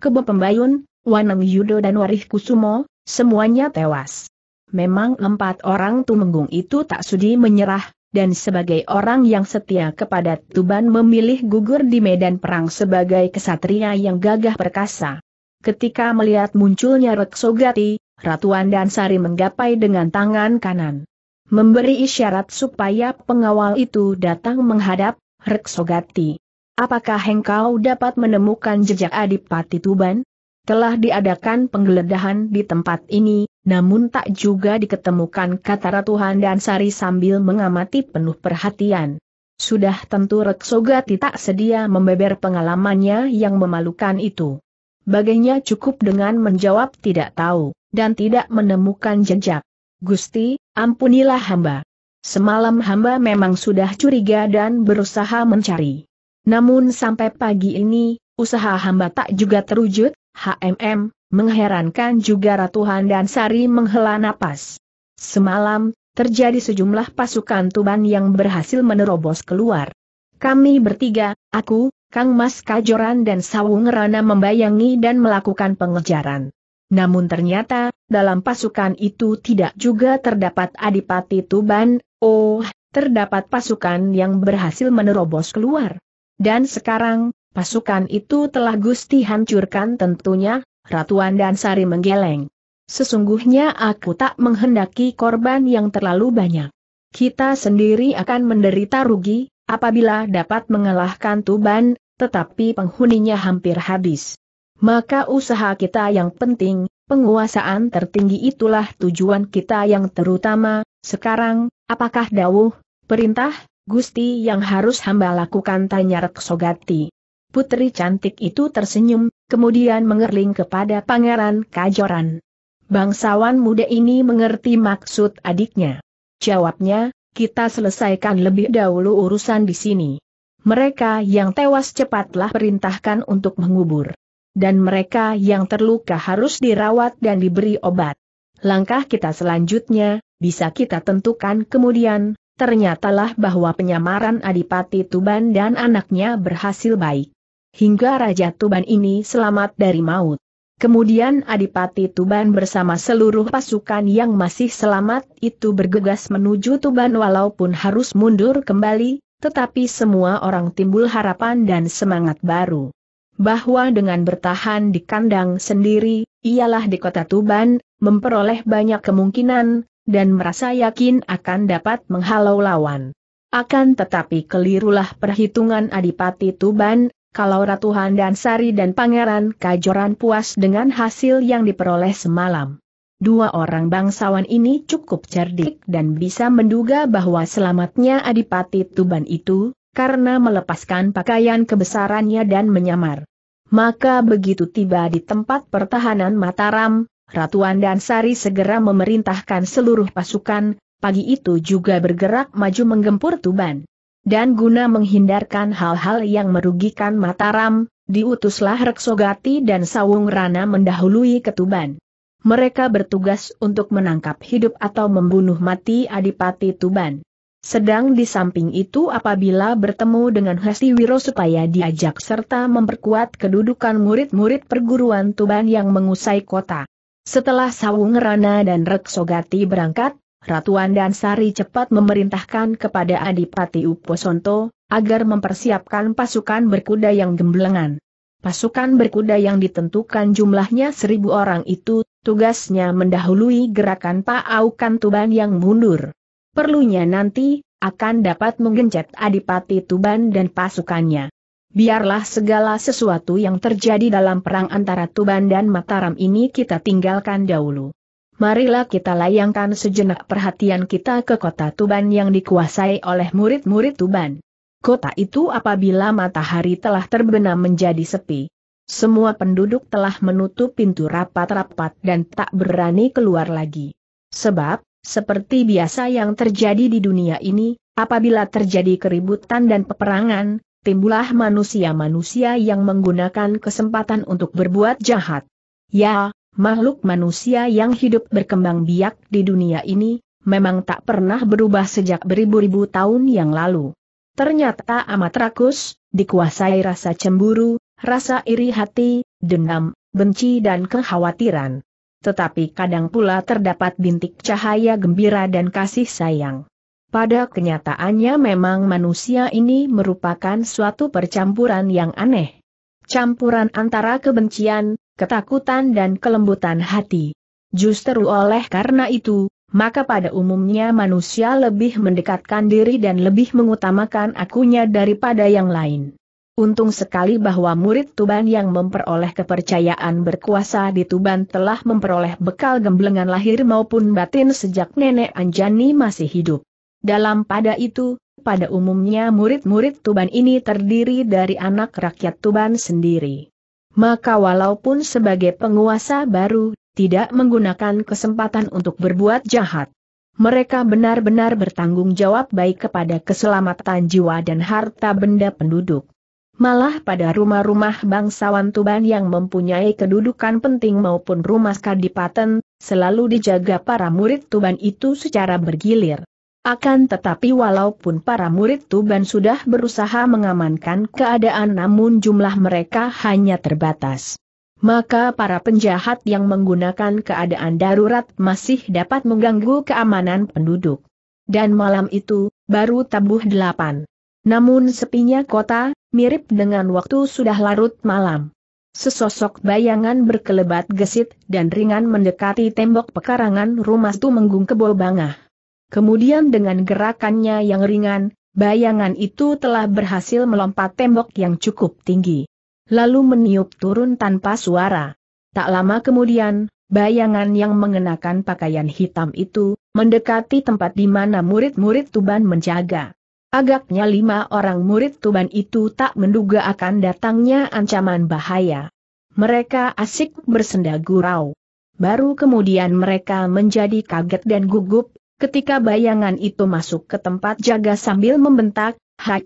Kebo Pembayun, Waneng Yudo dan Warih Kusumo, semuanya tewas. Memang empat orang Tumenggung itu tak sudi menyerah, dan sebagai orang yang setia kepada Tuban memilih gugur di medan perang sebagai kesatria yang gagah perkasa. Ketika melihat munculnya Reksogati, Ratu Andansari menggapai dengan tangan kanan. Memberi isyarat supaya pengawal itu datang menghadap, Reksogati Apakah engkau dapat menemukan jejak Adipati Tuban? Telah diadakan penggeledahan di tempat ini, namun tak juga diketemukan kata Ratu Sari sambil mengamati penuh perhatian. Sudah tentu Reksogati tak sedia membeber pengalamannya yang memalukan itu. Baginya cukup dengan menjawab tidak tahu, dan tidak menemukan jejak. Gusti, ampunilah hamba. Semalam hamba memang sudah curiga dan berusaha mencari. Namun sampai pagi ini, usaha hamba tak juga terwujud, HMM, mengherankan juga Ratu Handan Sari menghela napas. Semalam, terjadi sejumlah pasukan Tuban yang berhasil menerobos keluar. Kami bertiga, aku, Kang Mas Kajoran dan Sawung Rana membayangi dan melakukan pengejaran. Namun ternyata, dalam pasukan itu tidak juga terdapat Adipati Tuban, oh, terdapat pasukan yang berhasil menerobos keluar. Dan sekarang, pasukan itu telah Gusti hancurkan tentunya, Ratuan dan Sari menggeleng. Sesungguhnya aku tak menghendaki korban yang terlalu banyak. Kita sendiri akan menderita rugi, apabila dapat mengalahkan Tuban, tetapi penghuninya hampir habis. Maka usaha kita yang penting, penguasaan tertinggi itulah tujuan kita yang terutama, sekarang, apakah dawuh, perintah, Gusti yang harus hamba lakukan tanya Reksogati. Putri cantik itu tersenyum, kemudian mengerling kepada Pangeran Kajoran. Bangsawan muda ini mengerti maksud adiknya. Jawabnya, kita selesaikan lebih dahulu urusan di sini. Mereka yang tewas cepatlah perintahkan untuk mengubur. Dan mereka yang terluka harus dirawat dan diberi obat. Langkah kita selanjutnya, bisa kita tentukan kemudian, Ternyatalah bahwa penyamaran Adipati Tuban dan anaknya berhasil baik. Hingga Raja Tuban ini selamat dari maut. Kemudian Adipati Tuban bersama seluruh pasukan yang masih selamat itu bergegas menuju Tuban walaupun harus mundur kembali, tetapi semua orang timbul harapan dan semangat baru. Bahwa dengan bertahan di kandang sendiri, ialah di kota Tuban, memperoleh banyak kemungkinan, dan merasa yakin akan dapat menghalau lawan. Akan tetapi kelirulah perhitungan Adipati Tuban, kalau Ratu Handansari dan Pangeran Kajoran puas dengan hasil yang diperoleh semalam. Dua orang bangsawan ini cukup cerdik dan bisa menduga bahwa selamatnya Adipati Tuban itu, karena melepaskan pakaian kebesarannya dan menyamar. Maka begitu tiba di tempat pertahanan Mataram, Ratuan dan Sari segera memerintahkan seluruh pasukan, pagi itu juga bergerak maju menggempur Tuban. Dan guna menghindarkan hal-hal yang merugikan Mataram, diutuslah Reksogati dan Sawung Rana mendahului Tuban. Mereka bertugas untuk menangkap hidup atau membunuh mati Adipati Tuban. Sedang di samping itu apabila bertemu dengan Hesti Wiro supaya diajak serta memperkuat kedudukan murid-murid perguruan Tuban yang mengusai kota. Setelah Sawung Rana dan Reksogati berangkat, Ratuan dan Sari cepat memerintahkan kepada Adipati Uposonto, agar mempersiapkan pasukan berkuda yang gemblengan. Pasukan berkuda yang ditentukan jumlahnya seribu orang itu, tugasnya mendahului gerakan Pak Aukan Tuban yang mundur. Perlunya nanti, akan dapat menggencet Adipati Tuban dan pasukannya biarlah segala sesuatu yang terjadi dalam perang antara Tuban dan Mataram ini kita tinggalkan dahulu. Marilah kita layangkan sejenak perhatian kita ke kota Tuban yang dikuasai oleh murid-murid Tuban. Kota itu apabila matahari telah terbenam menjadi sepi. Semua penduduk telah menutup pintu rapat-rapat dan tak berani keluar lagi. Sebab, seperti biasa yang terjadi di dunia ini, apabila terjadi keributan dan peperangan, timbulah manusia-manusia yang menggunakan kesempatan untuk berbuat jahat. Ya, makhluk manusia yang hidup berkembang biak di dunia ini, memang tak pernah berubah sejak beribu-ribu tahun yang lalu. Ternyata amat rakus, dikuasai rasa cemburu, rasa iri hati, dendam, benci dan kekhawatiran. Tetapi kadang pula terdapat bintik cahaya gembira dan kasih sayang. Pada kenyataannya memang manusia ini merupakan suatu percampuran yang aneh. Campuran antara kebencian, ketakutan dan kelembutan hati. Justru oleh karena itu, maka pada umumnya manusia lebih mendekatkan diri dan lebih mengutamakan akunya daripada yang lain. Untung sekali bahwa murid Tuban yang memperoleh kepercayaan berkuasa di Tuban telah memperoleh bekal gemblengan lahir maupun batin sejak nenek Anjani masih hidup. Dalam pada itu, pada umumnya murid-murid Tuban ini terdiri dari anak rakyat Tuban sendiri. Maka walaupun sebagai penguasa baru, tidak menggunakan kesempatan untuk berbuat jahat. Mereka benar-benar bertanggung jawab baik kepada keselamatan jiwa dan harta benda penduduk. Malah pada rumah-rumah bangsawan Tuban yang mempunyai kedudukan penting maupun rumah kadipaten, selalu dijaga para murid Tuban itu secara bergilir. Akan tetapi walaupun para murid Tuban sudah berusaha mengamankan keadaan namun jumlah mereka hanya terbatas. Maka para penjahat yang menggunakan keadaan darurat masih dapat mengganggu keamanan penduduk. Dan malam itu, baru tabuh delapan. Namun sepinya kota, mirip dengan waktu sudah larut malam. Sesosok bayangan berkelebat gesit dan ringan mendekati tembok pekarangan rumah itu kebol bangah. Kemudian dengan gerakannya yang ringan, bayangan itu telah berhasil melompat tembok yang cukup tinggi. Lalu meniup turun tanpa suara. Tak lama kemudian, bayangan yang mengenakan pakaian hitam itu, mendekati tempat di mana murid-murid Tuban menjaga. Agaknya lima orang murid Tuban itu tak menduga akan datangnya ancaman bahaya. Mereka asik bersenda gurau. Baru kemudian mereka menjadi kaget dan gugup, Ketika bayangan itu masuk ke tempat jaga sambil membentak, Hai,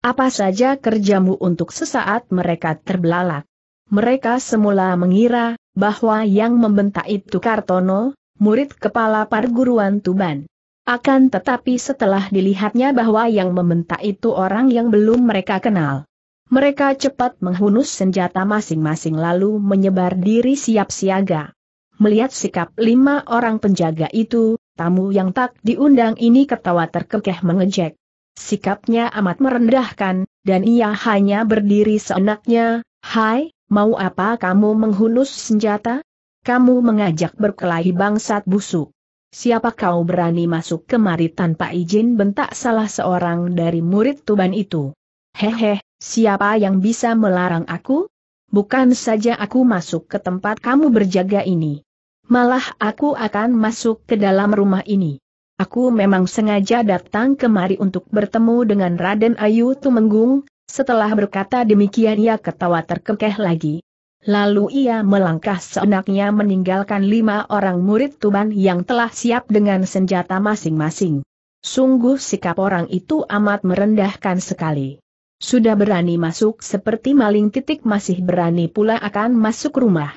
apa saja kerjamu untuk sesaat mereka terbelalak. Mereka semula mengira, bahwa yang membentak itu Kartono, murid kepala perguruan Tuban. Akan tetapi setelah dilihatnya bahwa yang membentak itu orang yang belum mereka kenal. Mereka cepat menghunus senjata masing-masing lalu menyebar diri siap siaga. Melihat sikap lima orang penjaga itu, tamu yang tak diundang ini ketawa terkekeh mengejek. Sikapnya amat merendahkan, dan ia hanya berdiri seenaknya, Hai, mau apa kamu menghunus senjata? Kamu mengajak berkelahi bangsat busuk. Siapa kau berani masuk kemari tanpa izin bentak salah seorang dari murid Tuban itu? Hehe, siapa yang bisa melarang aku? Bukan saja aku masuk ke tempat kamu berjaga ini. Malah aku akan masuk ke dalam rumah ini. Aku memang sengaja datang kemari untuk bertemu dengan Raden Ayu Tumenggung, setelah berkata demikian ia ketawa terkekeh lagi. Lalu ia melangkah seenaknya meninggalkan lima orang murid Tuban yang telah siap dengan senjata masing-masing. Sungguh sikap orang itu amat merendahkan sekali. Sudah berani masuk seperti maling titik masih berani pula akan masuk rumah.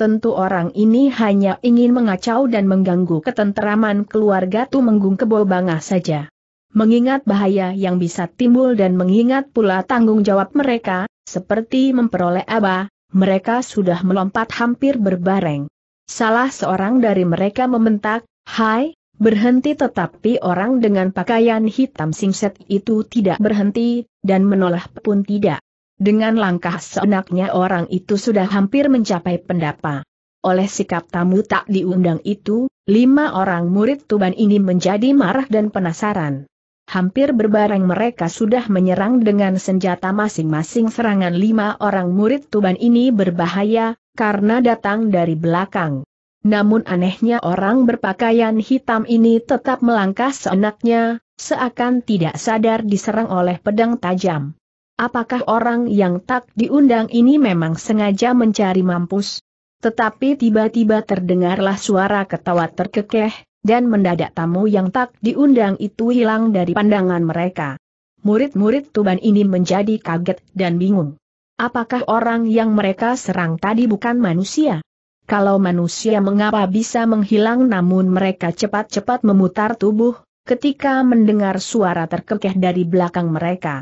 Tentu orang ini hanya ingin mengacau dan mengganggu ketenteraman keluarga Tumenggung Kebo Bangah saja. Mengingat bahaya yang bisa timbul dan mengingat pula tanggung jawab mereka, seperti memperoleh aba, mereka sudah melompat hampir berbareng. Salah seorang dari mereka membentak, Hai, berhenti tetapi orang dengan pakaian hitam singset itu tidak berhenti, dan menolak pun tidak. Dengan langkah seenaknya orang itu sudah hampir mencapai pendapa. Oleh sikap tamu tak diundang itu, lima orang murid Tuban ini menjadi marah dan penasaran. Hampir berbareng mereka sudah menyerang dengan senjata masing-masing serangan lima orang murid Tuban ini berbahaya, karena datang dari belakang. Namun anehnya orang berpakaian hitam ini tetap melangkah seenaknya, seakan tidak sadar diserang oleh pedang tajam. Apakah orang yang tak diundang ini memang sengaja mencari mampus? Tetapi tiba-tiba terdengarlah suara ketawa terkekeh, dan mendadak tamu yang tak diundang itu hilang dari pandangan mereka. Murid-murid Tuban ini menjadi kaget dan bingung. Apakah orang yang mereka serang tadi bukan manusia? Kalau manusia mengapa bisa menghilang namun mereka cepat-cepat memutar tubuh, ketika mendengar suara terkekeh dari belakang mereka.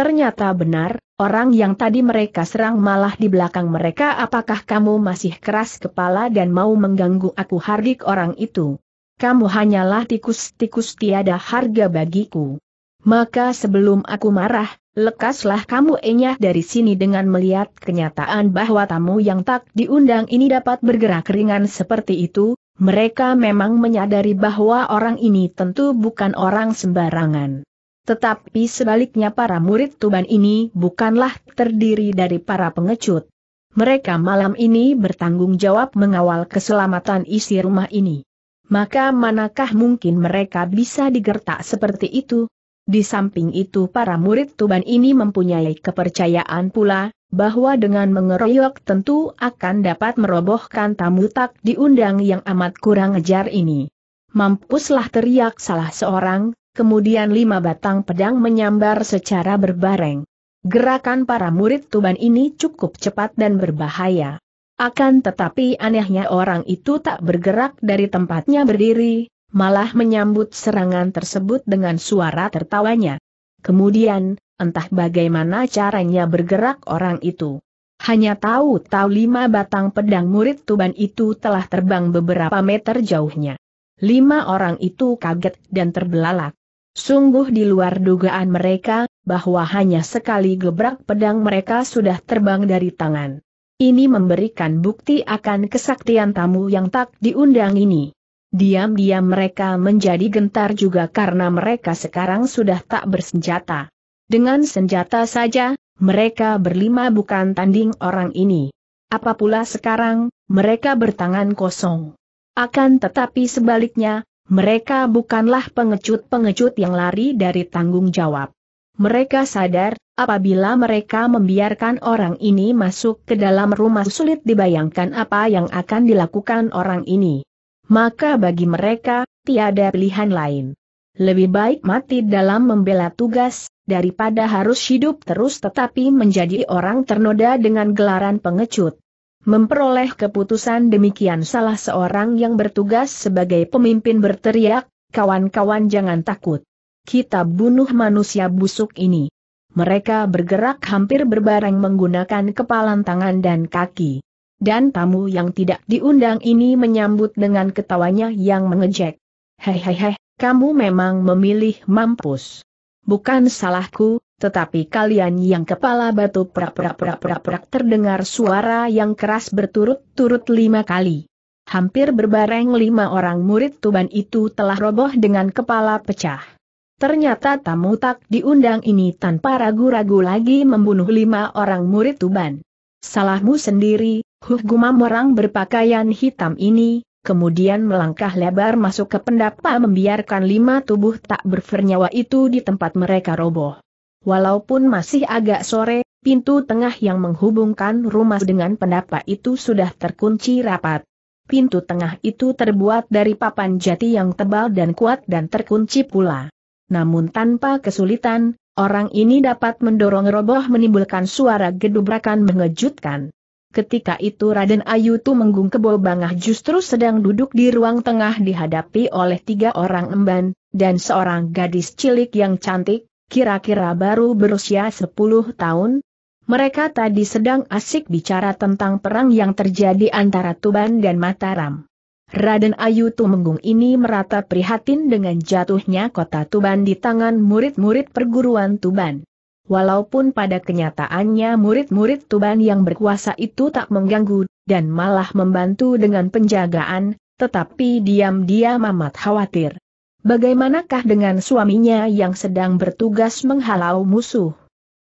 Ternyata benar, orang yang tadi mereka serang malah di belakang mereka apakah kamu masih keras kepala dan mau mengganggu aku hardik orang itu. Kamu hanyalah tikus-tikus tiada harga bagiku. Maka sebelum aku marah, lekaslah kamu enyah dari sini dengan melihat kenyataan bahwa tamu yang tak diundang ini dapat bergerak ringan seperti itu, mereka memang menyadari bahwa orang ini tentu bukan orang sembarangan. Tetapi sebaliknya para murid Tuban ini bukanlah terdiri dari para pengecut. Mereka malam ini bertanggung jawab mengawal keselamatan isi rumah ini. Maka manakah mungkin mereka bisa digertak seperti itu? Di samping itu para murid Tuban ini mempunyai kepercayaan pula, bahwa dengan mengeroyok tentu akan dapat merobohkan tamu tak diundang yang amat kurang ajar ini. Mampuslah teriak salah seorang, kemudian lima batang pedang menyambar secara berbareng. Gerakan para murid Tuban ini cukup cepat dan berbahaya. Akan tetapi anehnya orang itu tak bergerak dari tempatnya berdiri, malah menyambut serangan tersebut dengan suara tertawanya. Kemudian, entah bagaimana caranya bergerak orang itu. Hanya tahu-tahu lima batang pedang murid Tuban itu telah terbang beberapa meter jauhnya. Lima orang itu kaget dan terbelalak. Sungguh di luar dugaan mereka, bahwa hanya sekali gebrak pedang mereka sudah terbang dari tangan. Ini memberikan bukti akan kesaktian tamu yang tak diundang ini. Diam-diam mereka menjadi gentar juga karena mereka sekarang sudah tak bersenjata. Dengan senjata saja, mereka berlima bukan tanding orang ini. Apa sekarang, mereka bertangan kosong. Akan tetapi sebaliknya, mereka bukanlah pengecut-pengecut yang lari dari tanggung jawab. Mereka sadar, apabila mereka membiarkan orang ini masuk ke dalam rumah sulit dibayangkan apa yang akan dilakukan orang ini. Maka bagi mereka, tiada pilihan lain. Lebih baik mati dalam membela tugas, daripada harus hidup terus tetapi menjadi orang ternoda dengan gelaran pengecut. Memperoleh keputusan demikian salah seorang yang bertugas sebagai pemimpin berteriak, kawan-kawan jangan takut. Kita bunuh manusia busuk ini. Mereka bergerak hampir berbareng menggunakan kepalan tangan dan kaki. Dan tamu yang tidak diundang ini menyambut dengan ketawanya yang mengejek. Hehehe, kamu memang memilih mampus. Bukan salahku, tetapi kalian yang kepala batu prak-prak-prak-prak terdengar suara yang keras berturut-turut lima kali. Hampir berbareng lima orang murid Tuban itu telah roboh dengan kepala pecah. Ternyata tamu tak diundang ini tanpa ragu-ragu lagi membunuh lima orang murid Tuban. Salahmu sendiri, huh gumam orang berpakaian hitam ini, kemudian melangkah lebar masuk ke pendapa membiarkan lima tubuh tak bernyawa itu di tempat mereka roboh. Walaupun masih agak sore, pintu tengah yang menghubungkan rumah dengan pendapa itu sudah terkunci rapat. Pintu tengah itu terbuat dari papan jati yang tebal dan kuat dan terkunci pula. Namun tanpa kesulitan, orang ini dapat mendorong roboh menimbulkan suara gedubrakan mengejutkan. Ketika itu Raden Ayu tuh Menggung bangah justru sedang duduk di ruang tengah dihadapi oleh tiga orang emban, dan seorang gadis cilik yang cantik, kira-kira baru berusia 10 tahun. Mereka tadi sedang asik bicara tentang perang yang terjadi antara Tuban dan Mataram. Raden Ayu Tumenggung ini merata prihatin dengan jatuhnya kota Tuban di tangan murid-murid perguruan Tuban. Walaupun pada kenyataannya murid-murid Tuban yang berkuasa itu tak mengganggu, dan malah membantu dengan penjagaan, tetapi diam-diam amat khawatir. Bagaimanakah dengan suaminya yang sedang bertugas menghalau musuh?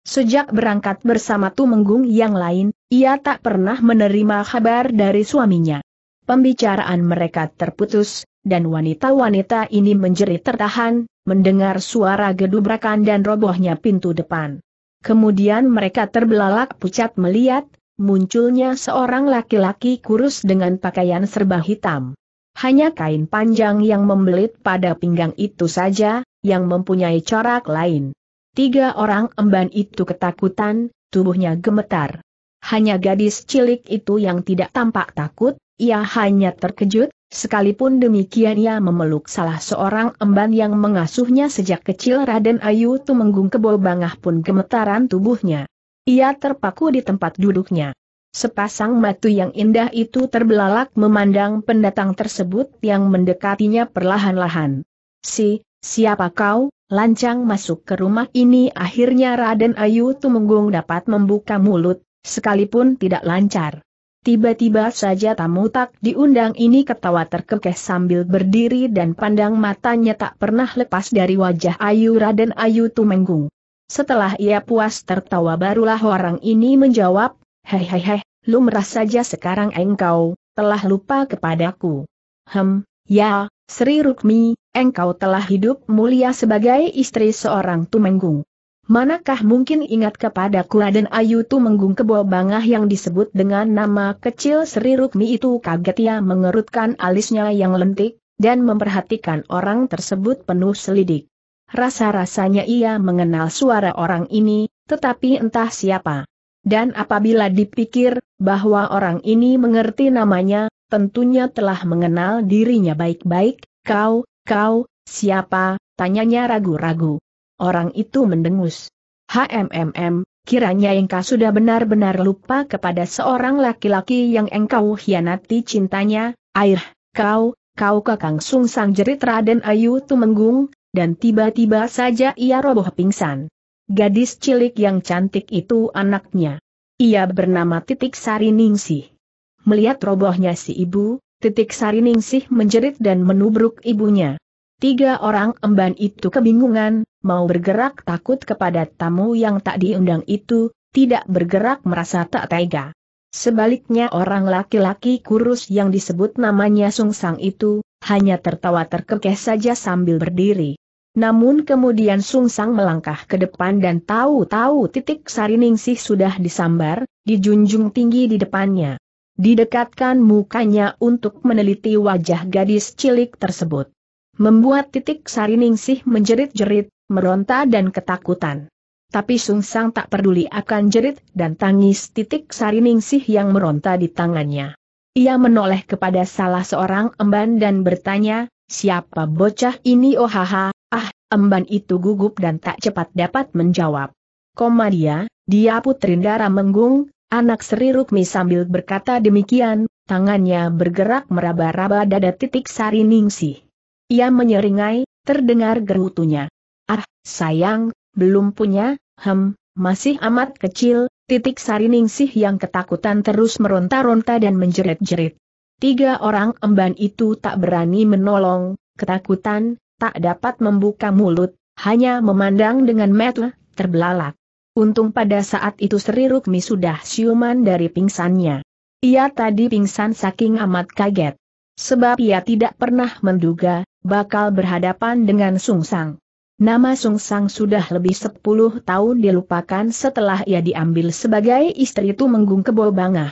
Sejak berangkat bersama Tumenggung yang lain, ia tak pernah menerima kabar dari suaminya. Pembicaraan mereka terputus, dan wanita-wanita ini menjerit tertahan, mendengar suara gedubrakan dan robohnya pintu depan. Kemudian mereka terbelalak pucat melihat, munculnya seorang laki-laki kurus dengan pakaian serba hitam. Hanya kain panjang yang membelit pada pinggang itu saja, yang mempunyai corak lain. Tiga orang emban itu ketakutan, tubuhnya gemetar. Hanya gadis cilik itu yang tidak tampak takut, ia hanya terkejut, sekalipun demikian ia memeluk salah seorang emban yang mengasuhnya sejak kecil Raden Ayu Tumenggung Kebol Bangah pun gemetaran tubuhnya. Ia terpaku di tempat duduknya. Sepasang mata yang indah itu terbelalak memandang pendatang tersebut yang mendekatinya perlahan-lahan. Si, siapa kau, lancang masuk ke rumah ini akhirnya Raden Ayu Tumenggung dapat membuka mulut, sekalipun tidak lancar. Tiba-tiba saja tamu tak diundang ini ketawa terkekeh sambil berdiri dan pandang matanya tak pernah lepas dari wajah Ayu Raden Ayu Tumenggung. Setelah ia puas tertawa barulah orang ini menjawab, Hei hei hei, lu merasa saja sekarang engkau, telah lupa kepadaku. Hem, ya, Sri Rukmi, engkau telah hidup mulia sebagai istri seorang Tumenggung. Manakah mungkin ingat kepadaku? Aden Ayu Tumenggung Kebo Bangah yang disebut dengan nama kecil Sri Rukmi itu kaget ia mengerutkan alisnya yang lentik, dan memperhatikan orang tersebut penuh selidik. Rasa-rasanya ia mengenal suara orang ini, tetapi entah siapa. Dan apabila dipikir, bahwa orang ini mengerti namanya, tentunya telah mengenal dirinya baik-baik, kau, kau, siapa, tanyanya ragu-ragu. Orang itu mendengus. HMMM, kiranya engkau sudah benar-benar lupa kepada seorang laki-laki yang engkau hianati cintanya, air, kau, kau kakang sungsang jerit Raden Ayu Tumenggung, dan tiba-tiba saja ia roboh pingsan. Gadis cilik yang cantik itu anaknya. Ia bernama Titik Sari Ningsih. Melihat robohnya si ibu, Titik Sari Ningsih menjerit dan menubruk ibunya. Tiga orang emban itu kebingungan, mau bergerak takut kepada tamu yang tak diundang itu, tidak bergerak merasa tak tega. Sebaliknya orang laki-laki kurus yang disebut namanya Sung Sang itu, hanya tertawa terkekeh saja sambil berdiri. Namun kemudian Sung Sang melangkah ke depan dan tahu-tahu titik Sariningsih sudah disambar, dijunjung tinggi di depannya. Didekatkan mukanya untuk meneliti wajah gadis cilik tersebut. Membuat titik Sariningsih menjerit-jerit, meronta dan ketakutan. Tapi Sung Sang tak peduli akan jerit dan tangis titik Sariningsih yang meronta di tangannya. Ia menoleh kepada salah seorang emban dan bertanya, siapa bocah ini ohaha, oh, Emban itu gugup dan tak cepat dapat menjawab. Koma dia, dia putri menggung, anak Sri Rukmi sambil berkata demikian, tangannya bergerak meraba-raba dada titik sari ningsih. Ia menyeringai, terdengar gerutunya. Ah, sayang, belum punya, hem, masih amat kecil, titik sari ningsih yang ketakutan terus meronta-ronta dan menjerit-jerit. Tiga orang emban itu tak berani menolong, ketakutan, tak dapat membuka mulut, hanya memandang dengan mata terbelalak. Untung pada saat itu Sri Rukmi sudah siuman dari pingsannya. Ia tadi pingsan saking amat kaget. Sebab ia tidak pernah menduga, bakal berhadapan dengan Sung Sang. Nama Sung Sang sudah lebih 10 tahun dilupakan setelah ia diambil sebagai istri itu Kebo Bangah.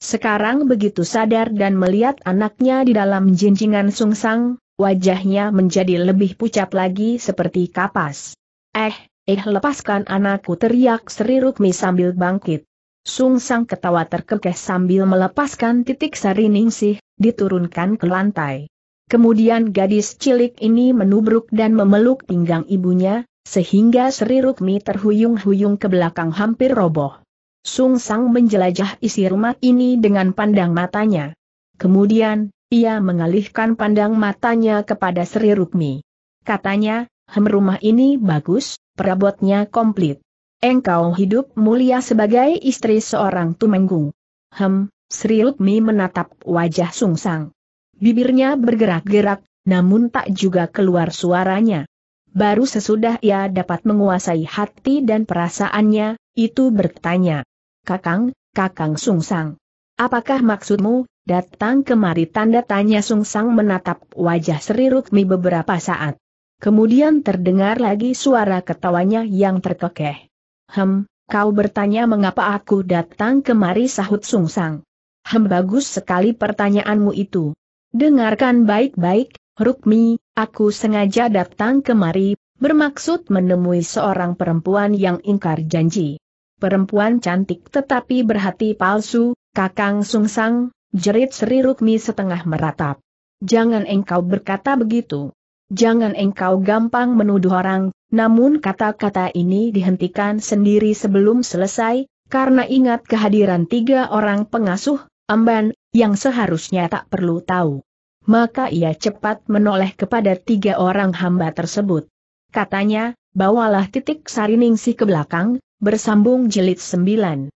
Sekarang begitu sadar dan melihat anaknya di dalam jinjingan Sang wajahnya menjadi lebih pucat lagi seperti kapas. Eh, eh lepaskan anakku teriak Sri Rukmi sambil bangkit. Sung Sang ketawa terkekeh sambil melepaskan titik sari ningsih, diturunkan ke lantai. Kemudian gadis cilik ini menubruk dan memeluk pinggang ibunya, sehingga Sri Rukmi terhuyung-huyung ke belakang hampir roboh. Sung Sang menjelajah isi rumah ini dengan pandang matanya. Kemudian, ia mengalihkan pandang matanya kepada Sri Rukmi. Katanya, hem rumah ini bagus, perabotnya komplit. Engkau hidup mulia sebagai istri seorang tumenggung. Hem, Sri Rukmi menatap wajah sungsang. Bibirnya bergerak-gerak, namun tak juga keluar suaranya. Baru sesudah ia dapat menguasai hati dan perasaannya, itu bertanya. Kakang, Kakang Sungsang. Apakah maksudmu, datang kemari tanda tanya sung sang menatap wajah Sri Rukmi beberapa saat. Kemudian terdengar lagi suara ketawanya yang terkekeh. Hem, kau bertanya mengapa aku datang kemari sahut Sung Sang. Hem bagus sekali pertanyaanmu itu. Dengarkan baik-baik, Rukmi, aku sengaja datang kemari, bermaksud menemui seorang perempuan yang ingkar janji. Perempuan cantik tetapi berhati palsu, Kakang Sungsang, jerit Sri Rukmi setengah meratap. Jangan engkau berkata begitu. Jangan engkau gampang menuduh orang, namun kata-kata ini dihentikan sendiri sebelum selesai, karena ingat kehadiran tiga orang pengasuh, amban, yang seharusnya tak perlu tahu. Maka ia cepat menoleh kepada tiga orang hamba tersebut. Katanya, bawalah titik sariningsi ke belakang, bersambung jelit sembilan.